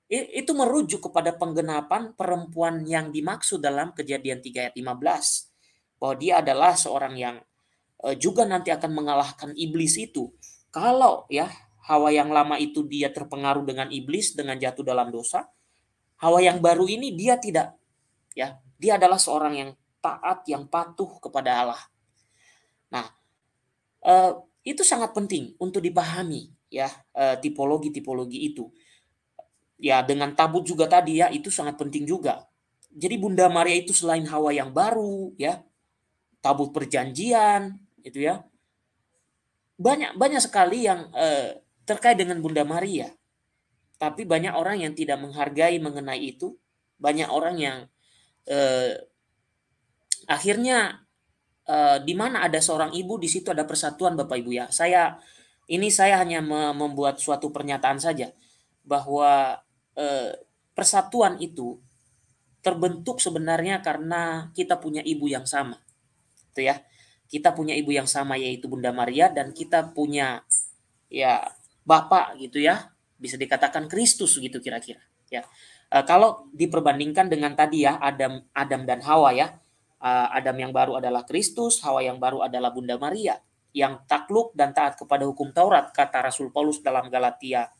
Itu merujuk kepada penggenapan perempuan yang dimaksud dalam kejadian 3 ayat 15. Bahwa dia adalah seorang yang e, juga nanti akan mengalahkan iblis itu. Kalau ya Hawa yang lama itu dia terpengaruh dengan iblis dengan jatuh dalam dosa, Hawa yang baru ini dia tidak ya, dia adalah seorang yang taat yang patuh kepada Allah. Nah, eh, itu sangat penting untuk dipahami ya tipologi eh, tipologi-tipologi itu. Ya, dengan tabut juga tadi ya itu sangat penting juga. Jadi Bunda Maria itu selain Hawa yang baru ya, tabut perjanjian itu ya. Banyak banyak sekali yang eh, terkait dengan Bunda Maria tapi banyak orang yang tidak menghargai mengenai itu, banyak orang yang eh, akhirnya eh, di mana ada seorang ibu di situ ada persatuan Bapak Ibu ya. Saya ini saya hanya membuat suatu pernyataan saja bahwa eh, persatuan itu terbentuk sebenarnya karena kita punya ibu yang sama. Itu ya. Kita punya ibu yang sama yaitu Bunda Maria dan kita punya ya bapak gitu ya bisa dikatakan Kristus gitu kira-kira ya e, kalau diperbandingkan dengan tadi ya Adam Adam dan Hawa ya e, Adam yang baru adalah Kristus Hawa yang baru adalah Bunda Maria yang takluk dan taat kepada hukum Taurat kata Rasul Paulus dalam Galatia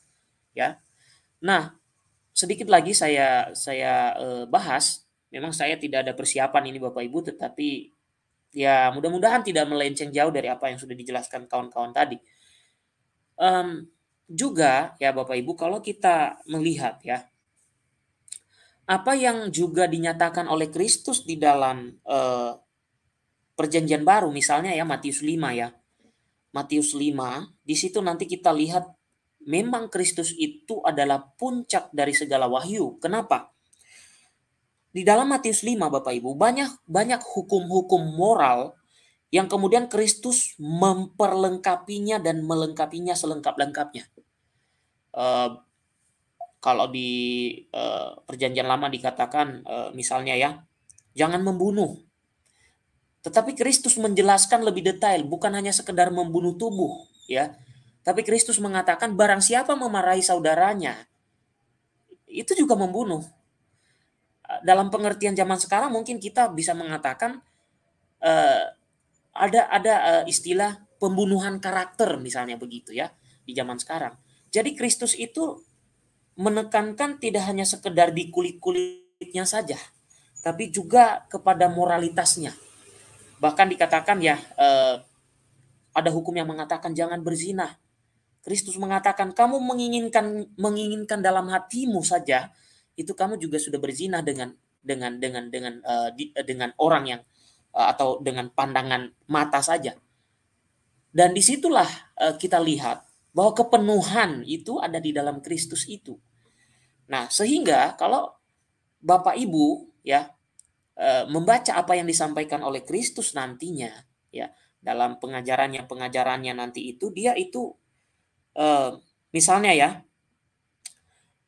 ya nah sedikit lagi saya saya e, bahas memang saya tidak ada persiapan ini Bapak Ibu tetapi ya mudah-mudahan tidak melenceng jauh dari apa yang sudah dijelaskan kawan-kawan tadi um, juga ya Bapak Ibu kalau kita melihat ya apa yang juga dinyatakan oleh Kristus di dalam eh, perjanjian baru misalnya ya Matius 5 ya. Matius 5 di situ nanti kita lihat memang Kristus itu adalah puncak dari segala wahyu. Kenapa? Di dalam Matius 5 Bapak Ibu banyak banyak hukum-hukum moral yang kemudian Kristus memperlengkapinya dan melengkapinya selengkap-lengkapnya kalau di uh, perjanjian lama dikatakan uh, misalnya ya jangan membunuh tetapi Kristus menjelaskan lebih detail bukan hanya sekedar membunuh tubuh ya tapi Kristus mengatakan barang siapa memarahi saudaranya itu juga membunuh eh, dalam pengertian zaman sekarang mungkin kita bisa mengatakan uh, ada ada uh, istilah pembunuhan karakter misalnya begitu ya di zaman sekarang jadi Kristus itu menekankan tidak hanya sekedar di kulit-kulitnya saja, tapi juga kepada moralitasnya. Bahkan dikatakan ya eh, ada hukum yang mengatakan jangan berzina. Kristus mengatakan kamu menginginkan menginginkan dalam hatimu saja itu kamu juga sudah berzina dengan dengan dengan dengan uh, di, eh, dengan orang yang uh, atau dengan pandangan mata saja. Dan disitulah uh, kita lihat bahwa kepenuhan itu ada di dalam Kristus itu. Nah, sehingga kalau Bapak Ibu ya e, membaca apa yang disampaikan oleh Kristus nantinya ya dalam pengajarannya pengajarannya nanti itu dia itu e, misalnya ya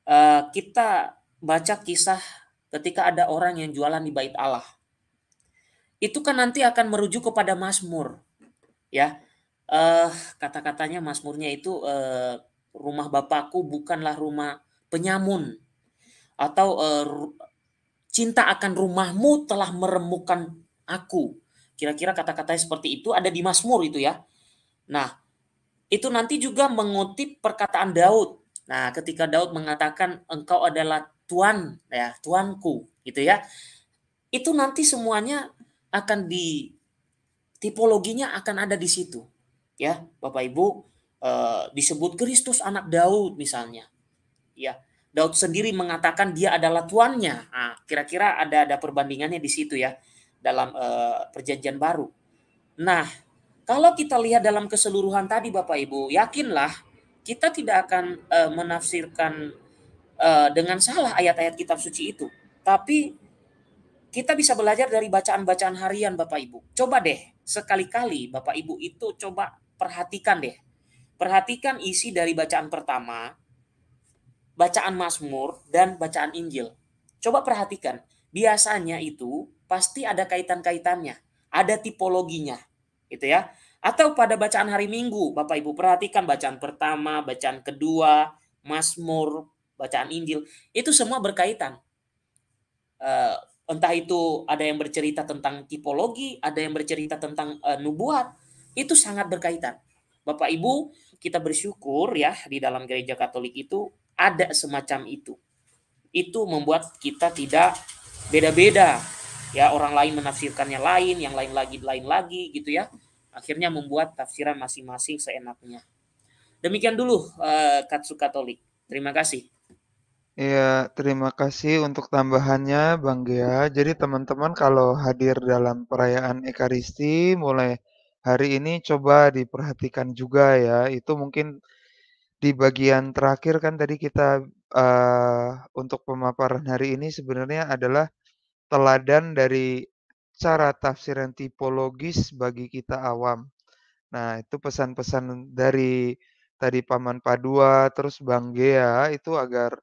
e, kita baca kisah ketika ada orang yang jualan di bait Allah itu kan nanti akan merujuk kepada Mazmur ya uh, kata-katanya Mazmurnya itu uh, rumah Bapakku bukanlah rumah penyamun atau uh, cinta akan rumahmu telah meremukkan aku. Kira-kira kata-katanya seperti itu ada di Mazmur itu ya. Nah, itu nanti juga mengutip perkataan Daud. Nah, ketika Daud mengatakan engkau adalah tuan ya, tuanku gitu ya. Itu nanti semuanya akan di tipologinya akan ada di situ ya Bapak Ibu e, disebut Kristus anak Daud misalnya ya Daud sendiri mengatakan dia adalah tuannya nah, kira-kira ada ada perbandingannya di situ ya dalam e, perjanjian baru nah kalau kita lihat dalam keseluruhan tadi Bapak Ibu yakinlah kita tidak akan e, menafsirkan e, dengan salah ayat-ayat kitab suci itu tapi kita bisa belajar dari bacaan-bacaan harian Bapak Ibu. Coba deh sekali-kali Bapak Ibu itu coba perhatikan deh. Perhatikan isi dari bacaan pertama, bacaan Mazmur, dan bacaan Injil. Coba perhatikan, biasanya itu pasti ada kaitan-kaitannya, ada tipologinya, gitu ya. Atau pada bacaan hari Minggu, Bapak Ibu perhatikan bacaan pertama, bacaan kedua, Mazmur, bacaan Injil, itu semua berkaitan. Uh, entah itu ada yang bercerita tentang tipologi, ada yang bercerita tentang uh, nubuat, itu sangat berkaitan. Bapak Ibu, kita bersyukur ya di dalam gereja Katolik itu ada semacam itu. Itu membuat kita tidak beda-beda. Ya, orang lain menafsirkannya lain, yang lain lagi lain lagi gitu ya. Akhirnya membuat tafsiran masing-masing seenaknya. Demikian dulu uh, Katsu Katolik. Terima kasih. Iya, terima kasih untuk tambahannya Bang Gea. Jadi teman-teman kalau hadir dalam perayaan Ekaristi mulai hari ini coba diperhatikan juga ya. Itu mungkin di bagian terakhir kan tadi kita uh, untuk pemaparan hari ini sebenarnya adalah teladan dari cara tafsir yang tipologis bagi kita awam. Nah, itu pesan-pesan dari tadi Paman Padua terus Bang Gea itu agar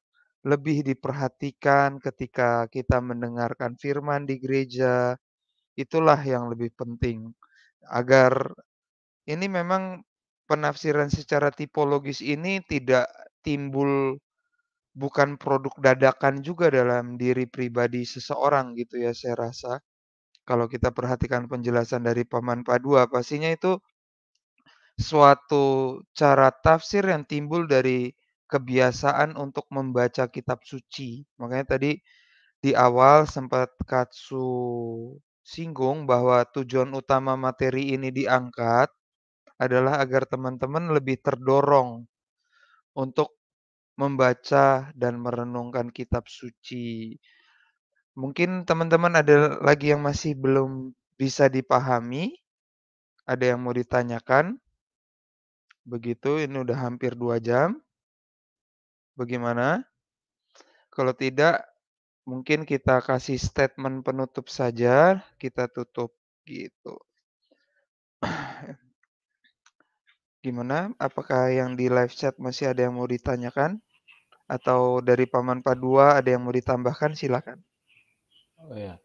lebih diperhatikan ketika kita mendengarkan firman di gereja. Itulah yang lebih penting agar ini memang penafsiran secara tipologis ini tidak timbul bukan produk dadakan juga dalam diri pribadi seseorang gitu ya saya rasa kalau kita perhatikan penjelasan dari Paman Padua, pastinya itu suatu cara tafsir yang timbul dari kebiasaan untuk membaca kitab suci. Makanya tadi di awal sempat Katsu singgung bahwa tujuan utama materi ini diangkat adalah agar teman-teman lebih terdorong untuk membaca dan merenungkan kitab suci. Mungkin teman-teman ada lagi yang masih belum bisa dipahami, ada yang mau ditanyakan. Begitu, ini udah hampir dua jam. Bagaimana? Kalau tidak, mungkin kita kasih statement penutup saja, kita tutup gitu. Gimana? Apakah yang di live chat masih ada yang mau ditanyakan? Atau dari Paman Padua ada yang mau ditambahkan? Silakan. Oh ya,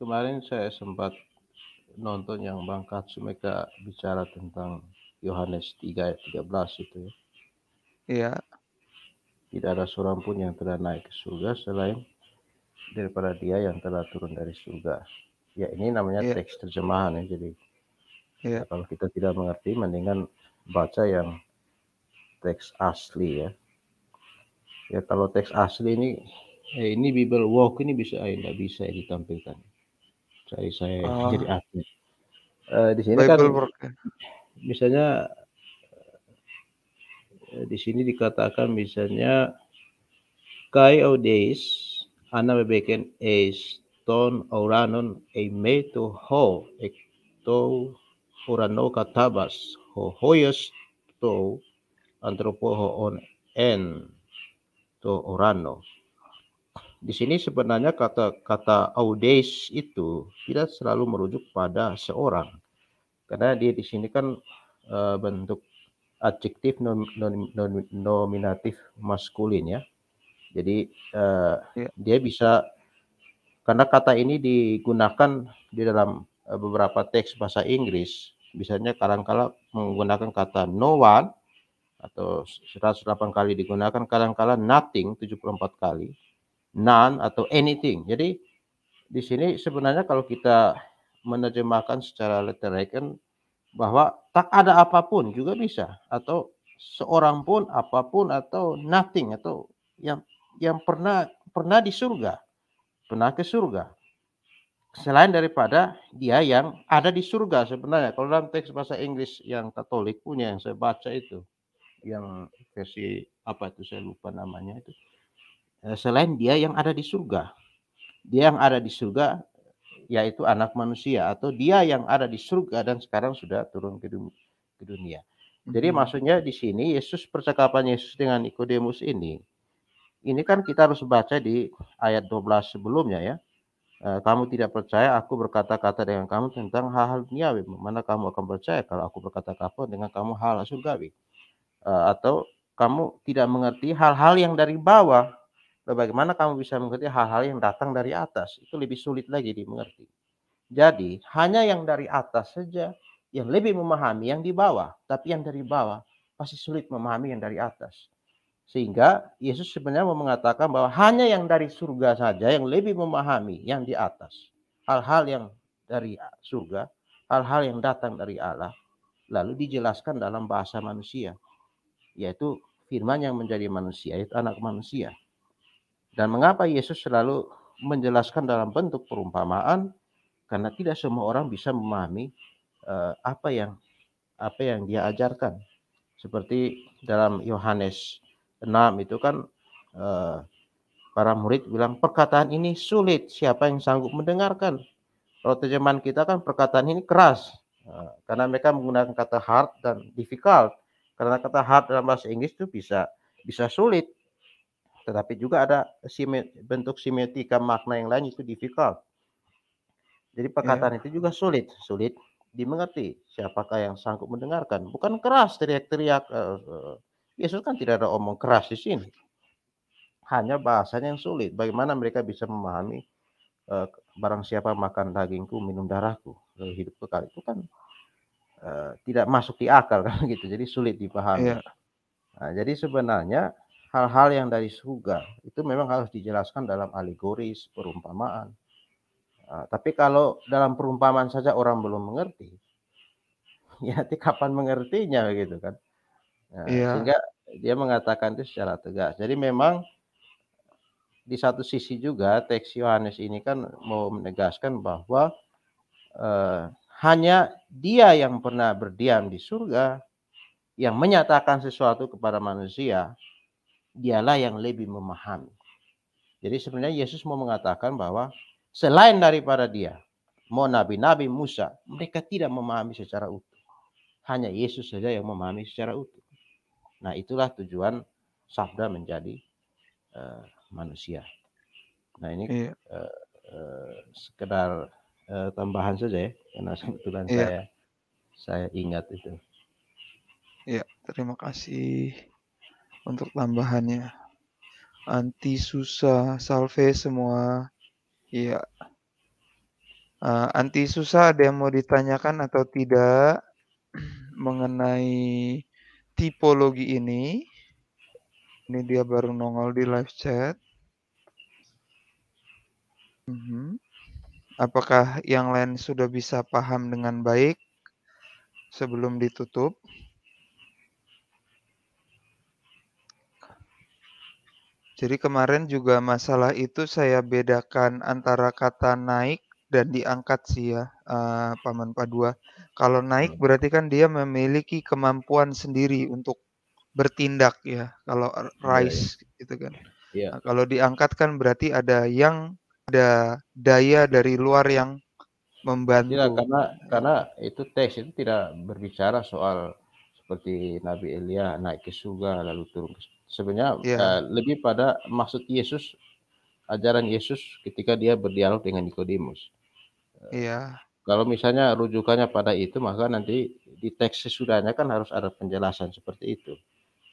kemarin saya sempat nonton yang Bang Katsumeka bicara tentang Yohanes 3 ayat 13 itu ya. Iya. Tidak ada seorang pun yang telah naik ke surga selain daripada dia yang telah turun dari surga. Ya ini namanya yeah. teks terjemahan ya. Jadi yeah. Ya, kalau kita tidak mengerti mendingan baca yang teks asli ya. Ya kalau teks asli ini ya ini Bible Walk ini bisa ya nggak bisa ditampilkan. Cari saya uh, jadi asli. Uh, eh, di sini kan work. Ya. misalnya uh, di sini dikatakan misalnya Kai Days αναβεβαίν εις των ουρανών ho e to εκ katabas ho hoyas to antropo ho on en to orano. Di sini sebenarnya kata kata audes itu tidak selalu merujuk pada seorang. Karena dia di sini kan uh, bentuk adjektif nom, nom, nom, nominatif maskulin ya. Jadi uh, iya. eh, yeah. dia bisa karena kata ini digunakan di dalam eh, beberapa teks bahasa Inggris, misalnya kadangkala -kadang menggunakan kata no one atau 108 kali digunakan, kadangkala -kadang nothing 74 kali, none atau anything. Jadi di sini sebenarnya kalau kita menerjemahkan secara literal kan bahwa tak ada apapun juga bisa atau seorang pun apapun atau nothing atau yang yang pernah pernah di surga, pernah ke surga. Selain daripada dia yang ada di surga sebenarnya. Kalau dalam teks bahasa Inggris yang Katolik punya yang saya baca itu, yang versi apa itu saya lupa namanya itu. Eh, selain dia yang ada di surga, dia yang ada di surga yaitu anak manusia atau dia yang ada di surga dan sekarang sudah turun ke dunia. Ke dunia. Jadi mhm. maksudnya di sini Yesus percakapan Yesus dengan Nikodemus ini ini kan kita harus baca di ayat 12 sebelumnya ya. Eh, kamu tidak percaya aku berkata-kata dengan kamu tentang hal-hal duniawi. Mana kamu akan percaya kalau aku berkata-kata dengan kamu hal surgawi. Eh, atau kamu tidak mengerti hal-hal yang dari bawah. Bagaimana kamu bisa mengerti hal-hal yang datang dari atas? Itu lebih sulit lagi dimengerti. Jadi hanya yang dari atas saja yang lebih memahami yang di bawah. Tapi yang dari bawah pasti sulit memahami yang dari atas. Sehingga Yesus sebenarnya mau mengatakan bahwa hanya yang dari surga saja yang lebih memahami yang di atas. Hal-hal yang dari surga, hal-hal yang datang dari Allah. Lalu dijelaskan dalam bahasa manusia. Yaitu firman yang menjadi manusia, yaitu anak manusia. Dan mengapa Yesus selalu menjelaskan dalam bentuk perumpamaan? Karena tidak semua orang bisa memahami eh, apa yang apa yang dia ajarkan. Seperti dalam Yohanes 6 itu kan eh, para murid bilang perkataan ini sulit, siapa yang sanggup mendengarkan? Kalau terjemahan kita kan perkataan ini keras. Eh, karena mereka menggunakan kata hard dan difficult. Karena kata hard dalam bahasa Inggris itu bisa bisa sulit. Tetapi juga ada simet, bentuk simetika makna yang lain itu difficult. Jadi perkataan yeah. itu juga sulit, sulit dimengerti. Siapakah yang sanggup mendengarkan? Bukan keras teriak-teriak uh, Yesus kan tidak ada omong keras di sini. Hanya bahasanya yang sulit. Bagaimana mereka bisa memahami e, barang siapa makan dagingku, minum darahku, eh, hidup kekal. Itu kan e, tidak masuk di akal kan gitu. Jadi sulit dipahami. Yeah. Nah, jadi sebenarnya hal-hal yang dari surga itu memang harus dijelaskan dalam alegoris, perumpamaan. Nah, tapi kalau dalam perumpamaan saja orang belum mengerti, ya kapan mengertinya gitu kan? Nah, yeah. Sehingga dia mengatakan itu secara tegas. Jadi memang di satu sisi juga teks Yohanes ini kan mau menegaskan bahwa eh, hanya dia yang pernah berdiam di surga yang menyatakan sesuatu kepada manusia dialah yang lebih memahami. Jadi sebenarnya Yesus mau mengatakan bahwa selain daripada dia, mau nabi-nabi Musa, mereka tidak memahami secara utuh. Hanya Yesus saja yang memahami secara utuh. Nah, itulah tujuan sabda menjadi uh, manusia. Nah, ini iya. uh, uh, sekedar uh, tambahan saja ya, karena kebetulan iya. saya saya ingat itu. Ya, terima kasih untuk tambahannya. Anti susah, salve semua. Iya. Uh, anti susah ada yang mau ditanyakan atau tidak mengenai tipologi ini. Ini dia baru nongol di live chat. Mhm. Apakah yang lain sudah bisa paham dengan baik sebelum ditutup? Jadi kemarin juga masalah itu saya bedakan antara kata naik dan diangkat sih ya uh, Paman Padua. Kalau naik hmm. berarti kan dia memiliki kemampuan sendiri untuk bertindak ya. Kalau iya, iya. rise yeah. gitu kan. Yeah. Nah, kalau diangkat kan berarti ada yang ada daya dari luar yang membantu. Tidak, karena karena itu teks itu tidak berbicara soal seperti Nabi Elia naik ke surga lalu turun. Sebenarnya yeah. Iya. uh, lebih pada maksud Yesus ajaran Yesus ketika dia berdialog dengan Nikodemus. Iya. Kalau misalnya rujukannya pada itu maka nanti di teks sesudahnya kan harus ada penjelasan seperti itu.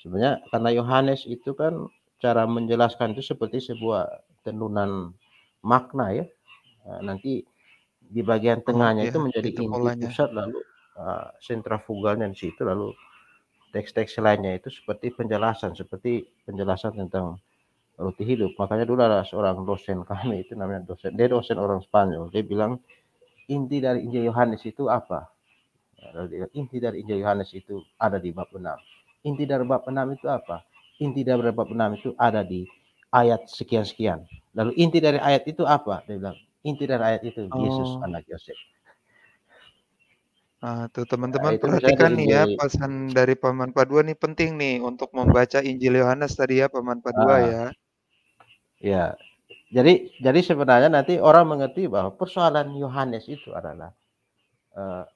Sebenarnya karena Yohanes itu kan cara menjelaskan itu seperti sebuah tenunan makna ya. Nah, nanti di bagian tengahnya oh, itu ya, menjadi itu inti pusat lalu uh, sentrafugalnya di situ lalu teks-teks lainnya itu seperti penjelasan seperti penjelasan tentang roti hidup. Makanya dulu ada seorang dosen kami itu namanya dosen, dia dosen orang Spanyol. Dia bilang inti dari Injil Yohanes itu apa? Inti dari Injil Yohanes itu ada di bab 6. Inti dari bab 6 itu apa? Inti dari bab 6 itu ada di ayat sekian-sekian. Lalu inti dari ayat itu apa? Dia bilang inti dari ayat itu Yesus oh. anak Yosef. Nah, tuh teman-teman nah, perhatikan nih ya pesan dari Paman Padua nih penting nih untuk membaca Injil Yohanes tadi ya Paman Padua nah, ya. Ya. Jadi jadi sebenarnya nanti orang mengerti bahwa persoalan Yohanes itu adalah uh,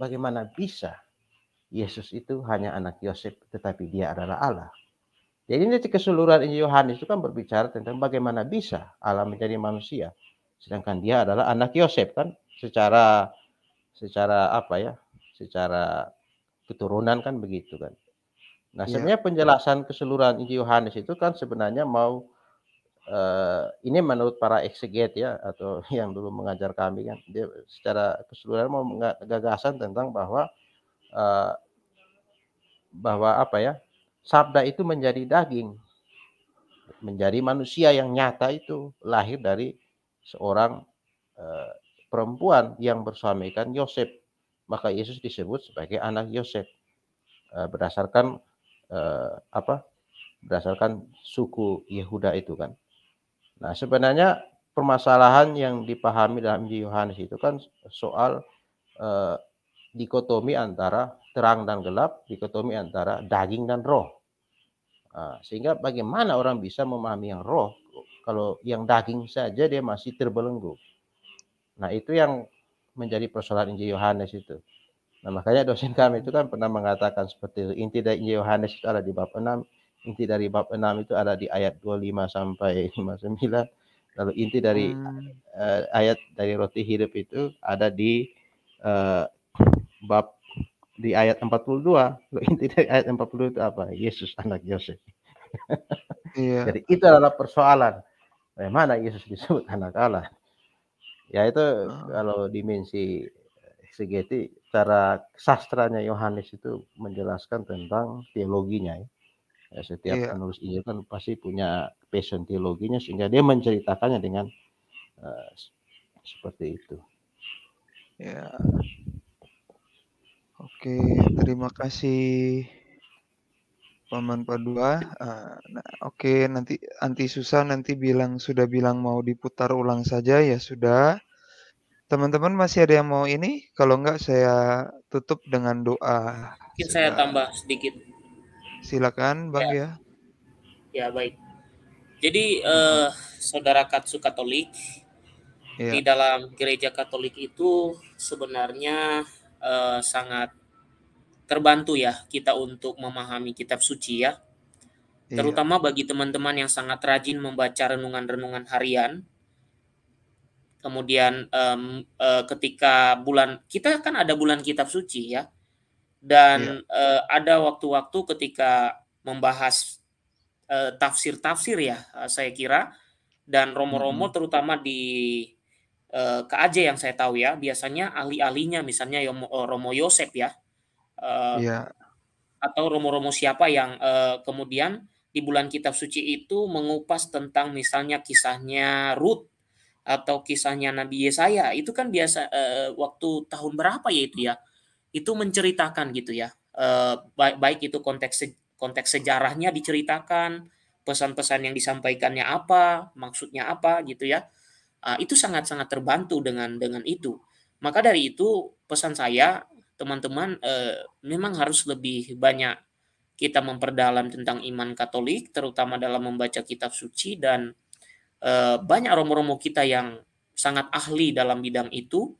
bagaimana bisa Yesus itu hanya anak Yosef tetapi dia adalah Allah. Jadi nanti keseluruhan Injil Yohanes itu kan berbicara tentang bagaimana bisa Allah menjadi manusia sedangkan dia adalah anak Yosef kan secara secara apa ya? secara keturunan kan begitu kan. Nah, iya. sebenarnya penjelasan keseluruhan Injil Yohanes itu kan sebenarnya mau Uh, ini menurut para exeget ya atau yang dulu mengajar kami kan dia secara keseluruhan mau gagasan tentang bahwa uh, bahwa apa ya sabda itu menjadi daging menjadi manusia yang nyata itu lahir dari seorang uh, perempuan yang bersuamikan Yosef maka Yesus disebut sebagai anak Yosef uh, berdasarkan uh, apa berdasarkan suku Yehuda itu kan Nah, sebenarnya permasalahan yang dipahami dalam Injil Yohanes itu kan soal eh, dikotomi antara terang dan gelap, dikotomi antara daging dan roh. Nah, sehingga bagaimana orang bisa memahami yang roh kalau yang daging saja dia masih terbelenggu. Nah, itu yang menjadi persoalan Injil Yohanes itu. Nah, makanya dosen kami itu kan pernah mengatakan seperti itu. Inti dari Injil Yohanes itu ada di bab 6 inti dari bab 6 itu ada di ayat 25 sampai 59. Lalu inti hmm. dari hmm. uh, ayat dari roti hidup itu ada di uh, bab di ayat 42. Lalu inti dari ayat puluh itu apa? Yesus anak Yosef. yeah. Jadi itu adalah persoalan. Bagaimana Yesus disebut anak Allah? Ya itu ah. kalau dimensi eksegeti cara sastranya Yohanes itu menjelaskan tentang teologinya ya Ya, setiap yeah. penulis Injil kan pasti punya passion teologinya sehingga dia menceritakannya dengan uh, seperti itu. Ya. Oke, terima kasih Paman Padua. Uh, nah, oke, nanti anti susah nanti bilang sudah bilang mau diputar ulang saja ya sudah. Teman-teman masih ada yang mau ini? Kalau enggak saya tutup dengan doa. Mungkin saya tambah sedikit Silakan Bang ya. Ya, ya baik. Jadi eh, saudara Katsu Katolik ya. di dalam gereja Katolik itu sebenarnya eh, sangat terbantu ya kita untuk memahami kitab suci ya. ya. Terutama bagi teman-teman yang sangat rajin membaca renungan-renungan harian. Kemudian um, uh, ketika bulan kita kan ada bulan kitab suci ya dan yeah. Iya. uh, ada waktu-waktu ketika membahas eh, tafsir-tafsir uh, ya uh, saya kira dan romo-romo hmm. terutama di uh, eh, KAJ yang saya tahu ya biasanya ahli-ahlinya misalnya Yomo, uh, Romo Yosep ya uh, iya. atau romo-romo siapa yang uh, kemudian di bulan kitab suci itu mengupas tentang misalnya kisahnya Ruth atau kisahnya Nabi Yesaya itu kan biasa uh, waktu tahun berapa ya itu ya itu menceritakan gitu ya eh, baik baik itu konteks konteks sejarahnya diceritakan pesan-pesan yang disampaikannya apa maksudnya apa gitu ya ah, itu sangat sangat terbantu dengan dengan itu maka dari itu pesan saya teman-teman eh, memang harus lebih banyak kita memperdalam tentang iman Katolik terutama dalam membaca kitab suci dan eh, banyak romo-romo kita yang sangat ahli dalam bidang itu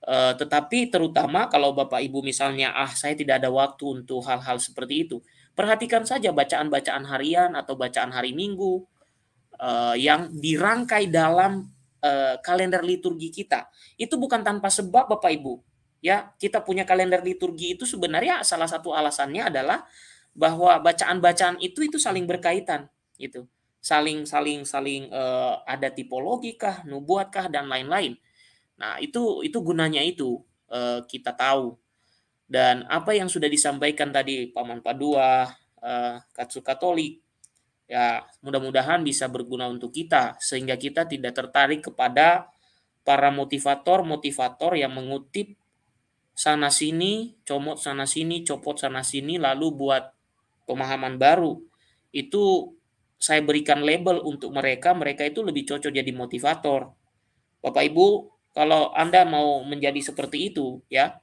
Eh, tetapi terutama kalau Bapak Ibu misalnya ah saya tidak ada waktu untuk hal-hal seperti itu. Perhatikan saja bacaan-bacaan harian atau bacaan hari Minggu uh, yang dirangkai dalam uh, kalender liturgi kita. Itu bukan tanpa sebab Bapak Ibu. Ya, kita punya kalender liturgi itu sebenarnya salah satu alasannya adalah bahwa bacaan-bacaan itu itu saling berkaitan gitu. Saling saling saling uh, ada tipologi kah, nubuat kah dan lain-lain Nah, itu itu gunanya itu uh, kita tahu. Dan apa yang sudah disampaikan tadi Paman Padua, uh, Katsu Katolik, ya mudah-mudahan bisa berguna untuk kita sehingga kita tidak tertarik kepada para motivator-motivator yang mengutip sana sini, comot sana sini, copot sana sini lalu buat pemahaman baru. Itu saya berikan label untuk mereka, mereka itu lebih cocok jadi motivator. Bapak Ibu, kalau Anda mau menjadi seperti itu, ya.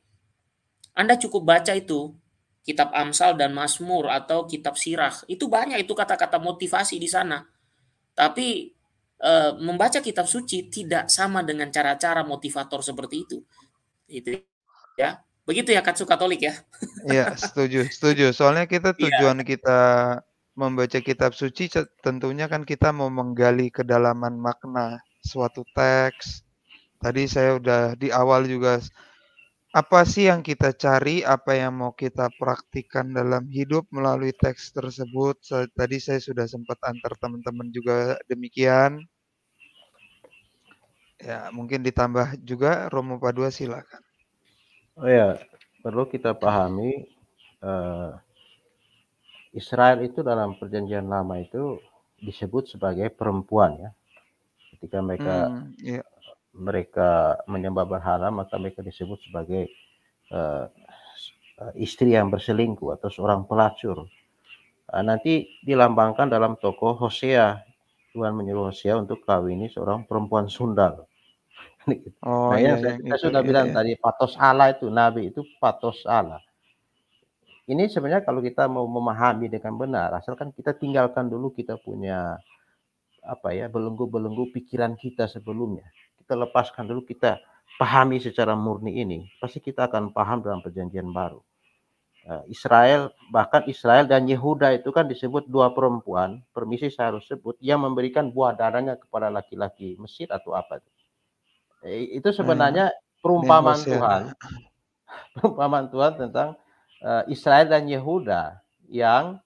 Anda cukup baca itu kitab Amsal dan Mazmur atau kitab Sirah. Itu banyak itu kata-kata motivasi di sana. Tapi e, membaca kitab suci tidak sama dengan cara-cara motivator seperti itu. Itu ya. Begitu ya Katsu Katolik ya. Iya, setuju, setuju. Soalnya kita iya. tujuan ya. kita membaca kitab suci tentunya kan kita mau menggali kedalaman makna suatu teks Tadi saya udah di awal juga apa sih yang kita cari, apa yang mau kita praktikkan dalam hidup melalui teks tersebut. Tadi saya sudah sempat antar teman-teman juga demikian. Ya, mungkin ditambah juga Romo Padua silakan. Oh ya, perlu kita pahami uh, Israel itu dalam perjanjian lama itu disebut sebagai perempuan ya. Ketika mereka hmm, yeah mereka menyembah berhala maka mereka disebut sebagai uh, istri yang berselingkuh atau seorang pelacur. Uh, nanti dilambangkan dalam tokoh Hosea. Tuhan menyuruh Hosea untuk kawini seorang perempuan sundal. Gitu. Oh, nah, ya, iya, iya, saya, iya, sudah iya, bilang iya. tadi patos Allah itu nabi itu patos Allah. Ini sebenarnya kalau kita mau memahami dengan benar, asalkan kita tinggalkan dulu kita punya apa ya belenggu-belenggu pikiran kita sebelumnya kita lepaskan dulu, kita pahami secara murni ini, pasti kita akan paham dalam perjanjian baru. Nah, Israel, bahkan Israel dan Yehuda itu kan disebut dua perempuan, permisi saya harus sebut, yang memberikan buah darahnya kepada laki-laki Mesir atau apa itu. Eh, itu sebenarnya iya. perumpamaan Tuhan. Perumpamaan Tuhan tentang eh, Israel dan Yehuda yang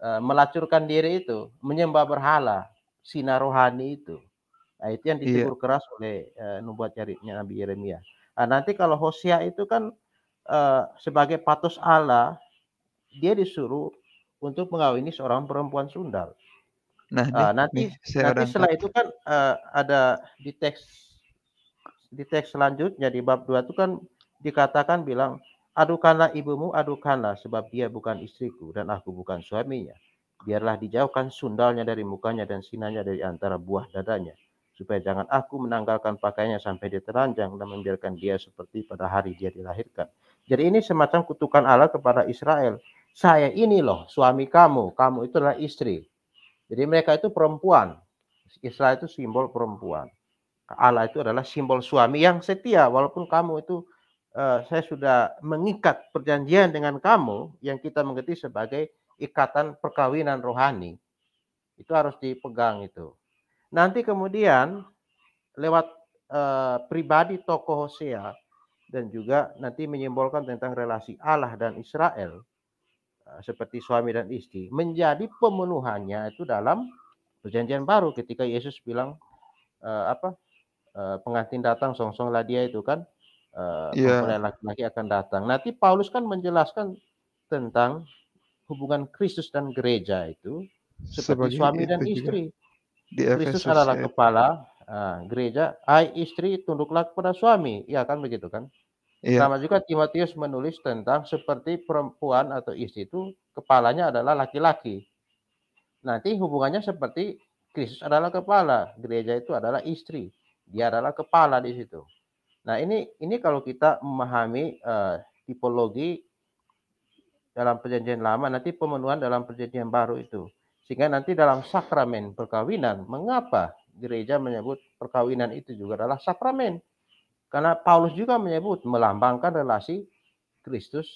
eh, melacurkan diri itu, menyembah berhala, sinar rohani itu. Nah, itu yang iya. ditegur iya. keras oleh uh, nubuat jarinya Nabi Yeremia. Nah, nanti kalau Hosea itu kan uh, sebagai patos Allah, dia disuruh untuk mengawini seorang perempuan sundal. Nah, uh, nanti nih, nanti setelah itu kan uh, ada di teks di teks selanjutnya di bab 2 itu kan dikatakan bilang adukanlah ibumu adukanlah sebab dia bukan istriku dan aku bukan suaminya biarlah dijauhkan sundalnya dari mukanya dan sinanya dari antara buah dadanya supaya jangan aku menanggalkan pakaiannya sampai dia telanjang dan membiarkan dia seperti pada hari dia dilahirkan. Jadi ini semacam kutukan Allah kepada Israel. Saya ini loh suami kamu, kamu itulah istri. Jadi mereka itu perempuan. Israel itu simbol perempuan. Allah itu adalah simbol suami yang setia walaupun kamu itu uh, saya sudah mengikat perjanjian dengan kamu yang kita mengerti sebagai ikatan perkawinan rohani. Itu harus dipegang itu. Nanti kemudian lewat uh, pribadi tokoh Hosea dan juga nanti menyimbolkan tentang relasi Allah dan Israel eh, seperti suami dan istri menjadi pemenuhannya itu dalam perjanjian baru ketika Yesus bilang eh, apa pengantin datang songsonglah dia itu kan uh, yeah. Iya. laki-laki akan datang. Nanti Paulus kan menjelaskan tentang hubungan Kristus dan gereja itu seperti Sebagai suami dan istri. Juga. Di Kristus Efesus, adalah ya. kepala ah, gereja, hai istri tunduklah kepada suami. Ya kan begitu kan? Iya. Sama juga Timotius menulis tentang seperti perempuan atau istri itu kepalanya adalah laki-laki. Nanti hubungannya seperti Kristus adalah kepala, gereja itu adalah istri, dia adalah kepala di situ. Nah ini ini kalau kita memahami uh, tipologi dalam perjanjian lama nanti pemenuhan dalam perjanjian baru itu. Sehingga nanti dalam sakramen perkawinan, mengapa gereja menyebut perkawinan itu juga adalah sakramen? Karena Paulus juga menyebut melambangkan relasi Kristus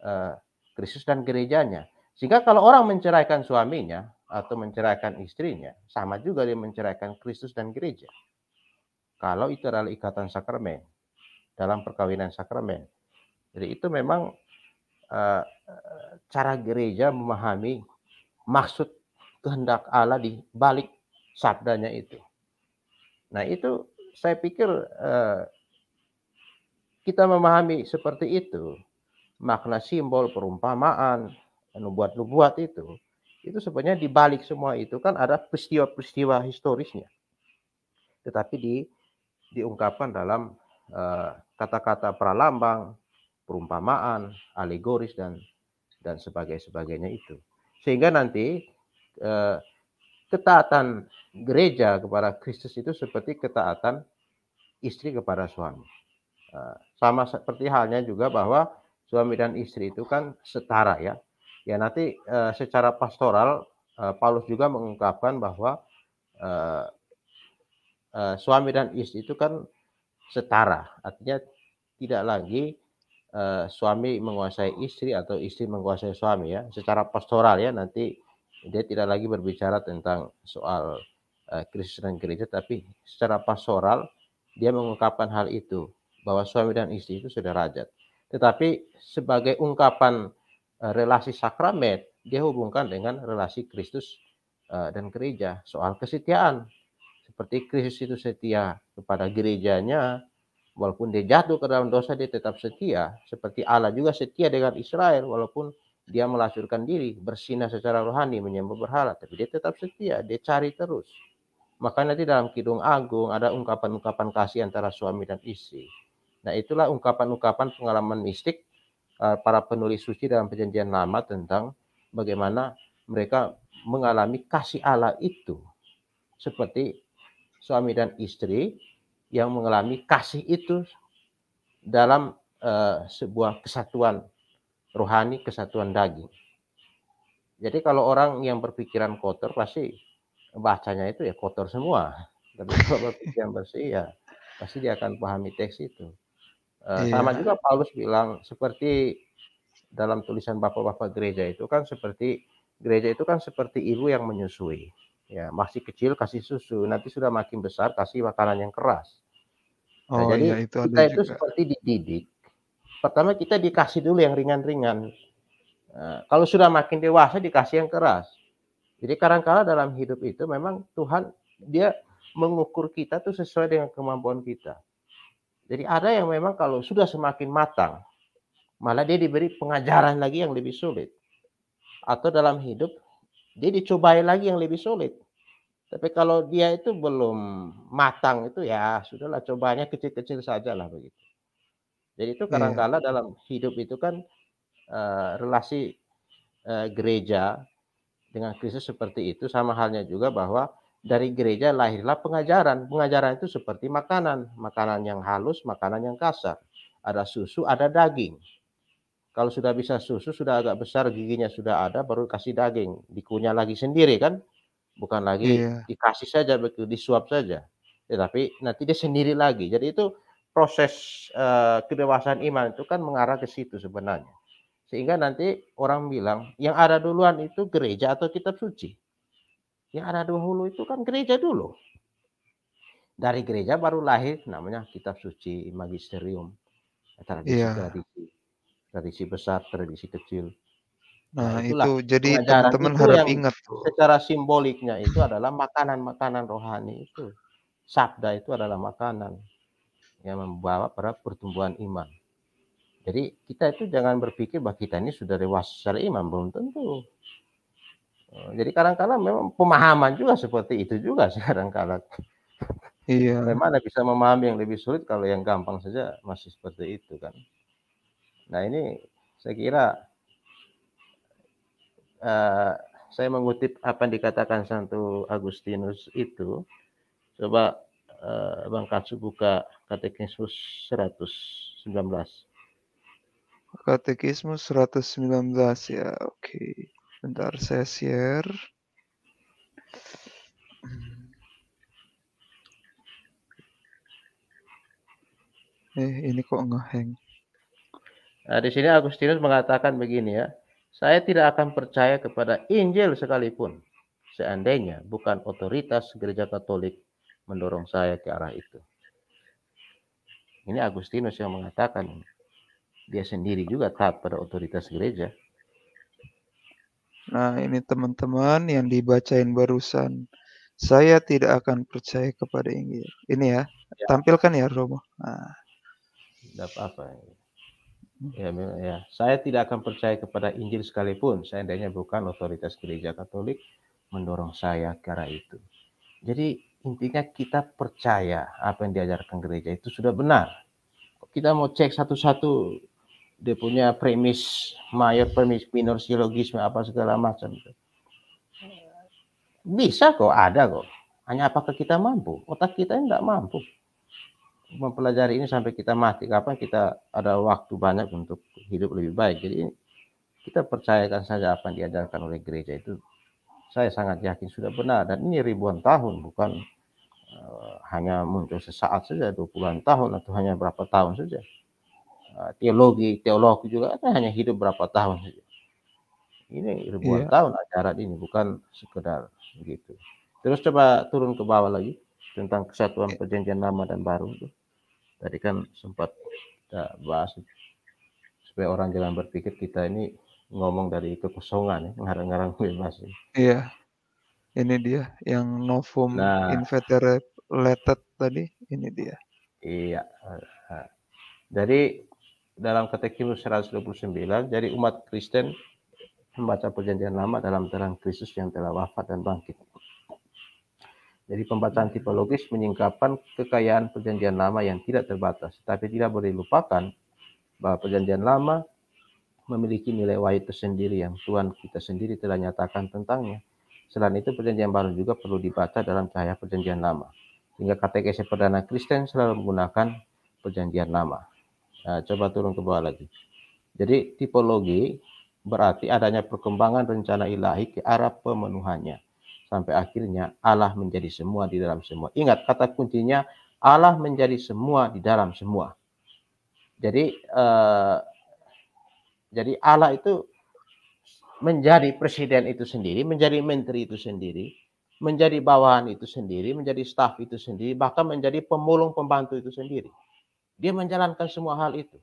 eh, Kristus dan gerejanya. Sehingga kalau orang menceraikan suaminya atau menceraikan istrinya, sama juga dia menceraikan Kristus dan gereja. Kalau itu adalah ikatan sakramen dalam perkawinan sakramen. Jadi itu memang eh, cara gereja memahami maksud kehendak Allah di balik sabdanya itu. Nah, itu saya pikir eh, kita memahami seperti itu makna simbol perumpamaan nubuat-nubuat itu itu sebenarnya di balik semua itu kan ada peristiwa-peristiwa historisnya. Tetapi di diungkapkan dalam eh, kata-kata uh, pralambang, perumpamaan, alegoris dan dan sebagainya sebagainya itu. Sehingga nanti eh, ketaatan gereja kepada Kristus itu seperti ketaatan istri kepada suami. Eh, sama seperti halnya juga bahwa suami dan istri itu kan setara ya. Ya nanti eh, secara pastoral eh, Paulus juga mengungkapkan bahwa eh, eh, suami dan istri itu kan setara, artinya tidak lagi eh, suami menguasai istri atau istri menguasai suami ya secara pastoral ya nanti dia tidak lagi berbicara tentang soal eh, krisis dan gereja tapi secara pastoral dia mengungkapkan hal itu bahwa suami dan istri itu sudah rajat tetapi sebagai ungkapan eh, relasi sakramen dia hubungkan dengan relasi Kristus eh, dan gereja soal kesetiaan seperti Kristus itu setia kepada gerejanya Walaupun dia jatuh ke dalam dosa, dia tetap setia. Seperti Allah juga setia dengan Israel, walaupun dia melacurkan diri, bersinah secara rohani, menyembah berhala. Tapi dia tetap setia, dia cari terus. Maka nanti dalam Kidung Agung ada ungkapan-ungkapan kasih antara suami dan istri. Nah itulah ungkapan-ungkapan pengalaman mistik eh, para penulis suci dalam perjanjian lama tentang bagaimana mereka mengalami kasih Allah itu. Seperti suami dan istri yang mengalami kasih itu dalam uh, sebuah kesatuan rohani, kesatuan daging. Jadi kalau orang yang berpikiran kotor pasti bacanya itu ya kotor semua. Tapi kalau berpikiran bersih ya pasti dia akan pahami teks itu. Uh, eh, yeah. Sama juga Paulus bilang seperti dalam tulisan bapak-bapak gereja itu kan seperti gereja itu kan seperti ibu yang menyusui. Ya, masih kecil kasih susu, nanti sudah makin besar kasih makanan yang keras. Nah, oh, jadi ya, itu kita itu seperti dididik. Pertama kita dikasih dulu yang ringan-ringan. Nah, kalau sudah makin dewasa dikasih yang keras. Jadi kadang-kala dalam hidup itu memang Tuhan dia mengukur kita tuh sesuai dengan kemampuan kita. Jadi ada yang memang kalau sudah semakin matang, malah dia diberi pengajaran lagi yang lebih sulit. Atau dalam hidup dia dicobai lagi yang lebih sulit. Tapi kalau dia itu belum matang itu ya sudahlah cobanya kecil-kecil saja lah begitu. Jadi itu iya. kadangkala yeah. dalam hidup itu kan uh, relasi uh, gereja dengan Kristus seperti itu sama halnya juga bahwa dari gereja lahirlah pengajaran. Pengajaran itu seperti makanan, makanan yang halus, makanan yang kasar. Ada susu, ada daging. Kalau sudah bisa susu, sudah agak besar giginya sudah ada, baru kasih daging. Dikunyah lagi sendiri kan? Bukan lagi yeah. dikasih saja begitu, disuap saja. Tetapi ya, nanti dia sendiri lagi. Jadi itu proses uh, kedewasaan iman itu kan mengarah ke situ sebenarnya. Sehingga nanti orang bilang yang ada duluan itu gereja atau kitab suci. Yang ada dahulu itu kan gereja dulu. Dari gereja baru lahir namanya kitab suci, magisterium, tradisi Yeah. Tradisi tradisi besar, tradisi kecil. Nah, nah itulah itu jadi teman-teman harap ingat Secara simboliknya itu adalah makanan-makanan rohani itu. Sabda itu adalah makanan yang membawa pada pertumbuhan iman. Jadi kita itu jangan berpikir bahwa kita ini sudah dewasa secara iman belum tentu. Eh, jadi kadang-kadang memang pemahaman juga seperti itu juga sekarang kadang. Iya. Bagaimana bisa memahami yang lebih sulit kalau yang gampang saja masih seperti itu kan. Nah ini saya kira uh, saya mengutip apa yang dikatakan Santo Agustinus itu. Coba uh, Bang Katsu buka Katekismus 119. Katekismus 119 ya, oke. Okay. Bentar saya share. Eh, ini kok ngeheng. Nah, di sini Agustinus mengatakan begini ya. Saya tidak akan percaya kepada Injil sekalipun seandainya bukan otoritas gereja Katolik mendorong saya ke arah itu. Ini Agustinus yang mengatakan Dia sendiri juga taat pada otoritas gereja. Nah, ini teman-teman yang dibacain barusan. Saya tidak akan percaya kepada Injil. Ini ya, ya. tampilkan ya Romo. Nah. Tidak apa-apa. Ya, ya, saya tidak akan percaya kepada Injil sekalipun seandainya bukan otoritas gereja Katolik mendorong saya ke arah itu. Jadi intinya kita percaya apa yang diajarkan gereja itu sudah benar. Kita mau cek satu-satu dia punya premis mayor, premis minor, silogisme apa segala macam. Bisa kok, ada kok. Hanya apakah kita mampu? Otak kita tidak mampu mempelajari ini sampai kita mati. Kapan kita ada waktu banyak untuk hidup lebih baik. Jadi kita percayakan saja apa yang diajarkan oleh gereja itu. Saya sangat yakin sudah benar. Dan ini ribuan tahun, bukan uh, hanya muncul sesaat saja, dua puluhan tahun atau hanya berapa tahun saja. Uh, teologi, teologi juga kan hanya hidup berapa tahun saja. Ini ribuan yeah. tahun ajaran ini, bukan sekedar gitu. Terus coba turun ke bawah lagi tentang kesatuan iya. perjanjian lama dan baru itu tadi kan sempat kita ya, bahas supaya orang jangan berpikir kita ini ngomong dari kekosongan ya, ngarang-ngarang bebas. Ya. Iya. Ini dia yang novum nah, inveterate tadi, ini dia. Iya. Jadi dalam katekismus 129, jadi umat Kristen membaca perjanjian lama dalam terang Kristus yang telah wafat dan bangkit. Jadi pembacaan tipologis menyingkapkan kekayaan perjanjian lama yang tidak terbatas, tapi tidak boleh lupakan bahwa perjanjian lama memiliki nilai wahid tersendiri yang Tuhan kita sendiri telah nyatakan tentangnya. Selain itu, perjanjian baru juga perlu dibaca dalam cahaya perjanjian lama. Hingga KTKC Perdana Kristen selalu menggunakan perjanjian lama. Nah, coba turun ke bawah lagi. Jadi tipologi berarti adanya perkembangan rencana ilahi ke arah pemenuhannya sampai akhirnya Allah menjadi semua di dalam semua. Ingat kata kuncinya Allah menjadi semua di dalam semua. Jadi eh, jadi Allah itu menjadi presiden itu sendiri, menjadi menteri itu sendiri, menjadi bawahan itu sendiri, menjadi staf itu sendiri, bahkan menjadi pemulung pembantu itu sendiri. Dia menjalankan semua hal itu.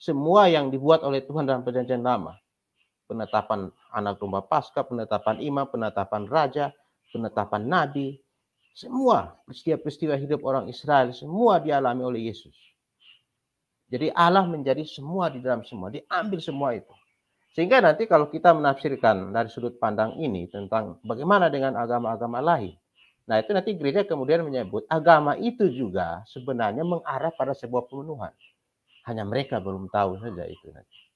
Semua yang dibuat oleh Tuhan dalam perjanjian lama. Penetapan anak domba pasca, penetapan imam, penetapan raja, penetapan nabi, semua peristiwa-peristiwa hidup orang Israel semua dialami oleh Yesus. Jadi Allah menjadi semua di dalam semua, diambil semua itu. Sehingga nanti kalau kita menafsirkan dari sudut pandang ini tentang bagaimana dengan agama-agama lain, nah itu nanti gereja kemudian menyebut agama itu juga sebenarnya mengarah pada sebuah pemenuhan, Hanya mereka belum tahu saja itu nanti.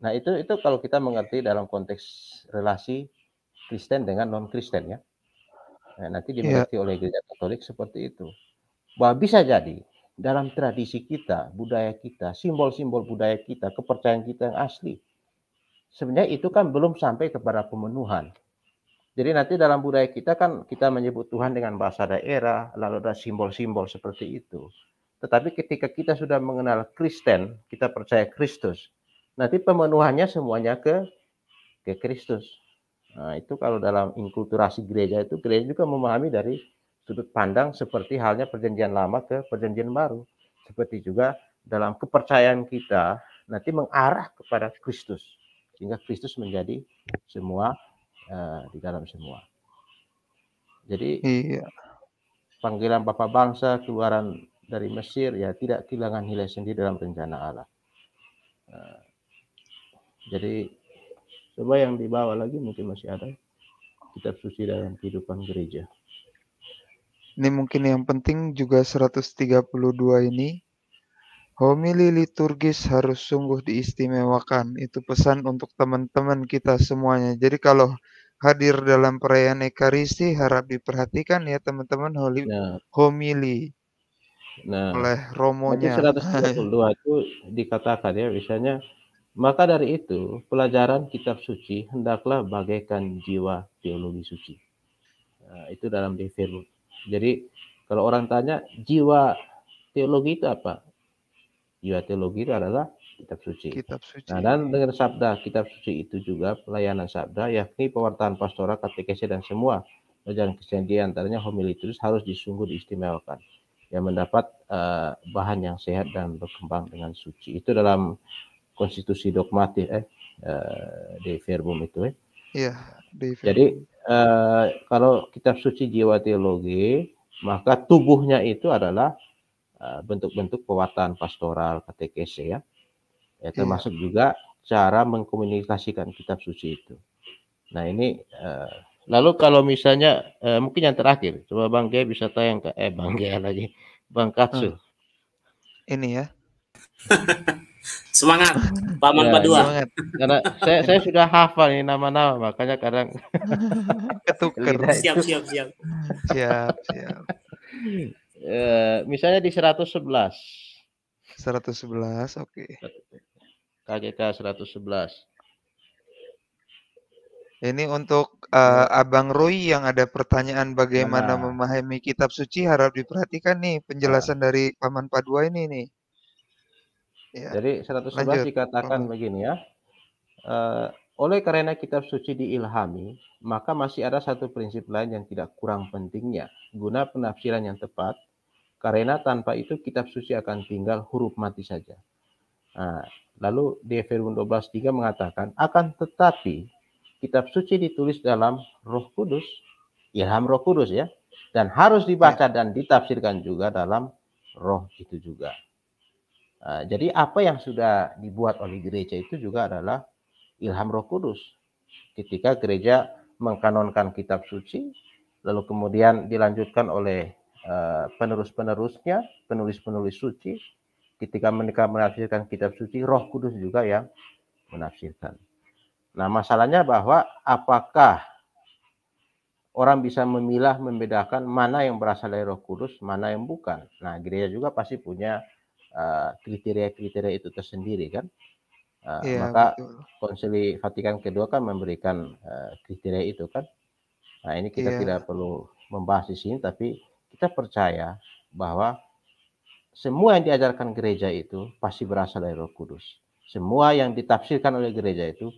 Nah, itu itu kalau kita mengerti dalam konteks relasi Kristen dengan non-Kristen ya. Nah, nanti iya. dimengerti yeah. oleh gereja Katolik seperti itu. Bahwa bisa jadi dalam tradisi kita, budaya kita, simbol-simbol budaya kita, kepercayaan kita yang asli. Sebenarnya itu kan belum sampai kepada pemenuhan. Jadi nanti dalam budaya kita kan kita menyebut Tuhan dengan bahasa daerah, lalu ada simbol-simbol seperti itu. Tetapi ketika kita sudah mengenal Kristen, kita percaya Kristus, nanti pemenuhannya semuanya ke ke Kristus. Nah, itu kalau dalam inkulturasi gereja itu gereja juga memahami dari sudut pandang seperti halnya perjanjian lama ke perjanjian baru. Seperti juga dalam kepercayaan kita nanti mengarah kepada Kristus sehingga Kristus menjadi semua uh, di dalam semua. Jadi iya. panggilan bapa Bangsa keluaran dari Mesir ya tidak kehilangan nilai sendiri dalam rencana Allah. Uh, jadi coba yang dibawa lagi mungkin masih ada kitab suci dalam kehidupan gereja. Ini mungkin yang penting juga 132 ini Homili liturgis harus sungguh diistimewakan. Itu pesan untuk teman-teman kita semuanya. Jadi kalau hadir dalam perayaan Ekaristi harap diperhatikan ya teman-teman nah, homili nah, oleh romonya. 132 itu dikatakan ya misalnya maka dari itu, pelajaran kitab suci hendaklah bagaikan jiwa teologi suci. Nah, itu dalam di Jadi, kalau orang tanya jiwa teologi itu apa? Jiwa teologi itu adalah kitab suci. Kitab suci. Nah, dan dengan sabda kitab suci itu juga pelayanan sabda yakni pewartaan pastoral, katekesi dan semua pelajaran Kristen antaranya homili harus disungguh diistimewakan yang mendapat uh, bahan yang sehat dan berkembang dengan suci. Itu dalam konstitusi dogmatis eh, eh di Verbum itu eh. Iya, di Verbum. Jadi eh, kalau kitab suci jiwa teologi, maka tubuhnya itu adalah eh, bentuk-bentuk eh, pewartaan pastoral KTKC, ya. Ya iya. termasuk iya. juga cara mengkomunikasikan kitab suci itu. Nah, ini eh, lalu kalau misalnya eh, mungkin yang terakhir, coba Bang Gaya bisa tayang ke eh Bang Gaya lagi. Bang Katsu. Hmm. Ini ya. Semangat, Paman ya, Padua. Semangat. Karena saya, saya sudah hafal ini nama-nama, makanya kadang ketuker. Siap, siap, siap. siap, siap. e, misalnya di 111. 111, oke. Okay. KGK 111. Ini untuk uh, Abang Roy yang ada pertanyaan bagaimana nah. memahami kitab suci harap diperhatikan nih penjelasan nah. dari Paman Padua ini nih. Ya. Jadi 111 Lanjut. dikatakan oh. begini ya. Uh, oleh karena kitab suci diilhami, maka masih ada satu prinsip lain yang tidak kurang pentingnya, guna penafsiran yang tepat, karena tanpa itu kitab suci akan tinggal huruf mati saja. Nah, lalu di 12 12:3 mengatakan, akan tetapi kitab suci ditulis dalam Roh Kudus, ilham Roh Kudus ya, dan harus dibaca ya. dan ditafsirkan juga dalam Roh itu juga. Nah, jadi apa yang sudah dibuat oleh gereja itu juga adalah ilham Roh Kudus. Ketika gereja mengkanonkan kitab suci, lalu kemudian dilanjutkan oleh eh, penerus-penerusnya, penulis-penulis suci, ketika mereka menafsirkan kitab suci, Roh Kudus juga yang menafsirkan. Nah, masalahnya bahwa apakah orang bisa memilah membedakan mana yang berasal dari Roh Kudus, mana yang bukan. Nah, gereja juga pasti punya Eh, kriteria-kriteria uh, itu tersendiri kan. Uh, eh, yeah, maka betul. konsili Vatikan kedua kan memberikan uh, kriteria itu kan. Nah ini kita yeah. tidak perlu membahas di sini, tapi kita percaya bahwa semua yang diajarkan gereja itu pasti berasal dari Roh Kudus. Semua yang ditafsirkan oleh gereja itu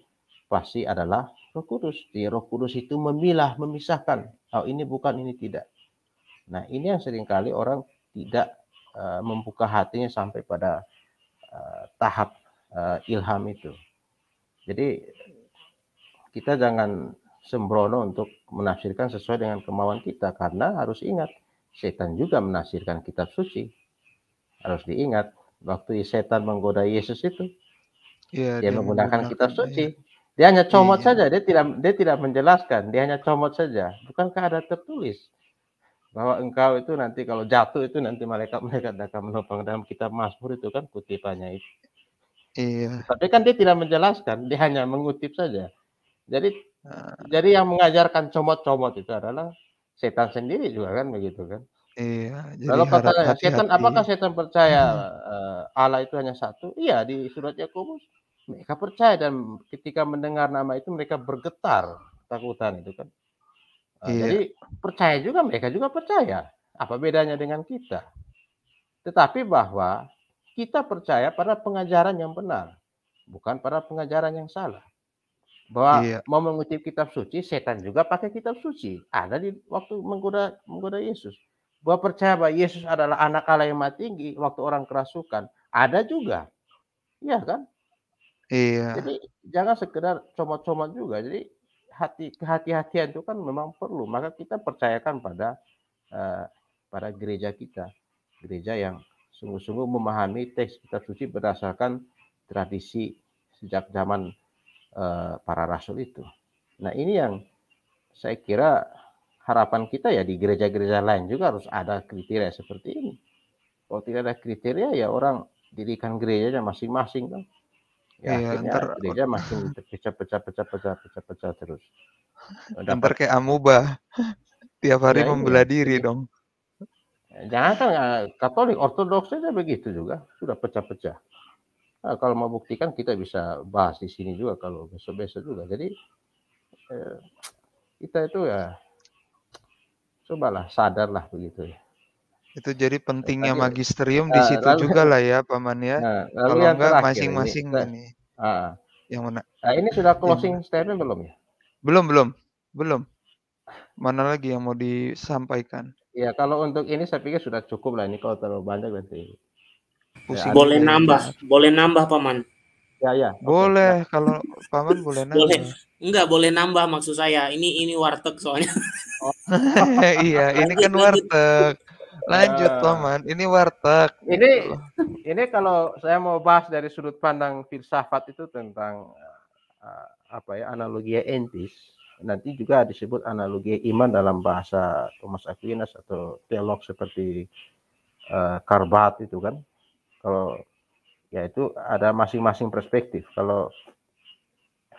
pasti adalah Roh Kudus. Di Roh Kudus itu memilah, memisahkan. Oh ini bukan, ini tidak. Nah ini yang seringkali orang tidak Eh, membuka hatinya sampai pada uh, tahap uh, ilham itu. Jadi kita jangan sembrono untuk menafsirkan sesuai dengan kemauan kita karena harus ingat setan juga menafsirkan kitab suci. Harus diingat waktu setan menggoda Yesus itu ya, dia, dia menggunakan, menggunakan kitab suci. Ya. Dia hanya comot ya, saja, dia tidak dia tidak menjelaskan, dia hanya comot saja. Bukankah ada tertulis bahwa engkau itu nanti kalau jatuh itu nanti malaikat-malaikat akan menopang dalam kitab Mazmur itu kan kutipannya itu. Iya. Tapi kan dia tidak menjelaskan, dia hanya mengutip saja. Jadi nah. jadi yang mengajarkan comot-comot itu adalah setan sendiri juga kan begitu kan. Iya. Kalau Lalu kata hati, setan apakah setan percaya uh, Allah itu hanya satu? Iya di surat Yakobus mereka percaya dan ketika mendengar nama itu mereka bergetar takutan itu kan. Nah, iya. Jadi percaya juga mereka juga percaya. Apa bedanya dengan kita? Tetapi bahwa kita percaya pada pengajaran yang benar, bukan pada pengajaran yang salah. Bahwa iya. mau mengutip kitab suci, setan juga pakai kitab suci. Ada di waktu menggoda menggoda Yesus. Bahwa percaya bahwa Yesus adalah anak Allah yang mati tinggi waktu orang kerasukan. Ada juga. Iya kan? Iya. Jadi jangan sekedar comot-comot juga. Jadi hati kehati-hatian itu kan memang perlu. Maka kita percayakan pada uh, pada gereja kita, gereja yang sungguh-sungguh memahami teks kitab suci berdasarkan tradisi sejak zaman uh, para rasul itu. Nah ini yang saya kira harapan kita ya di gereja-gereja lain juga harus ada kriteria seperti ini. Kalau tidak ada kriteria ya orang dirikan gerejanya masing-masing kan. -masing, ya iya, ntar dia makin pecah pecah pecah pecah pecah pecah terus hampir kayak amuba tiap hari ya, iya. membelah ya. diri dong ya, jangan kan Katolik Ortodoks saja begitu juga sudah pecah-pecah nah, kalau mau buktikan kita bisa bahas di sini juga kalau besok-besok juga jadi eh, kita itu ya cobalah sadarlah begitu ya itu jadi pentingnya Tapi, magisterium nah, di situ lalu, juga lah ya paman ya. Nah, Kalau nggak masing-masing ini. ini. Nah, yang mana? Nah, ini sudah closing ini. statement belum ya? Belum, belum. Belum. Mana lagi yang mau disampaikan? Ya, kalau untuk ini saya pikir sudah cukup lah ini kalau terlalu banyak nanti. Pusing. boleh nambah, ya, ya. Ya. boleh nambah paman. Ya ya. Boleh okay. kalau paman boleh nambah. Boleh. Enggak boleh nambah maksud saya. Ini ini warteg soalnya. Oh. iya, ini kan warteg. Lanjut uh, ah. paman, ini warteg. Ini ini kalau saya mau bahas dari sudut pandang filsafat itu tentang uh, apa ya analogi entis. Nanti juga disebut analogi iman dalam bahasa Thomas Aquinas atau teolog seperti uh, eh, Karbat itu kan. Kalau ya itu ada masing-masing perspektif. Kalau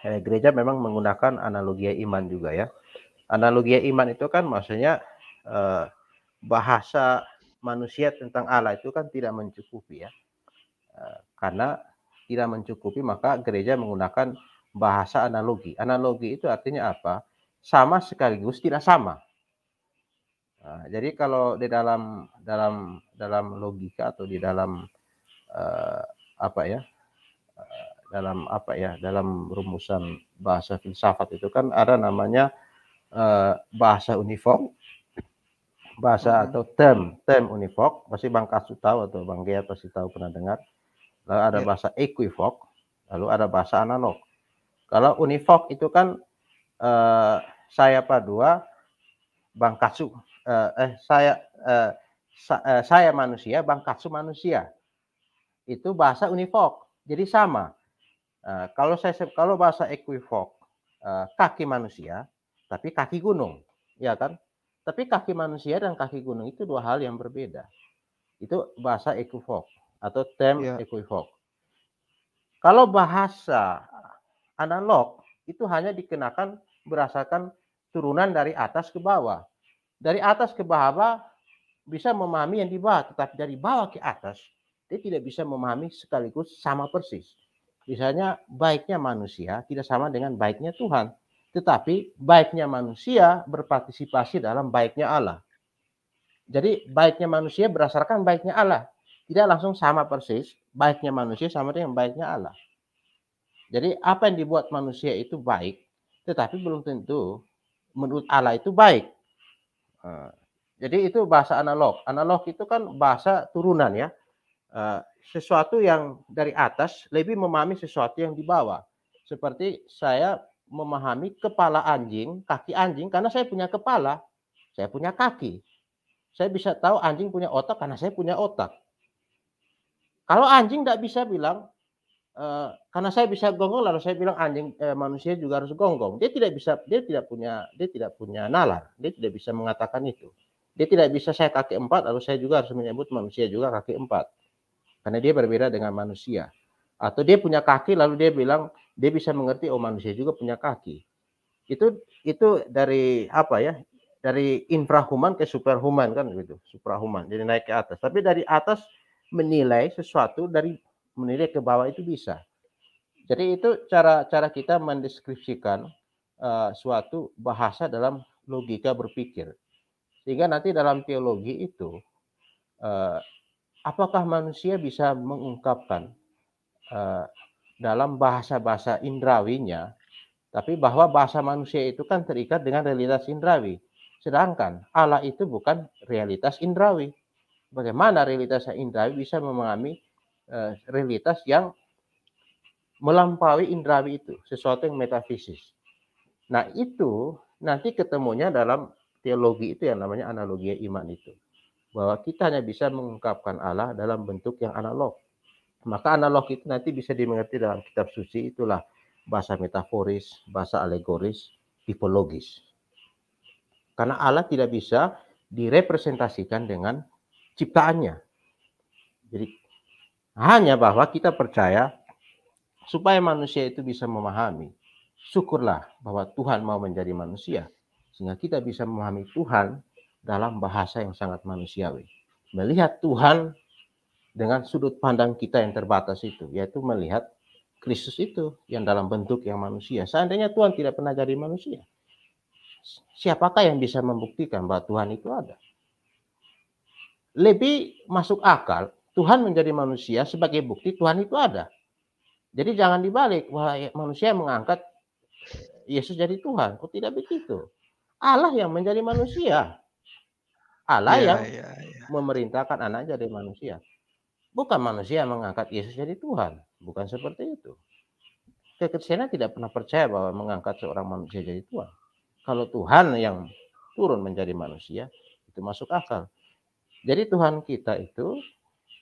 eh, gereja memang menggunakan analogi iman juga ya. analogi iman itu kan maksudnya eh, bahasa manusia tentang Allah itu kan tidak mencukupi ya. Eh, karena tidak mencukupi maka gereja menggunakan bahasa analogi. Analogi itu artinya apa? Sama sekaligus tidak sama. Nah, jadi kalau di dalam dalam dalam logika atau di dalam uh, apa ya? Uh, dalam apa ya? Dalam rumusan bahasa filsafat itu kan ada namanya uh, bahasa uniform bahasa hmm. atau term term univok pasti bang Kasu tahu atau bang Gia pasti tahu pernah dengar lalu ada ya. bahasa equivok lalu ada bahasa analog kalau univok itu kan eh, saya dua bang Kasu eh, eh, saya eh, sa, eh, saya manusia bang Kasu manusia itu bahasa univok jadi sama eh, kalau saya kalau bahasa equivok eh, kaki manusia tapi kaki gunung ya kan tapi kaki manusia dan kaki gunung itu dua hal yang berbeda. Itu bahasa equivok atau term yeah. equivok. Kalau bahasa analog itu hanya dikenakan berdasarkan turunan dari atas ke bawah. Dari atas ke bawah bisa memahami yang di bawah, tetapi dari bawah ke atas dia tidak bisa memahami sekaligus sama persis. Misalnya baiknya manusia tidak sama dengan baiknya Tuhan. Tetapi baiknya manusia berpartisipasi dalam baiknya Allah. Jadi baiknya manusia berdasarkan baiknya Allah. Tidak langsung sama persis baiknya manusia sama dengan baiknya Allah. Jadi apa yang dibuat manusia itu baik, tetapi belum tentu menurut Allah itu baik. Ah, jadi itu bahasa analog. Analog itu kan bahasa turunan ya. Ah, sesuatu yang dari atas lebih memahami sesuatu yang di bawah. Seperti saya memahami kepala anjing, kaki anjing karena saya punya kepala, saya punya kaki. Saya bisa tahu anjing punya otak karena saya punya otak. Kalau anjing tidak bisa bilang e, karena saya bisa gonggong lalu saya bilang anjing eh, manusia juga harus gonggong. Dia tidak bisa dia tidak punya dia tidak punya nalar. Dia tidak bisa mengatakan itu. Dia tidak bisa saya kaki empat lalu saya juga harus menyebut manusia juga kaki empat. Karena dia berbeda dengan manusia. Atau dia punya kaki lalu dia bilang dia bisa mengerti oh manusia juga punya kaki. Itu itu dari apa ya? Dari infrahuman ke superhuman kan gitu, suprahuman. Jadi naik ke atas. Tapi dari atas menilai sesuatu dari menilai ke bawah itu bisa. Jadi itu cara cara kita mendeskripsikan uh, suatu bahasa dalam logika berpikir. Sehingga nanti dalam teologi itu uh, apakah manusia bisa mengungkapkan uh, dalam bahasa-bahasa indrawinya, tapi bahwa bahasa manusia itu kan terikat dengan realitas indrawi. Sedangkan Allah itu bukan realitas indrawi. Bagaimana realitas indrawi bisa memahami eh, realitas yang melampaui indrawi itu, sesuatu yang metafisis. Nah, itu nanti ketemunya dalam teologi itu yang namanya analogi iman itu. Bahwa kita hanya bisa mengungkapkan Allah dalam bentuk yang analog maka analog itu nanti bisa dimengerti dalam kitab suci itulah bahasa metaforis, bahasa alegoris, tipologis. Karena Allah tidak bisa direpresentasikan dengan ciptaannya. Jadi hanya bahwa kita percaya supaya manusia itu bisa memahami. Syukurlah bahwa Tuhan mau menjadi manusia sehingga kita bisa memahami Tuhan dalam bahasa yang sangat manusiawi. Melihat Tuhan dengan sudut pandang kita yang terbatas itu, yaitu melihat Kristus itu yang dalam bentuk yang manusia. Seandainya Tuhan tidak pernah jadi manusia, siapakah yang bisa membuktikan bahwa Tuhan itu ada? Lebih masuk akal Tuhan menjadi manusia sebagai bukti Tuhan itu ada. Jadi jangan dibalik wah manusia mengangkat Yesus jadi Tuhan. Kok oh, tidak begitu? Allah yang menjadi manusia. Allah ya, yang ya, ya. memerintahkan anak jadi manusia. Bukan manusia mengangkat Yesus jadi Tuhan. Bukan seperti itu. Kekristenan tidak pernah percaya bahwa mengangkat seorang manusia jadi Tuhan. Kalau Tuhan yang turun menjadi manusia, itu masuk akal. Jadi Tuhan kita itu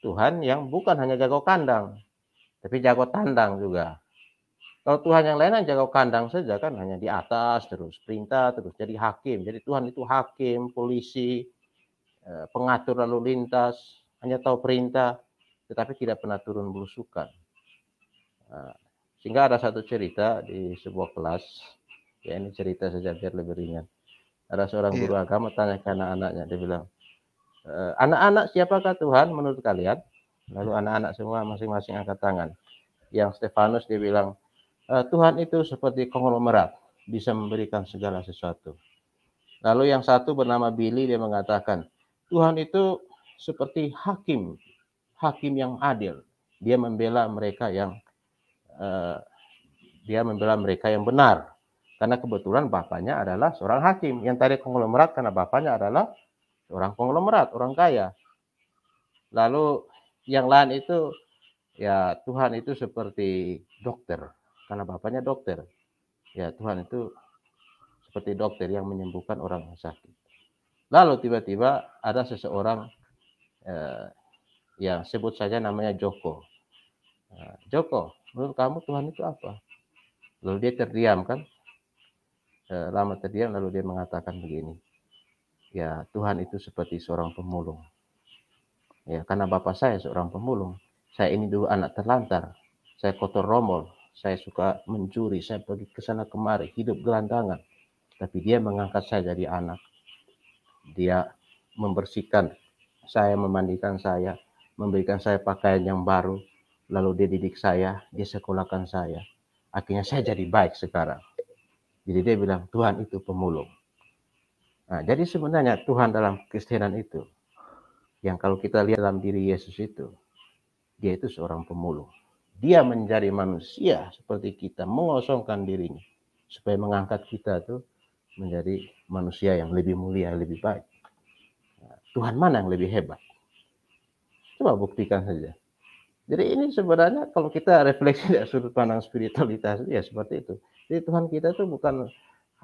Tuhan yang bukan hanya jago kandang, tapi jago tandang juga. Kalau Tuhan yang lain jago kandang saja kan hanya di atas terus perintah terus jadi hakim. Jadi Tuhan itu hakim, polisi, eh, pengatur lalu lintas, hanya tahu perintah tetapi tidak pernah turun belusukan. Nah, sehingga ada satu cerita di sebuah kelas, ya ini cerita saja biar lebih ringan. Ada seorang iya. guru yeah. agama tanya ke anak-anaknya, dia bilang, e, anak-anak siapakah Tuhan menurut kalian? Lalu anak-anak semua masing-masing angkat tangan. Yang Stefanus dia bilang, e, Tuhan itu seperti konglomerat, bisa memberikan segala sesuatu. Lalu yang satu bernama Billy dia mengatakan, Tuhan itu seperti hakim hakim yang adil. Dia membela mereka yang uh, dia membela mereka yang benar. Karena kebetulan bapaknya adalah seorang hakim yang tadi konglomerat karena bapaknya adalah orang konglomerat, orang kaya. Lalu yang lain itu ya Tuhan itu seperti dokter karena bapaknya dokter. Ya Tuhan itu seperti dokter yang menyembuhkan orang yang sakit. Lalu tiba-tiba ada seseorang eh, ya sebut saja namanya Joko. Nah, Joko, menurut kamu Tuhan itu apa? Lalu dia terdiam kan? Eh, lama terdiam lalu dia mengatakan begini. Ya, Tuhan itu seperti seorang pemulung. Ya, karena bapak saya seorang pemulung. Saya ini dulu anak terlantar. Saya kotor romol. Saya suka mencuri. Saya pergi ke sana kemari. Hidup gelandangan. Tapi dia mengangkat saya jadi anak. Dia membersihkan saya, memandikan saya, memberikan saya pakaian yang baru, lalu dia didik saya, dia sekolahkan saya. Akhirnya saya jadi baik sekarang. Jadi dia bilang, Tuhan itu pemulung. Nah, jadi sebenarnya Tuhan dalam Kristenan itu, yang kalau kita lihat dalam diri Yesus itu, dia itu seorang pemulung. Dia menjadi manusia seperti kita, mengosongkan dirinya supaya mengangkat kita tuh menjadi manusia yang lebih mulia, lebih baik. Nah, Tuhan mana yang lebih hebat? Coba buktikan saja. Jadi ini sebenarnya kalau kita refleksi dari sudut pandang spiritualitas ya seperti itu. Jadi Tuhan kita itu bukan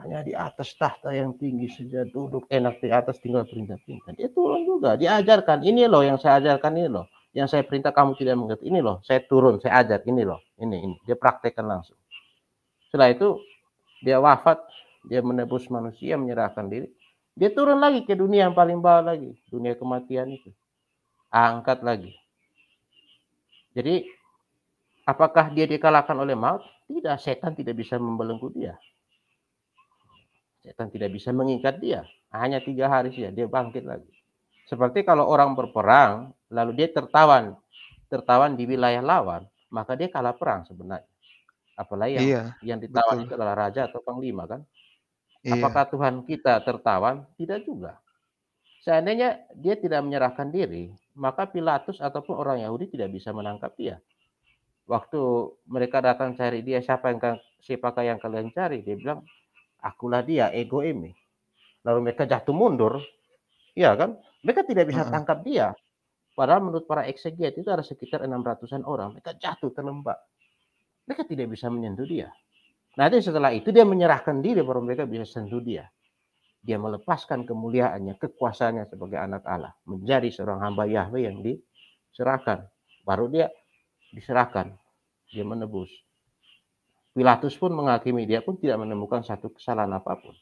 hanya di atas tahta yang tinggi saja duduk enak di atas tinggal perintah-perintah. Dia turun juga, diajarkan. Ini loh yang saya ajarkan ini loh. Yang saya perintah kamu tidak mengerti. Ini loh, saya turun, saya ajar. Ini loh, ini, ini. Dia praktekkan langsung. Setelah itu dia wafat, dia menebus manusia, menyerahkan diri. Dia turun lagi ke dunia yang paling bawah lagi. Dunia kematian itu angkat lagi. Jadi apakah dia dikalahkan oleh maut? Tidak, setan tidak bisa membelenggu dia. Setan tidak bisa mengikat dia. Hanya tiga hari saja dia bangkit lagi. Seperti kalau orang berperang, lalu dia tertawan, tertawan di wilayah lawan, maka dia kalah perang sebenarnya. Apalagi yang, iya, yang ditawan betul. itu adalah raja atau panglima kan. Iya. Apakah Tuhan kita tertawan? Tidak juga. Seandainya dia tidak menyerahkan diri, maka Pilatus ataupun orang Yahudi tidak bisa menangkap dia. Waktu mereka datang cari dia, siapa yang siapakah yang kalian cari? Dia bilang, akulah dia, ego ini. Lalu mereka jatuh mundur, ya kan? Mereka tidak bisa tangkap dia. Padahal menurut para eksegiat itu ada sekitar 600-an orang. Mereka jatuh terlembak. Mereka tidak bisa menyentuh dia. Nanti setelah itu dia menyerahkan diri baru mereka bisa sentuh dia dia melepaskan kemuliaannya, kekuasaannya sebagai anak Allah, menjadi seorang hamba Yahweh yang diserahkan. Baru dia diserahkan, dia menebus. Pilatus pun menghakimi dia pun tidak menemukan satu kesalahan apapun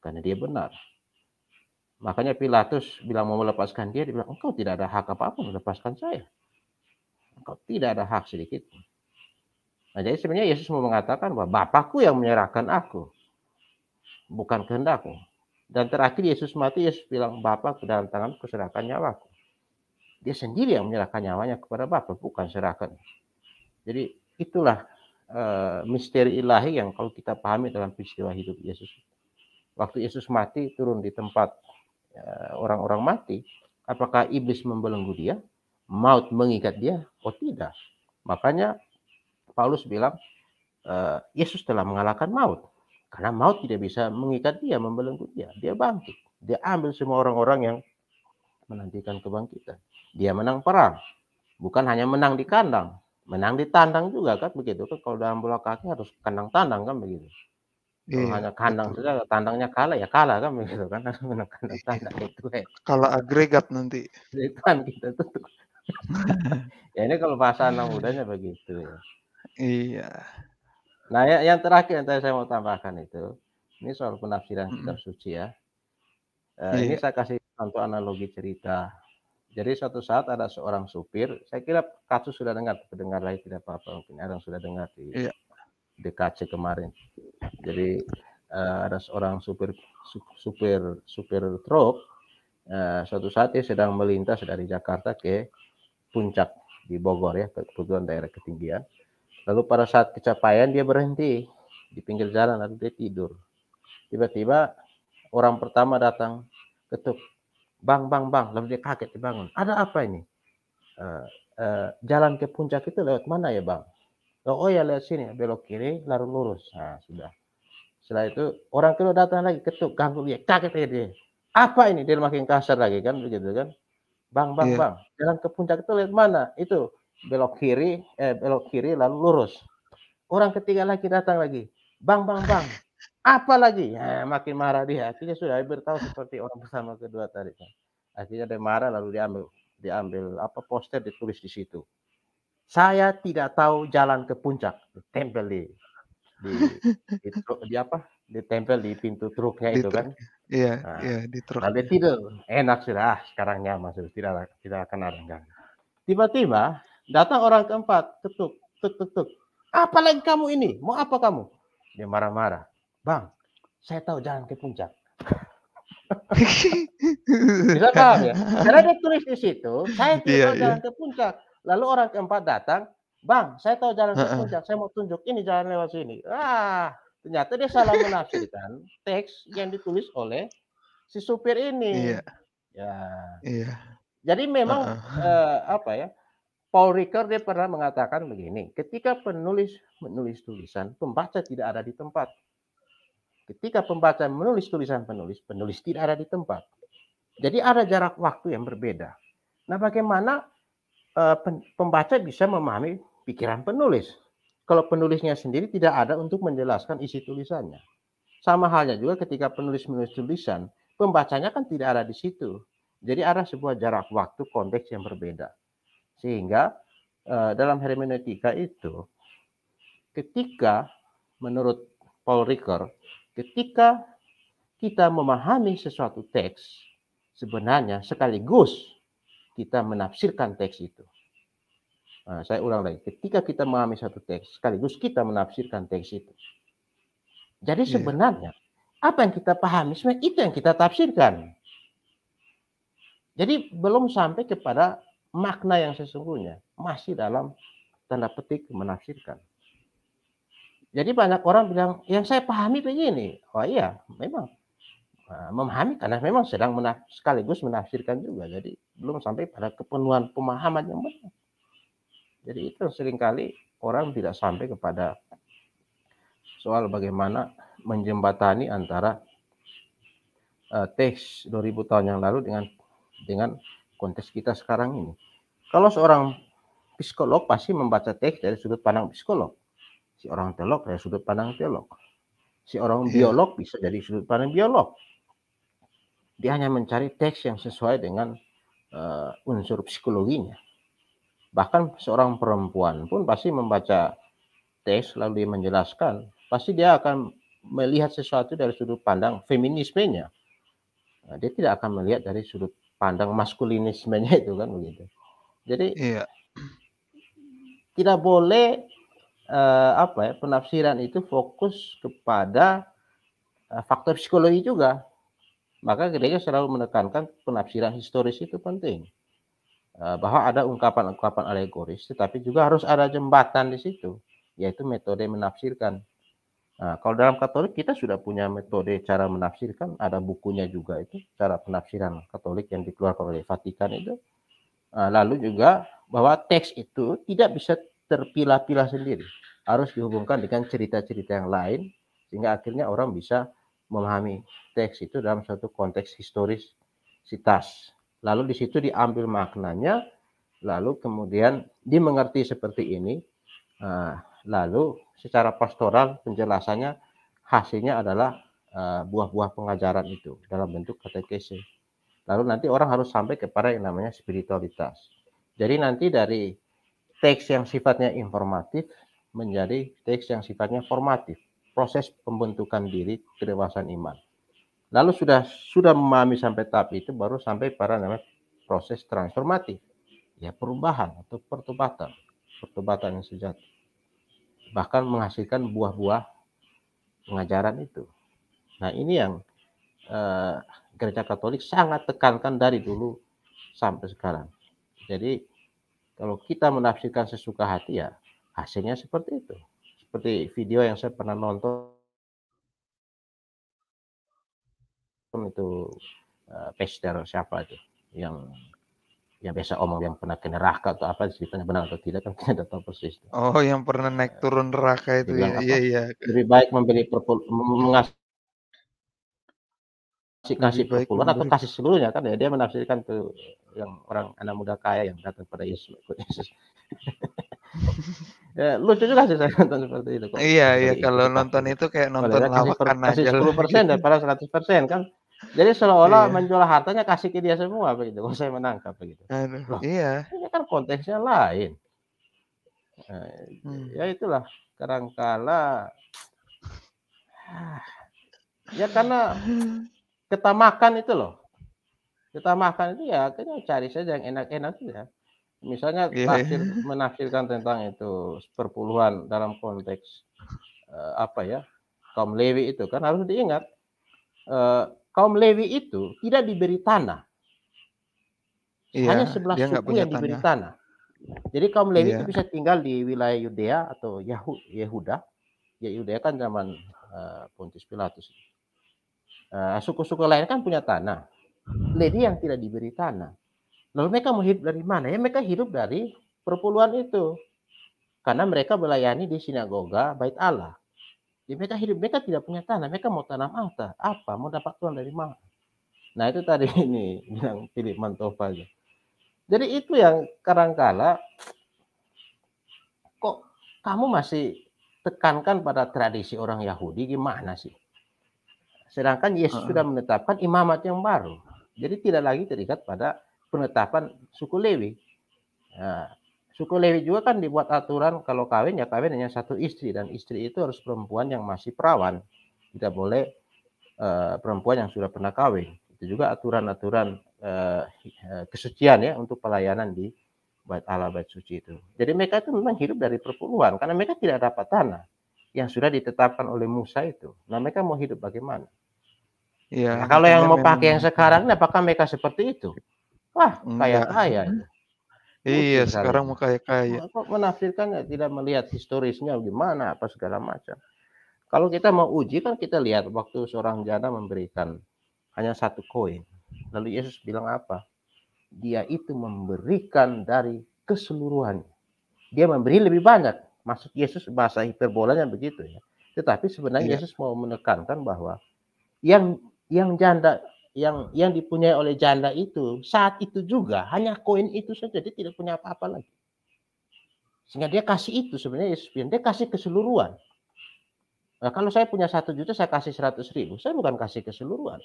karena dia benar. Makanya Pilatus bilang mau melepaskan dia, dia bilang engkau tidak ada hak apapun melepaskan saya. Engkau tidak ada hak sedikit. Nah, jadi sebenarnya Yesus mau mengatakan bahwa Bapakku yang menyerahkan aku, bukan kehendakku dan terakhir Yesus mati, Yesus bilang, Bapa ke dalam tangan kuserahkan nyawaku. Dia sendiri yang menyerahkan nyawanya kepada Bapa, bukan serahkan. Jadi itulah uh, misteri ilahi yang kalau kita pahami dalam peristiwa hidup Yesus. Waktu Yesus mati turun di tempat eh, orang-orang uh, mati, apakah iblis membelenggu dia? Maut mengikat dia? Oh tidak. Makanya Paulus bilang, eh, Yesus telah mengalahkan maut. Karena maut tidak bisa mengikat dia, membelenggu dia. Dia bangkit. Dia ambil semua orang-orang yang menantikan kebangkitan. Dia menang perang. Bukan hanya menang di kandang. Menang di tandang juga kan begitu. Kan kalau dalam bola kaki harus kandang-tandang kan begitu. Iya, hanya kandang saja, tandangnya kalah ya kalah kan begitu kan menang kandang tandang itu ya. Kalau agregat nanti. Kan kita tuh. ya ini kalau bahasa anak mudanya begitu ya. Iya. Nah, ya, yang terakhir yang tadi saya mau tambahkan itu, ini soal penafsiran kitab suci ya. E, yeah. Iya, ini iya. saya kasih contoh analogi cerita. Jadi suatu saat ada seorang supir, saya kira kasus sudah dengar, pendengar lagi tidak apa-apa, mungkin ada yang sudah dengar di yeah. DKC kemarin. Jadi e, ada seorang supir supir supir truk, e, suatu saat dia sedang melintas dari Jakarta ke puncak di Bogor ya, kebetulan daerah ketinggian. Lalu pada saat kecapaian dia berhenti di pinggir jalan lalu dia tidur. Tiba-tiba orang pertama datang ketuk, bang bang bang, lalu dia kaget dibangun. Ada apa ini? Uh, uh, jalan ke puncak itu lewat mana ya bang? Oh, oh ya lewat sini, belok kiri, lalu lurus. Nah sudah. Setelah itu orang kedua datang lagi ketuk ganggu dia, kaget aja dia. Apa ini? Dia makin kasar lagi kan begitu kan? Bang, bang, yeah. bang, jalan ke puncak itu lewat mana? Itu belok kiri, eh belok kiri lalu lurus. Orang ketiga lagi datang lagi, bang bang bang, apa lagi? Ya, makin marah dia. Akhirnya sudah beritahu seperti orang bersama kedua tadi. Akhirnya dia marah lalu diambil diambil apa poster ditulis di situ. Saya tidak tahu jalan ke puncak. Tempel di di, di, di apa? Ditempel di pintu truknya di itu kan. Iya, nah, iya di truk. Lalu tidur. Enak sudah. Ah, sekarang nyaman sudah. Tidak tidak akan ada Tiba-tiba Datang orang keempat, ketuk, tuk, tuk, tuk. Apalagi kamu ini? Mau apa kamu? Dia marah-marah. Bang, saya tahu jalan ke puncak. Bisa paham ya? Karena dia tulis di situ, saya iya, tahu yeah, jalan yeah. ke puncak. Lalu orang keempat datang, Bang, saya tahu jalan ke puncak, saya mau tunjuk ini jalan lewat sini. Ah, ternyata dia salah menafsirkan teks yang ditulis oleh si supir ini. Yeah. Ya. Yeah. Jadi memang uh -uh. Uh, apa ya? Paul Ricoeur dia pernah mengatakan begini, ketika penulis menulis tulisan, pembaca tidak ada di tempat. Ketika pembaca menulis tulisan penulis, penulis tidak ada di tempat. Jadi ada jarak waktu yang berbeda. Nah, bagaimana uh, pembaca bisa memahami pikiran penulis? Kalau penulisnya sendiri tidak ada untuk menjelaskan isi tulisannya. Sama halnya juga ketika penulis menulis tulisan, pembacanya kan tidak ada di situ. Jadi ada sebuah jarak waktu konteks yang berbeda. Sehingga uh, dalam hermeneutika itu ketika menurut Paul Ricoeur, ketika kita memahami sesuatu teks, sebenarnya sekaligus kita menafsirkan teks itu. Nah, saya ulang lagi, ketika kita memahami satu teks, sekaligus kita menafsirkan teks itu. Jadi iya. sebenarnya yeah. apa yang kita pahami sebenarnya itu yang kita tafsirkan. Jadi belum sampai kepada makna yang sesungguhnya masih dalam tanda petik menafsirkan. Jadi banyak orang bilang, yang saya pahami begini. Oh iya, memang nah, memahami karena memang sedang menaf sekaligus menafsirkan juga. Jadi belum sampai pada kepenuhan pemahaman yang benar. Jadi itu seringkali orang tidak sampai kepada soal bagaimana menjembatani antara uh, teks 2000 tahun yang lalu dengan dengan konteks kita sekarang ini. Kalau seorang psikolog pasti membaca teks dari sudut pandang psikolog. Si orang teolog dari sudut pandang teolog. Si orang iya. biolog bisa dari sudut pandang biolog. Dia hanya mencari teks yang sesuai dengan uh, unsur psikologinya. Bahkan seorang perempuan pun pasti membaca teks lalu dia menjelaskan, pasti dia akan melihat sesuatu dari sudut pandang feminismenya. Nah, dia tidak akan melihat dari sudut pandang maskulinismenya itu kan begitu. Jadi iya. tidak boleh uh, apa ya penafsiran itu fokus kepada uh, faktor psikologi juga. Maka gereja selalu menekankan penafsiran historis itu penting. Eh, bahwa ada ungkapan-ungkapan alegoris, tetapi juga harus ada jembatan di situ, yaitu metode menafsirkan Nah, kalau dalam Katolik kita sudah punya metode cara menafsirkan, ada bukunya juga itu cara penafsiran Katolik yang dikeluarkan oleh Vatikan itu. Nah, lalu juga bahwa teks itu tidak bisa terpilah-pilah sendiri, harus dihubungkan dengan cerita-cerita yang lain sehingga akhirnya orang bisa memahami teks itu dalam suatu konteks historis sitas. Lalu di situ diambil maknanya, lalu kemudian dimengerti seperti ini. Nah, Lalu secara pastoral penjelasannya hasilnya adalah eh, buah-buah pengajaran itu dalam bentuk KTKC. Lalu nanti orang harus sampai kepada yang namanya spiritualitas. Jadi nanti dari teks yang sifatnya informatif menjadi teks yang sifatnya formatif, proses pembentukan diri kedewasaan iman. Lalu sudah sudah memahami sampai tahap itu baru sampai pada namanya proses transformatif, ya perubahan atau pertobatan, pertobatan yang sejati bahkan menghasilkan buah-buah pengajaran itu. Nah ini yang eh, gereja Katolik sangat tekankan dari dulu sampai sekarang. Jadi kalau kita menafsirkan sesuka hati ya hasilnya seperti itu. Seperti video yang saya pernah nonton itu eh, pester siapa itu yang yang biasa omong yang pernah ke neraka atau apa ceritanya benar atau tidak kan kita tidak tahu persis. Oh, yang pernah naik iya. turun neraka itu ya. Iya, iya. Lebih baik membeli mengasih kasih perpuluhan atau kasih seluruhnya kan ya dia menafsirkan tuh yang orang anak muda kaya yang datang pada Yesus. Yesus. ya, lucu juga sih saya nonton seperti itu. Kok. Iya, iya kalau nonton itu kayak nonton lawakan aja. Kasih 10% daripada 100% kan jadi seolah-olah iya. menjual hartanya kasih ke dia semua begitu. Kalau saya menangkap begitu. Anu, iya. Ini kan konteksnya lain. Nah, hmm. Ya itulah kerangkala ya karena ketamakan itu loh. Ketamakan itu ya akhirnya cari saja yang enak-enak ya. Misalnya yeah. menafsirkan tentang itu perpuluhan dalam konteks uh, apa ya kaum Lewi itu kan harus diingat uh, kaum Lewi itu tidak diberi tanah. Iya, Hanya sebelah suku yang diberi tanah. Jadi kaum Lewi iya. itu bisa tinggal di wilayah Yudea atau Yehuda. Ya Yudea kan zaman uh, Pontius Pilatus. suku eh, suku-suku lain kan punya tanah. Lewi yang tidak diberi tanah. Lalu mereka mau hidup dari mana? Ya mereka hidup dari perpuluhan itu. Karena mereka melayani di sinagoga Bait Allah. Ya, mereka hidup, mereka tidak punya tanah, mereka mau tanam apa? Apa? Mau dapat tuan dari mana? Nah itu tadi ini bilang Philip Mantova aja. Jadi itu yang kadangkala kok kamu masih tekankan pada tradisi orang Yahudi gimana sih? Sedangkan Yesus uh -uh. sudah menetapkan imamat yang baru. Jadi tidak lagi terikat pada penetapan suku Lewi. Nah, Suku Lewi juga kan dibuat aturan kalau kawin ya kawin hanya satu istri dan istri itu harus perempuan yang masih perawan. Tidak boleh uh, perempuan yang sudah pernah kawin. Itu juga aturan-aturan uh, kesucian ya untuk pelayanan di bait Allah bait suci itu. Jadi mereka itu memang hidup dari perpuluhan karena mereka tidak dapat tanah yang sudah ditetapkan oleh Musa itu. Nah, mereka mau hidup bagaimana? Ya, nah, kalau yang mau pakai yang sekarang, apakah mereka seperti itu? Wah, kayak kaya-kaya. Iya, Mungkin sekarang mau kaya-kaya. Kok ya tidak melihat historisnya gimana apa segala macam. Kalau kita mau uji kan kita lihat waktu seorang janda memberikan hanya satu koin. Lalu Yesus bilang apa? Dia itu memberikan dari keseluruhannya. Dia memberi lebih banyak. Maksud Yesus bahasa hiperbolanya begitu ya. Tetapi sebenarnya iya. Yesus mau menekankan bahwa yang yang janda yang yang dipunyai oleh janda itu saat itu juga hanya koin itu saja dia tidak punya apa-apa lagi sehingga dia kasih itu sebenarnya dia kasih keseluruhan nah, kalau saya punya satu juta saya kasih seratus ribu saya bukan kasih keseluruhan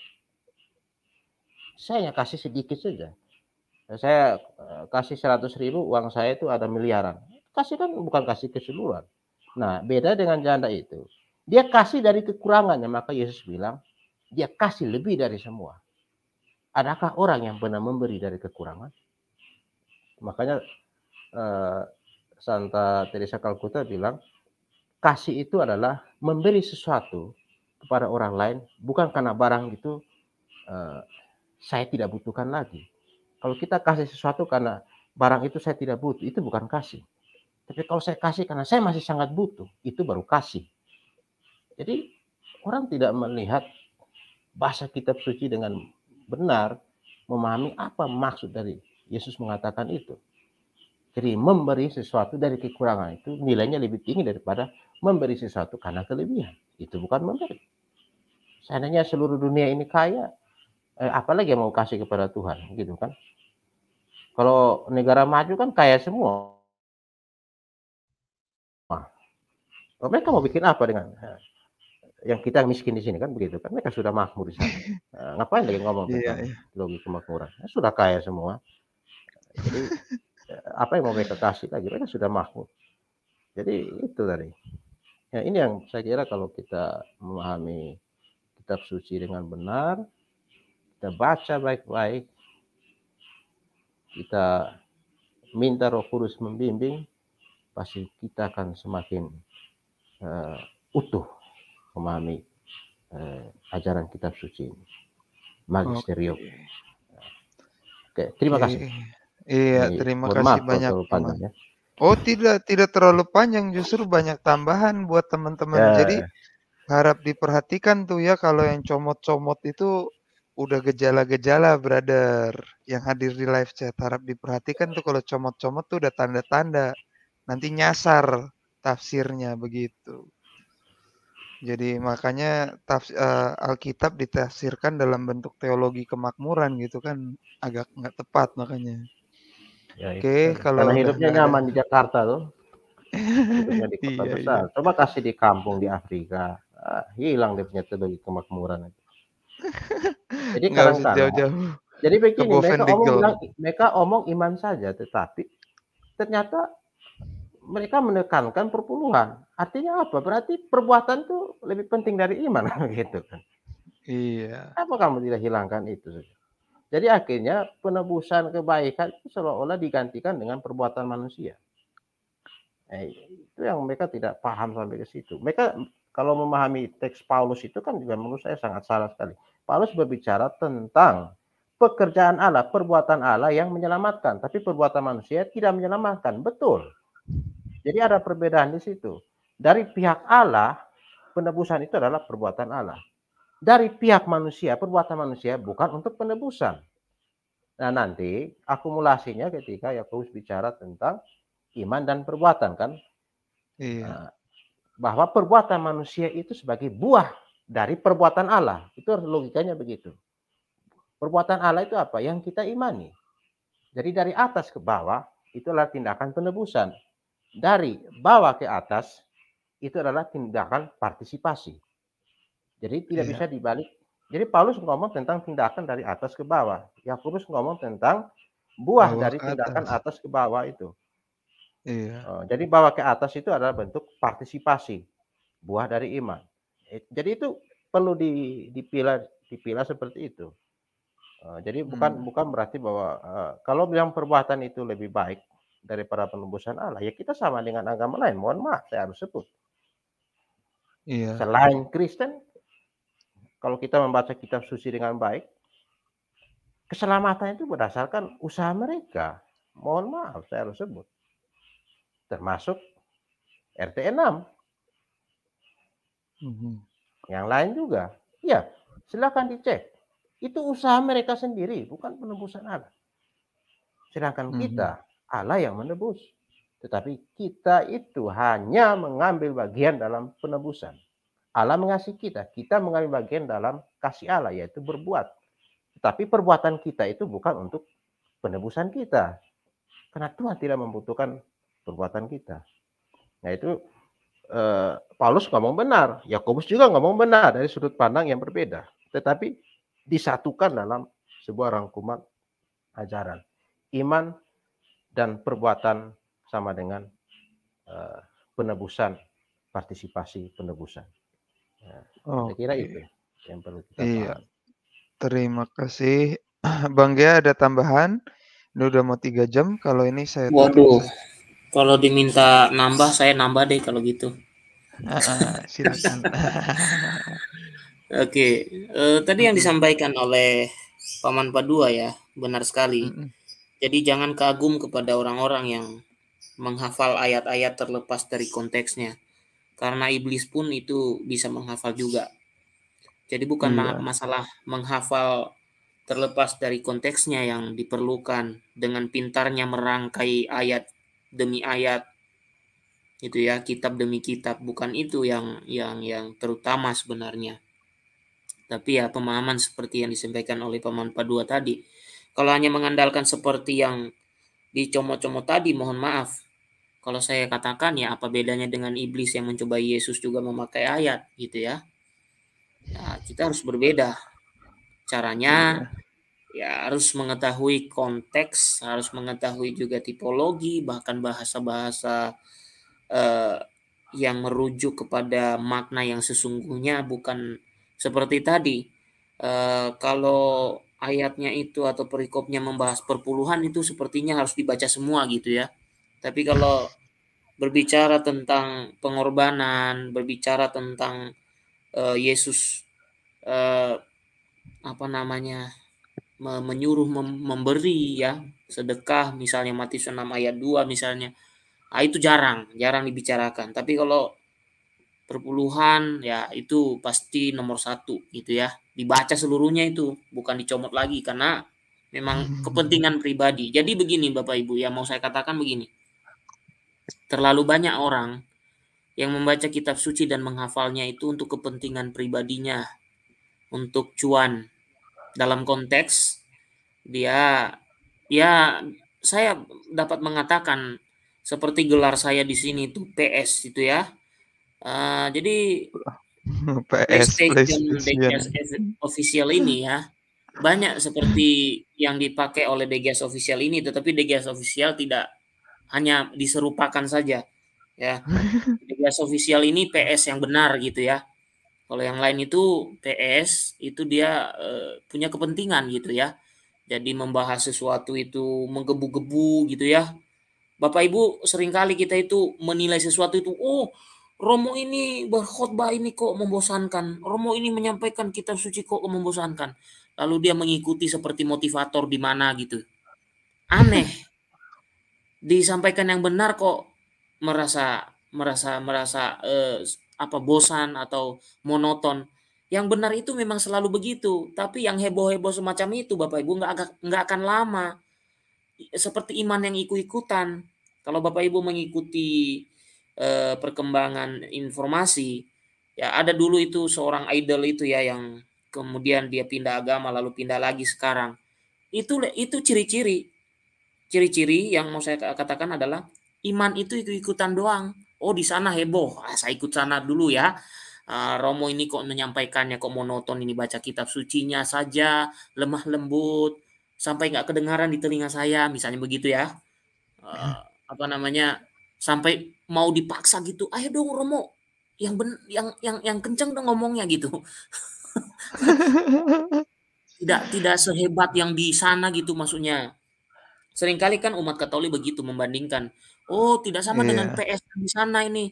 saya hanya kasih sedikit saja nah, saya eh, kasih seratus ribu uang saya itu ada miliaran kasih kan bukan kasih keseluruhan nah beda dengan janda itu dia kasih dari kekurangannya maka Yesus bilang dia kasih lebih dari semua. Adakah orang yang pernah memberi dari kekurangan? Makanya eh, Santa Teresa Kalkuta bilang, kasih itu adalah memberi sesuatu kepada orang lain bukan karena barang itu eh, saya tidak butuhkan lagi. Kalau kita kasih sesuatu karena barang itu saya tidak butuh, itu bukan kasih. Tapi kalau saya kasih karena saya masih sangat butuh, itu baru kasih. Jadi orang tidak melihat bahasa kitab suci dengan benar, memahami apa maksud dari Yesus mengatakan itu. Jadi memberi sesuatu dari kekurangan itu nilainya lebih tinggi daripada memberi sesuatu karena kelebihan. Itu bukan memberi. Seandainya seluruh dunia ini kaya, eh, apalagi yang mau kasih kepada Tuhan, gitu kan? Kalau negara maju kan kaya semua. Nah, mereka mau bikin apa dengan eh, yang kita miskin di sini kan begitu kan mereka sudah makmur di sana nah, ngapain lagi ngomong iya, tentang yeah, yeah. logi kemakmuran nah, sudah kaya semua jadi eh, apa yang mau mereka kasih lagi mereka sudah makmur jadi itu tadi ya ini yang saya kira kalau kita memahami kitab suci dengan benar kita baca baik-baik kita minta Roh Kudus membimbing pasti kita akan semakin uh, utuh memahami uh, ajaran kitab suci ini. Magisterium. Oke, okay. okay, terima kasih. Iya, ini, terima kasih banyak. Panjang, ya. Oh, tidak tidak terlalu panjang, justru banyak tambahan buat teman-teman. Yeah. Jadi harap diperhatikan tuh ya kalau yang comot-comot itu udah gejala-gejala brother yang hadir di live chat harap diperhatikan tuh kalau comot-comot tuh udah tanda-tanda nanti nyasar tafsirnya begitu jadi makanya uh, Alkitab ditafsirkan dalam bentuk teologi kemakmuran gitu kan agak nggak tepat makanya. Ya, Oke, okay, kalau karena hidupnya ada... nyaman di Jakarta loh. hidupnya di kota iya, iya. besar. Iya. Coba kasih di kampung di Afrika, Ah, hilang dia punya teologi kemakmuran. Jadi kalau jauh-jauh. Jadi begini, mereka omong, bilang, mereka omong iman saja, tetapi ternyata mereka menekankan perpuluhan. Artinya apa? Berarti perbuatan itu lebih penting dari iman gitu kan. Iya. Apa kamu tidak hilangkan itu? Jadi akhirnya penebusan kebaikan itu seolah-olah digantikan dengan perbuatan manusia. Eh, itu yang mereka tidak paham sampai ke situ. Mereka kalau memahami teks Paulus itu kan juga menurut saya sangat salah sekali. Paulus berbicara tentang pekerjaan Allah, perbuatan Allah yang menyelamatkan, tapi perbuatan manusia tidak menyelamatkan. Betul. Jadi ada perbedaan di situ. Dari pihak Allah, penebusan itu adalah perbuatan Allah. Dari pihak manusia, perbuatan manusia bukan untuk penebusan. Nah nanti akumulasinya ketika Yakobus bicara tentang iman dan perbuatan kan. Iya. Nah, bahwa perbuatan manusia itu sebagai buah dari perbuatan Allah. Itu logikanya begitu. Perbuatan Allah itu apa? Yang kita imani. Jadi dari atas ke bawah itulah tindakan penebusan dari bawah ke atas itu adalah tindakan partisipasi. Jadi tidak yeah. bisa dibalik. Jadi Paulus ngomong tentang tindakan dari atas ke bawah. Yakobus ngomong tentang buah bawah dari tindakan atas. ke bawah itu. Iya. Oh, jadi bawah ke atas itu adalah bentuk partisipasi buah dari iman. Eh, jadi itu perlu dipilah dipilah seperti itu. Oh, jadi bukan hmm. bukan berarti bahwa uh, kalau bilang perbuatan itu lebih baik daripada penembusan Allah. Ya kita sama dengan agama lain. Mohon maaf, saya harus sebut. Iya. Selain Kristen, kalau kita membaca kitab suci dengan baik, keselamatan itu berdasarkan usaha mereka. Mohon maaf, saya harus sebut. Termasuk RT 6. Mm -hmm. Yang lain juga. Ya, silakan dicek. Itu usaha mereka sendiri, bukan penembusan Allah. Sedangkan mm -hmm. kita mhm. Allah yang menebus. Tetapi kita itu hanya mengambil bagian dalam penebusan. Allah mengasihi kita, kita mengambil bagian dalam kasih Allah, yaitu berbuat. Tetapi perbuatan kita itu bukan untuk penebusan kita. Karena Tuhan tidak membutuhkan perbuatan kita. Nah itu eh, Paulus ngomong benar, Yakobus juga ngomong benar dari sudut pandang yang berbeda. Tetapi disatukan dalam sebuah rangkuman ajaran. Iman dan perbuatan sama dengan uh, penebusan partisipasi penebusan. Nah, oh, saya kira okay. itu yang perlu kita iya. Terima kasih, Bang Gia ada tambahan. Ini udah mau tiga jam. Kalau ini saya waduh, tutup. kalau diminta nambah saya nambah deh kalau gitu. Ah, ah, ah. Silakan. Oke, okay. uh, eh, tadi yang disampaikan oleh Paman Padua ya benar sekali. Mm -hmm jadi jangan kagum kepada orang-orang yang menghafal ayat-ayat terlepas dari konteksnya. Karena iblis pun itu bisa menghafal juga. Jadi bukan hmm. masalah menghafal terlepas dari konteksnya yang diperlukan dengan pintarnya merangkai ayat demi ayat itu ya kitab demi kitab bukan itu yang yang yang terutama sebenarnya tapi ya pemahaman seperti yang disampaikan oleh paman Padua tadi kalau hanya mengandalkan seperti yang dicomot-comot tadi, mohon maaf. Kalau saya katakan ya apa bedanya dengan iblis yang mencoba Yesus juga memakai ayat gitu ya. Ya, kita harus berbeda. Caranya iya. ya harus mengetahui konteks, harus mengetahui juga tipologi, bahkan bahasa-bahasa eh, yang merujuk kepada makna yang sesungguhnya bukan seperti tadi. Eh, kalau ayatnya itu atau perikopnya membahas perpuluhan itu sepertinya harus dibaca semua gitu ya. Tapi kalau berbicara tentang pengorbanan, berbicara tentang uh, Yesus uh, apa namanya menyuruh mem memberi ya sedekah misalnya Matius 6 ayat 2 misalnya nah, itu jarang jarang dibicarakan tapi kalau perpuluhan ya itu pasti nomor satu gitu ya dibaca seluruhnya itu bukan dicomot lagi karena memang hmm. kepentingan pribadi jadi begini bapak ibu ya mau saya katakan begini terlalu banyak orang yang membaca kitab suci dan menghafalnya itu untuk kepentingan pribadinya untuk cuan dalam konteks dia ya saya dapat mengatakan seperti gelar saya di sini itu PS itu ya Uh, jadi PS PlayStation, BGS official ini ya banyak seperti yang dipakai oleh BGS official ini, tetapi BGS official tidak hanya diserupakan saja ya. BGS official ini PS yang benar gitu ya. Kalau yang lain itu PS itu dia uh, punya kepentingan gitu ya. Jadi membahas sesuatu itu menggebu-gebu gitu ya. Bapak Ibu seringkali kita itu menilai sesuatu itu oh Romo ini berkhutbah ini kok membosankan. Romo ini menyampaikan kitab suci kok membosankan. Lalu dia mengikuti seperti motivator di mana gitu. Aneh. Disampaikan yang benar kok merasa merasa merasa eh, apa bosan atau monoton. Yang benar itu memang selalu begitu. Tapi yang heboh-heboh semacam itu Bapak Ibu nggak nggak akan lama. Seperti iman yang ikut-ikutan. Kalau Bapak Ibu mengikuti Eh, perkembangan informasi ya ada dulu itu seorang idol itu ya yang kemudian dia pindah agama lalu pindah lagi sekarang itu itu ciri-ciri ciri-ciri yang mau saya katakan adalah iman itu ikut-ikutan doang oh di sana heboh ah, saya ikut sana dulu ya ah, Romo ini kok menyampaikannya kok monoton ini baca kitab sucinya saja lemah lembut sampai nggak kedengaran di telinga saya misalnya begitu ya ah, apa namanya sampai mau dipaksa gitu ayo dong Romo yang ben yang yang yang kenceng dong ngomongnya gitu tidak tidak sehebat yang di sana gitu maksudnya seringkali kan umat Katolik begitu membandingkan oh tidak sama yeah. dengan PS yang di sana ini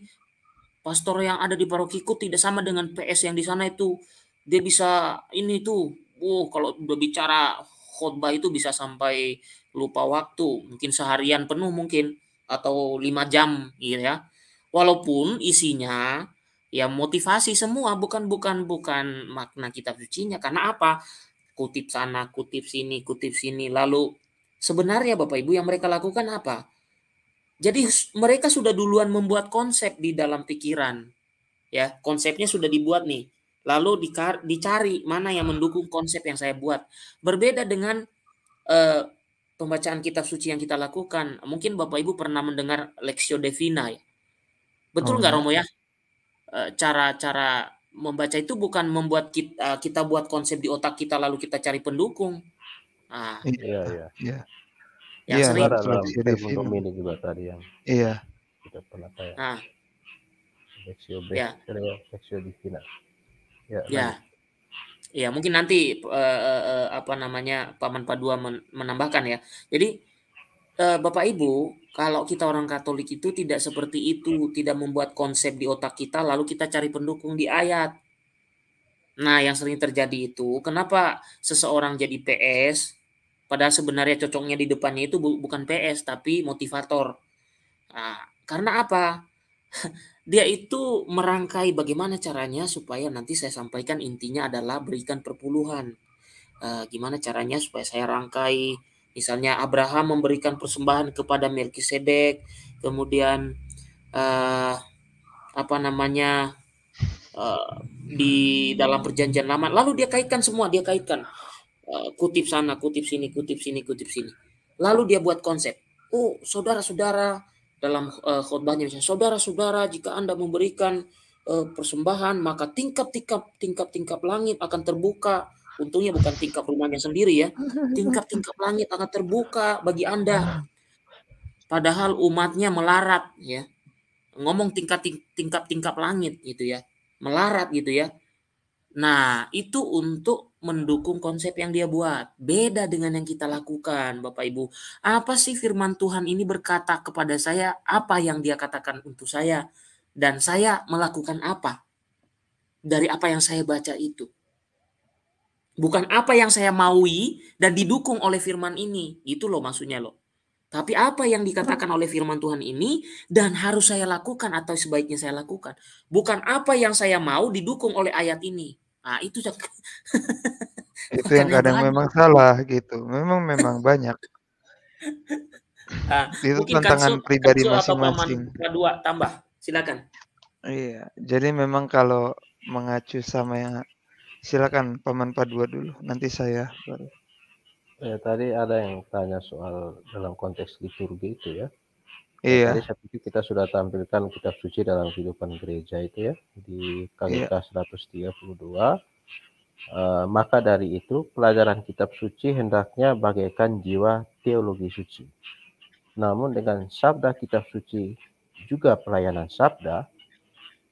pastor yang ada di parokiku tidak sama dengan PS yang di sana itu dia bisa ini tuh oh kalau udah bicara khotbah itu bisa sampai lupa waktu mungkin seharian penuh mungkin atau lima jam gitu ya walaupun isinya ya motivasi semua bukan bukan bukan makna kitab sucinya karena apa kutip sana kutip sini kutip sini lalu sebenarnya Bapak Ibu yang mereka lakukan apa jadi mereka sudah duluan membuat konsep di dalam pikiran ya konsepnya sudah dibuat nih lalu dicari mana yang mendukung konsep yang saya buat berbeda dengan eh, pembacaan kitab suci yang kita lakukan. Mungkin Bapak Ibu pernah mendengar Lexio Divina ya. Betul nggak oh, Romo ya? Cara-cara e, membaca itu bukan membuat kita, e, kita buat konsep di otak kita lalu kita cari pendukung. Ah. iya, iya. Iya. Yang iya, sering juga tadi yang Iya. Kita pernah kayak. Nah. Ya. Lexio Divina. Ya. Ya. ya. Ya mungkin nanti uh, uh, apa namanya Paman Padua menambahkan ya. Jadi uh, Bapak Ibu, kalau kita orang Katolik itu tidak seperti itu, tidak membuat konsep di otak kita lalu kita cari pendukung di ayat. Nah, yang sering terjadi itu kenapa seseorang jadi PS padahal sebenarnya cocoknya di depannya itu bukan PS tapi motivator. Nah, karena apa? dia itu merangkai bagaimana caranya supaya nanti saya sampaikan intinya adalah berikan perpuluhan. E, gimana caranya supaya saya rangkai misalnya Abraham memberikan persembahan kepada Melkisedek, kemudian e, apa namanya e, di dalam perjanjian lama, lalu dia kaitkan semua, dia kaitkan e, kutip sana, kutip sini, kutip sini, kutip sini. Lalu dia buat konsep. Oh, saudara-saudara dalam eh, khotbahnya misalnya saudara-saudara jika Anda memberikan eh, persembahan maka tingkap-tingkap tingkap-tingkap langit akan terbuka untungnya bukan tingkap rumahnya sendiri ya tingkap-tingkap langit akan terbuka bagi Anda padahal umatnya melarat ya ngomong tingkat tingkap tingkap langit gitu ya melarat gitu ya Nah, itu untuk mendukung konsep yang dia buat. Beda dengan yang kita lakukan, Bapak Ibu. Apa sih firman Tuhan ini berkata kepada saya? Apa yang dia katakan untuk saya? Dan saya melakukan apa? Dari apa yang saya baca itu. Bukan apa yang saya maui dan didukung oleh firman ini. itu loh maksudnya loh. Tapi apa yang dikatakan oleh firman Tuhan ini dan harus saya lakukan atau sebaiknya saya lakukan. Bukan apa yang saya mau didukung oleh ayat ini. Nah, itu yang itu yang kadang banyak. memang salah gitu. Memang memang banyak. Nah, itu tantangan kansu, pribadi masing-masing. Kedua tambah, silakan. Iya, jadi memang kalau mengacu sama yang silakan paman Padua dulu, nanti saya baru. Ya, tadi ada yang tanya soal dalam konteks liturgi itu ya. Nah, iya. Jadi saya pikir kita sudah tampilkan kitab suci dalam kehidupan gereja itu ya di KGK iya. 132. E, eh, maka dari itu pelajaran kitab suci hendaknya bagaikan jiwa teologi suci. Namun dengan sabda kitab suci juga pelayanan sabda,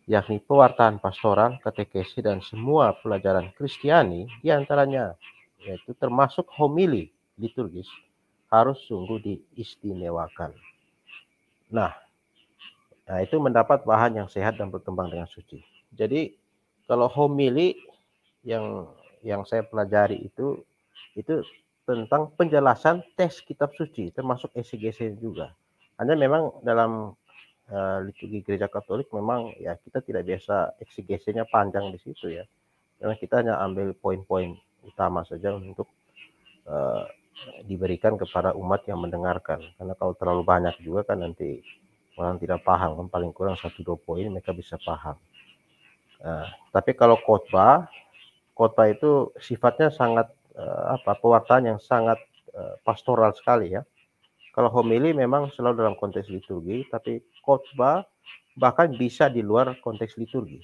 yakni pewartaan pastoral, katekesi, dan semua pelajaran Kristiani diantaranya, yaitu termasuk homili liturgis, harus sungguh diistimewakan. Nah, nah itu mendapat bahan yang sehat dan berkembang dengan suci. Jadi kalau homili yang yang saya pelajari itu itu tentang penjelasan tes kitab suci termasuk exegesis juga. Anda memang dalam uh, liturgi gereja Katolik memang ya kita tidak biasa exegesisnya panjang di situ ya. Karena kita hanya ambil poin-poin utama saja untuk uh, diberikan kepada umat yang mendengarkan. Karena kalau terlalu banyak juga kan nanti orang tidak paham kan paling kurang satu dua poin mereka bisa paham. Nah, tapi kalau khotbah, khotbah itu sifatnya sangat eh, apa pewartaan yang sangat eh, pastoral sekali ya. Kalau homili memang selalu dalam konteks liturgi, tapi khotbah bahkan bisa di luar konteks liturgi.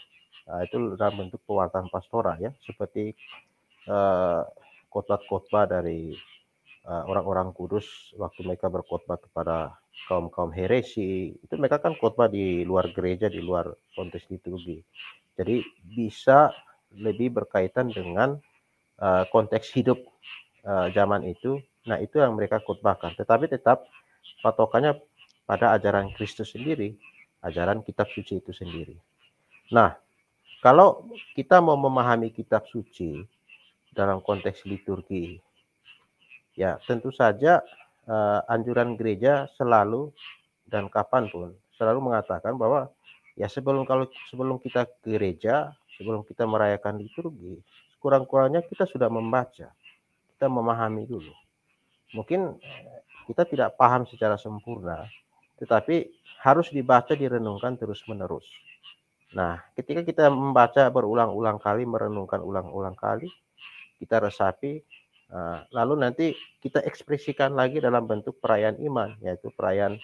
Nah, itu dalam bentuk pewartaan pastoral ya, seperti eh, khotbah-khotbah dari Eh, orang-orang kudus waktu mereka berkhotbah kepada kaum-kaum heresi itu mereka kan khotbah di luar gereja di luar konteks liturgi jadi bisa lebih berkaitan dengan uh, konteks hidup uh, zaman itu nah itu yang mereka khotbahkan tetapi tetap patokannya pada ajaran Kristus sendiri ajaran kitab suci itu sendiri nah kalau kita mau memahami kitab suci dalam konteks liturgi Ya, tentu saja uh, anjuran gereja selalu dan kapanpun selalu mengatakan bahwa ya sebelum kalau sebelum kita gereja, sebelum kita merayakan liturgi, kurang-kurangnya kita sudah membaca, kita memahami dulu. Mungkin eh, kita tidak paham secara sempurna, tetapi harus dibaca direnungkan terus-menerus. Nah, ketika kita membaca berulang-ulang kali, merenungkan ulang-ulang kali, kita resapi, Nah, lalu nanti kita ekspresikan lagi dalam bentuk perayaan iman, yaitu perayaan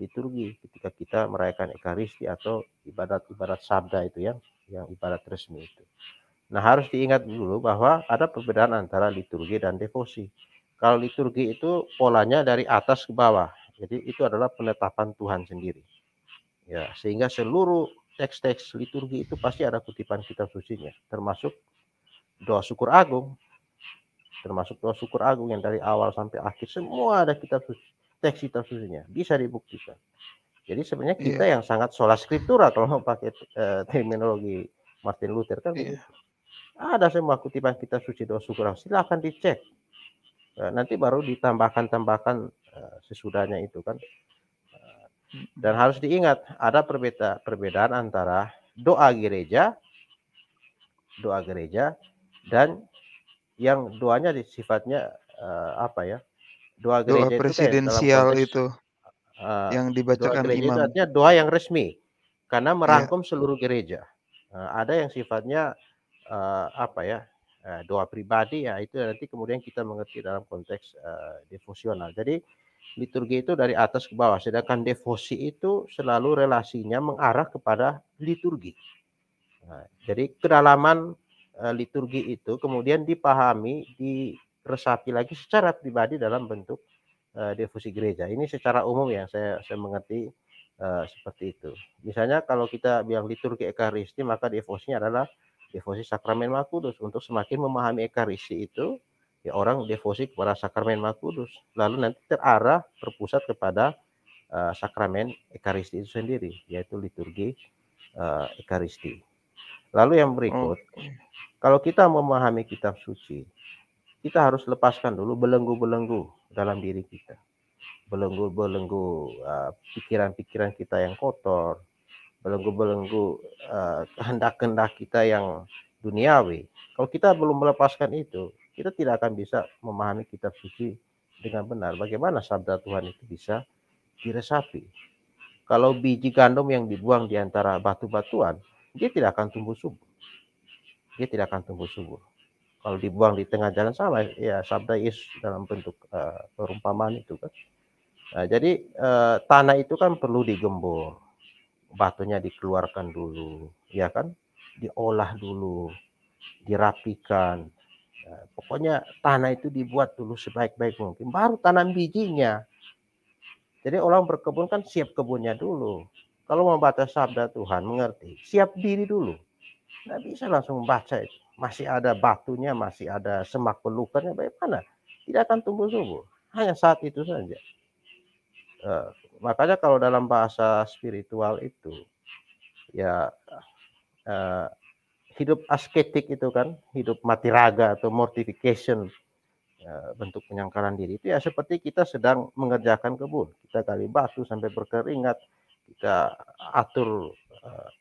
liturgi ketika kita merayakan ekaristi atau ibadat-ibadat sabda itu yang yang ibadat resmi itu. Nah, harus diingat dulu bahwa ada perbedaan antara liturgi dan devosi. Kalau liturgi itu polanya dari atas ke bawah. Jadi itu adalah penetapan Tuhan sendiri. Ya, sehingga seluruh teks-teks liturgi itu pasti ada kutipan kitab Suci-nya, termasuk doa syukur agung termasuk doa syukur agung yang dari awal sampai akhir semua ada kitab suci teks kitab sucinya bisa dibuktikan jadi sebenarnya iya. kita yeah. yang sangat sholat skriptura kalau mau pakai uh, terminologi Martin Luther kan yeah. Iya. ada semua kutipan kita suci doa syukur silahkan dicek uh, nanti baru ditambahkan tambahkan uh, eh, sesudahnya itu kan uh, dan harus diingat ada perbeda perbedaan antara doa gereja doa gereja dan yang doanya sifatnya uh, apa ya? Doa gereja doa presidensial itu, itu uh, eh, yang dibacakan doa imam. Itu artinya doa yang resmi karena iya. merangkum yeah. seluruh gereja. Uh, ada yang sifatnya uh, apa ya? Uh, doa pribadi ya itu nanti kemudian kita mengerti dalam konteks uh, devosional. Jadi liturgi itu dari atas ke bawah, sedangkan devosi itu selalu relasinya mengarah kepada liturgi. Nah, jadi kedalaman Eh, liturgi itu kemudian dipahami, diresapi lagi secara pribadi dalam bentuk eh, devosi gereja. Ini secara umum yang saya saya mengerti uh, seperti itu. Misalnya kalau kita bilang liturgi ekaristi maka devosinya adalah devosi sakramen makudus untuk semakin memahami ekaristi itu ya orang devosi kepada sakramen makudus lalu nanti terarah terpusat kepada uh, sakramen ekaristi itu sendiri yaitu liturgi uh, ekaristi. Lalu yang berikut kalau kita memahami kitab suci, kita harus lepaskan dulu belenggu-belenggu dalam diri kita. Belenggu-belenggu uh, pikiran-pikiran kita yang kotor, belenggu-belenggu uh, hendak-hendak kita yang duniawi. Kalau kita belum melepaskan itu, kita tidak akan bisa memahami kitab suci dengan benar. Bagaimana sabda Tuhan itu bisa diresapi? Kalau biji gandum yang dibuang di antara batu-batuan, dia tidak akan tumbuh subur dia tidak akan tumbuh subur. Kalau dibuang di tengah jalan sama, ya sabda is dalam bentuk uh, perumpamaan itu kan. Nah, jadi uh, tanah itu kan perlu digembur, batunya dikeluarkan dulu, ya kan? Diolah dulu, dirapikan. Nah, pokoknya tanah itu dibuat dulu sebaik-baik mungkin, baru tanam bijinya. Jadi orang berkebun kan siap kebunnya dulu. Kalau membaca sabda Tuhan mengerti, siap diri dulu tidak bisa langsung membaca itu. Masih ada batunya, masih ada semak pelukannya, bagaimana? Tidak akan tumbuh subur. Hanya saat itu saja. Uh, makanya kalau dalam bahasa spiritual itu, ya uh, hidup asketik itu kan, hidup mati raga atau mortification, eh, bentuk penyangkalan diri itu ya seperti kita sedang mengerjakan kebun kita gali batu sampai berkeringat kita atur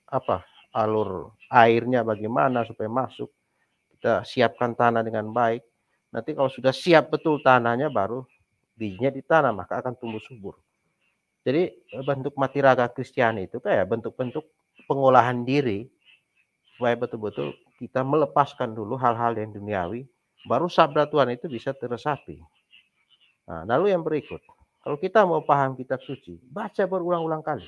apa alur airnya bagaimana supaya masuk. Kita siapkan tanah dengan baik. Nanti kalau sudah siap betul tanahnya baru bijinya ditanam maka akan tumbuh subur. Jadi eh, bentuk mati raga Kristiani itu kayak bentuk-bentuk pengolahan diri supaya betul-betul kita melepaskan dulu hal-hal yang duniawi baru sabda Tuhan itu bisa teresapi. Nah, lalu yang berikut, kalau kita mau paham kitab suci, baca berulang-ulang kali.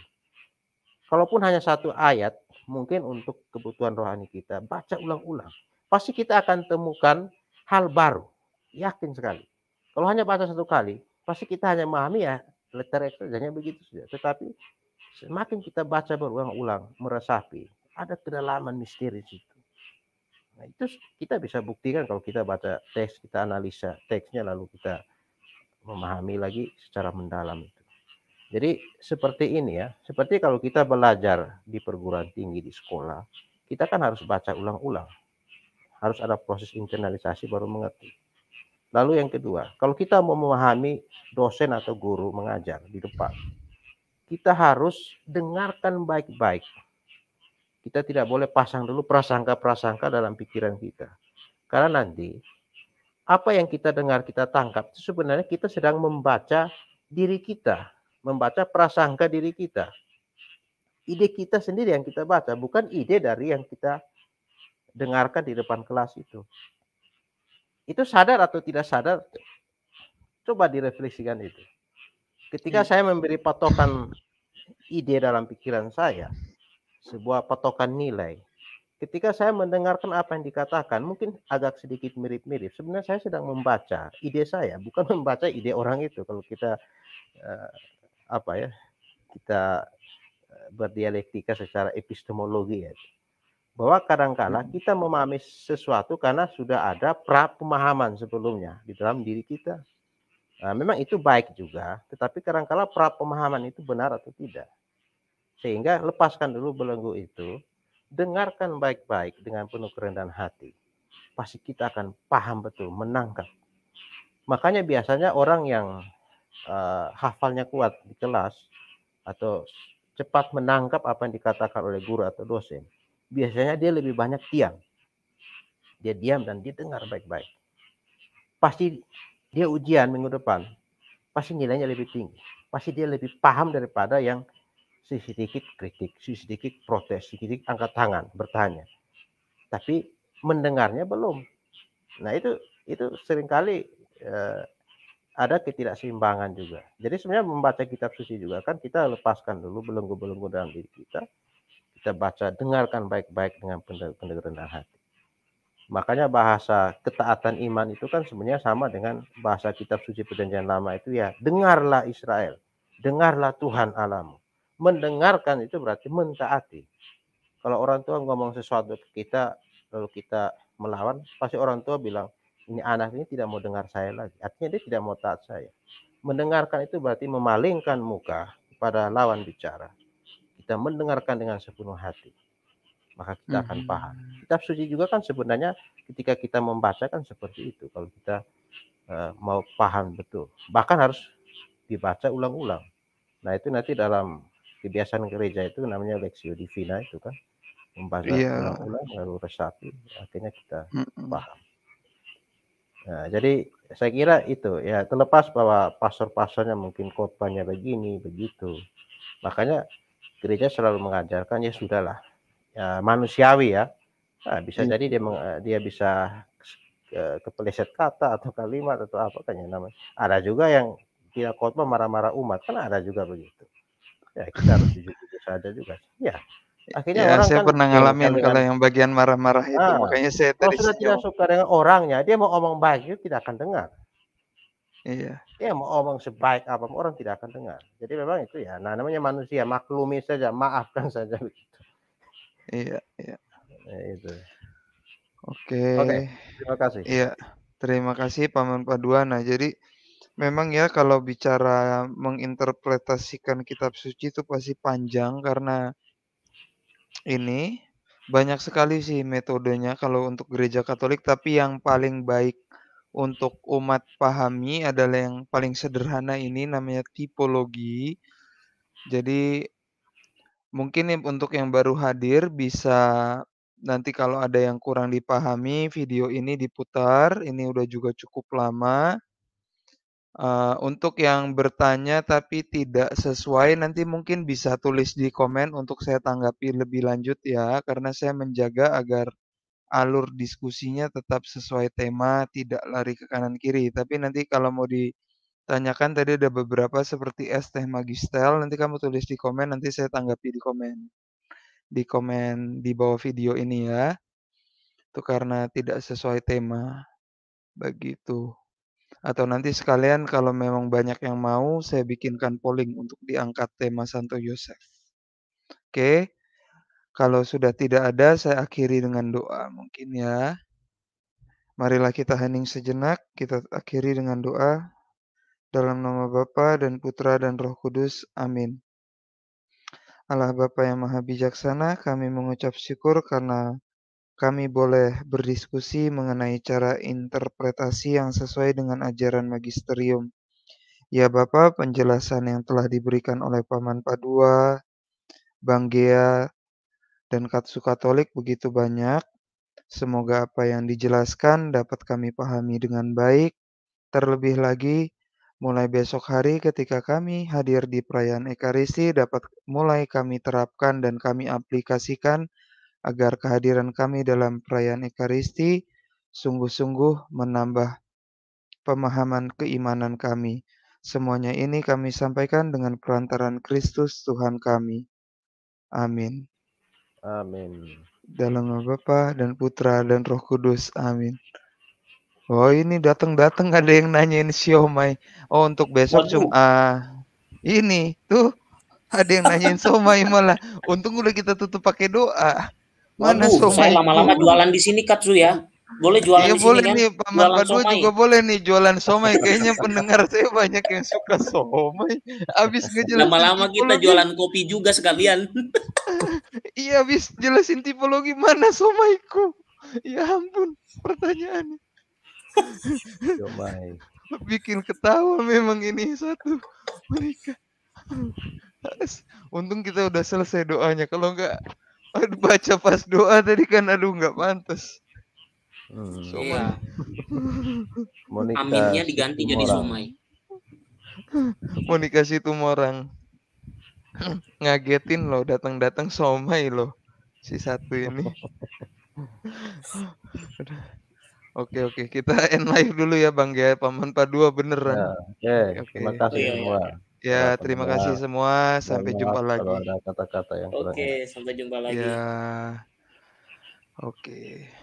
Kalaupun hanya satu ayat, mungkin untuk kebutuhan rohani kita. Baca ulang-ulang. Pasti kita akan temukan hal baru. Yakin sekali. Kalau hanya baca satu kali, pasti kita hanya memahami ya letter X hanya begitu saja. Tetapi semakin kita baca berulang-ulang, meresapi, ada kedalaman misteri di situ. Nah, itu kita bisa buktikan kalau kita baca teks, kita analisa teksnya lalu kita memahami lagi secara mendalam itu. Jadi seperti ini ya, seperti kalau kita belajar di perguruan tinggi di sekolah, kita kan harus baca ulang-ulang. Harus ada proses internalisasi baru mengerti. Lalu yang kedua, kalau kita mau memahami dosen atau guru mengajar di depan, kita harus dengarkan baik-baik. Kita tidak boleh pasang dulu prasangka-prasangka dalam pikiran kita. Karena nanti apa yang kita dengar, kita tangkap, itu sebenarnya kita sedang membaca diri kita membaca prasangka diri kita. Ide kita sendiri yang kita baca, bukan ide dari yang kita dengarkan di depan kelas itu. Itu sadar atau tidak sadar, coba direfleksikan itu. Ketika hmm. saya memberi patokan ide dalam pikiran saya, sebuah patokan nilai, ketika saya mendengarkan apa yang dikatakan, mungkin agak sedikit mirip-mirip. Sebenarnya saya sedang membaca ide saya, bukan membaca ide orang itu. Kalau kita eh, apa ya kita eh, berdialektika secara epistemologi ya bahwa kadangkala hmm. kita memahami sesuatu karena sudah ada pra pemahaman sebelumnya di dalam diri kita. Nah, memang itu baik juga, tetapi kadangkala pra pemahaman itu benar atau tidak. Sehingga lepaskan dulu belenggu itu, dengarkan baik-baik dengan penuh kerendahan hati. Pasti kita akan paham betul, menangkap. Makanya biasanya orang yang uh, hafalnya kuat di kelas atau cepat menangkap apa yang dikatakan oleh guru atau dosen, biasanya dia lebih banyak diam. Dia diam dan dia dengar baik-baik. Pasti dia ujian minggu depan, pasti nilainya lebih tinggi. Pasti dia lebih paham daripada yang sedikit kritik, sedikit protes, sedikit angkat tangan, bertanya. Tapi mendengarnya belum. Nah itu itu seringkali eh, ada ketidakseimbangan juga. Jadi sebenarnya membaca kitab suci juga kan kita lepaskan dulu belenggu-belenggu dalam diri kita. Kita baca, dengarkan baik-baik dengan rendah hati. Makanya bahasa ketaatan iman itu kan sebenarnya sama dengan bahasa kitab suci perjanjian lama itu ya. Dengarlah Israel, dengarlah Tuhan alamu. Mendengarkan itu berarti mentaati. Kalau orang tua ngomong sesuatu ke kita, lalu kita melawan, pasti orang tua bilang, ini anak ini tidak mau dengar saya lagi. Artinya dia tidak mau taat saya. Mendengarkan itu berarti memalingkan muka kepada lawan bicara. Kita mendengarkan dengan sepenuh hati. Maka kita akan mhm. paham. Kitab suci juga kan sebenarnya ketika kita membaca kan seperti itu. Kalau kita uh, mau paham betul. Bahkan harus dibaca ulang-ulang. Nah itu nanti dalam kebiasaan gereja itu namanya Lexio Divina itu kan. Membaca ulang iya. ulang-ulang lalu resapi. Akhirnya kita mhm. paham. Nah, jadi saya kira itu ya terlepas bahwa pastor-pastornya mungkin korbannya begini begitu. Makanya gereja selalu mengajarkan ya sudahlah ya, manusiawi ya. Nah, bisa hmm. jadi dia meng, eh, dia bisa ke, kepeleset kata atau kalimat atau apa kan ya namanya. Ada juga yang tidak korban marah-marah umat kan ada juga begitu. Ya kita harus jujur saja juga. Ya Akhirnya ya, orang saya kan pernah ya, ngalamin kan, kalau kan. yang bagian marah-marah itu, nah, makanya saya tadi. Kalau sudah tidak suka dengan orangnya, dia mau omong baik itu tidak akan dengar. Iya. Dia mau omong sebaik apa orang tidak akan dengar. Jadi memang itu ya, nah namanya manusia maklumi saja, maafkan saja begitu. Iya, iya. ya, itu. Oke. Okay. Okay, terima kasih. Iya. Terima kasih Paman Paduana. Nah, jadi memang ya kalau bicara menginterpretasikan kitab suci itu pasti panjang karena ini banyak sekali sih metodenya kalau untuk gereja Katolik, tapi yang paling baik untuk umat pahami adalah yang paling sederhana ini namanya tipologi. Jadi mungkin untuk yang baru hadir bisa nanti kalau ada yang kurang dipahami video ini diputar, ini udah juga cukup lama. Eh, untuk yang bertanya tapi tidak sesuai nanti mungkin bisa tulis di komen untuk saya tanggapi lebih lanjut ya karena saya menjaga agar alur diskusinya tetap sesuai tema tidak lari ke kanan kiri tapi nanti kalau mau ditanyakan tadi ada beberapa seperti es teh magistel nanti kamu tulis di komen nanti saya tanggapi di komen di komen di bawah video ini ya itu karena tidak sesuai tema begitu atau nanti sekalian kalau memang banyak yang mau, saya bikinkan polling untuk diangkat tema Santo Yosef. Oke, kalau sudah tidak ada, saya akhiri dengan doa mungkin ya. Marilah kita hening sejenak, kita akhiri dengan doa. Dalam nama Bapa dan Putra dan Roh Kudus, amin. Allah Bapa yang Maha Bijaksana, kami mengucap syukur karena kami boleh berdiskusi mengenai cara interpretasi yang sesuai dengan ajaran magisterium. Ya Bapak, penjelasan yang telah diberikan oleh Paman Padua, Bang Gea, dan Katsu Katolik begitu banyak. Semoga apa yang dijelaskan dapat kami pahami dengan baik. Terlebih lagi, mulai besok hari ketika kami hadir di perayaan Ekaristi dapat mulai kami terapkan dan kami aplikasikan agar kehadiran kami dalam perayaan Ekaristi sungguh-sungguh menambah pemahaman keimanan kami. Semuanya ini kami sampaikan dengan perantaran Kristus Tuhan kami. Amin. Amin. Dalam nama Bapa dan Putra dan Roh Kudus. Amin. Oh ini datang-datang ada yang nanyain siomay. Oh untuk besok cuma ini tuh ada yang nanyain siomay malah. Untung udah kita tutup pakai doa. Mana Waduh, somai? Saya lama-lama jualan di sini Katsu ya. Boleh jualan ya, di boleh sini kan? nih, kan? Paman jualan Badua somai. juga boleh nih jualan somai. Kayaknya pendengar saya banyak yang suka somai. Abis ngejelasin lama-lama kita jualan kopi juga sekalian. iya, abis jelasin tipologi mana somaiku. Ya ampun, pertanyaannya. somai. Bikin ketawa memang ini satu mereka. Untung kita udah selesai doanya. Kalau enggak Aduh, baca pas doa tadi kan aduh nggak pantas. Hmm. Iya. Aminnya diganti jadi Sumai. Monika situ orang ngagetin loh datang-datang somai loh si satu ini. Oke oke kita end live dulu ya Bang ya Paman Padua beneran. Ya, oke, okay. terima kasih yeah. Iya. semua. Ya, terima kasih semua. Sampai jumpa lagi. kata-kata yang Oke, kurang. sampai jumpa lagi. Ya. Oke. Okay.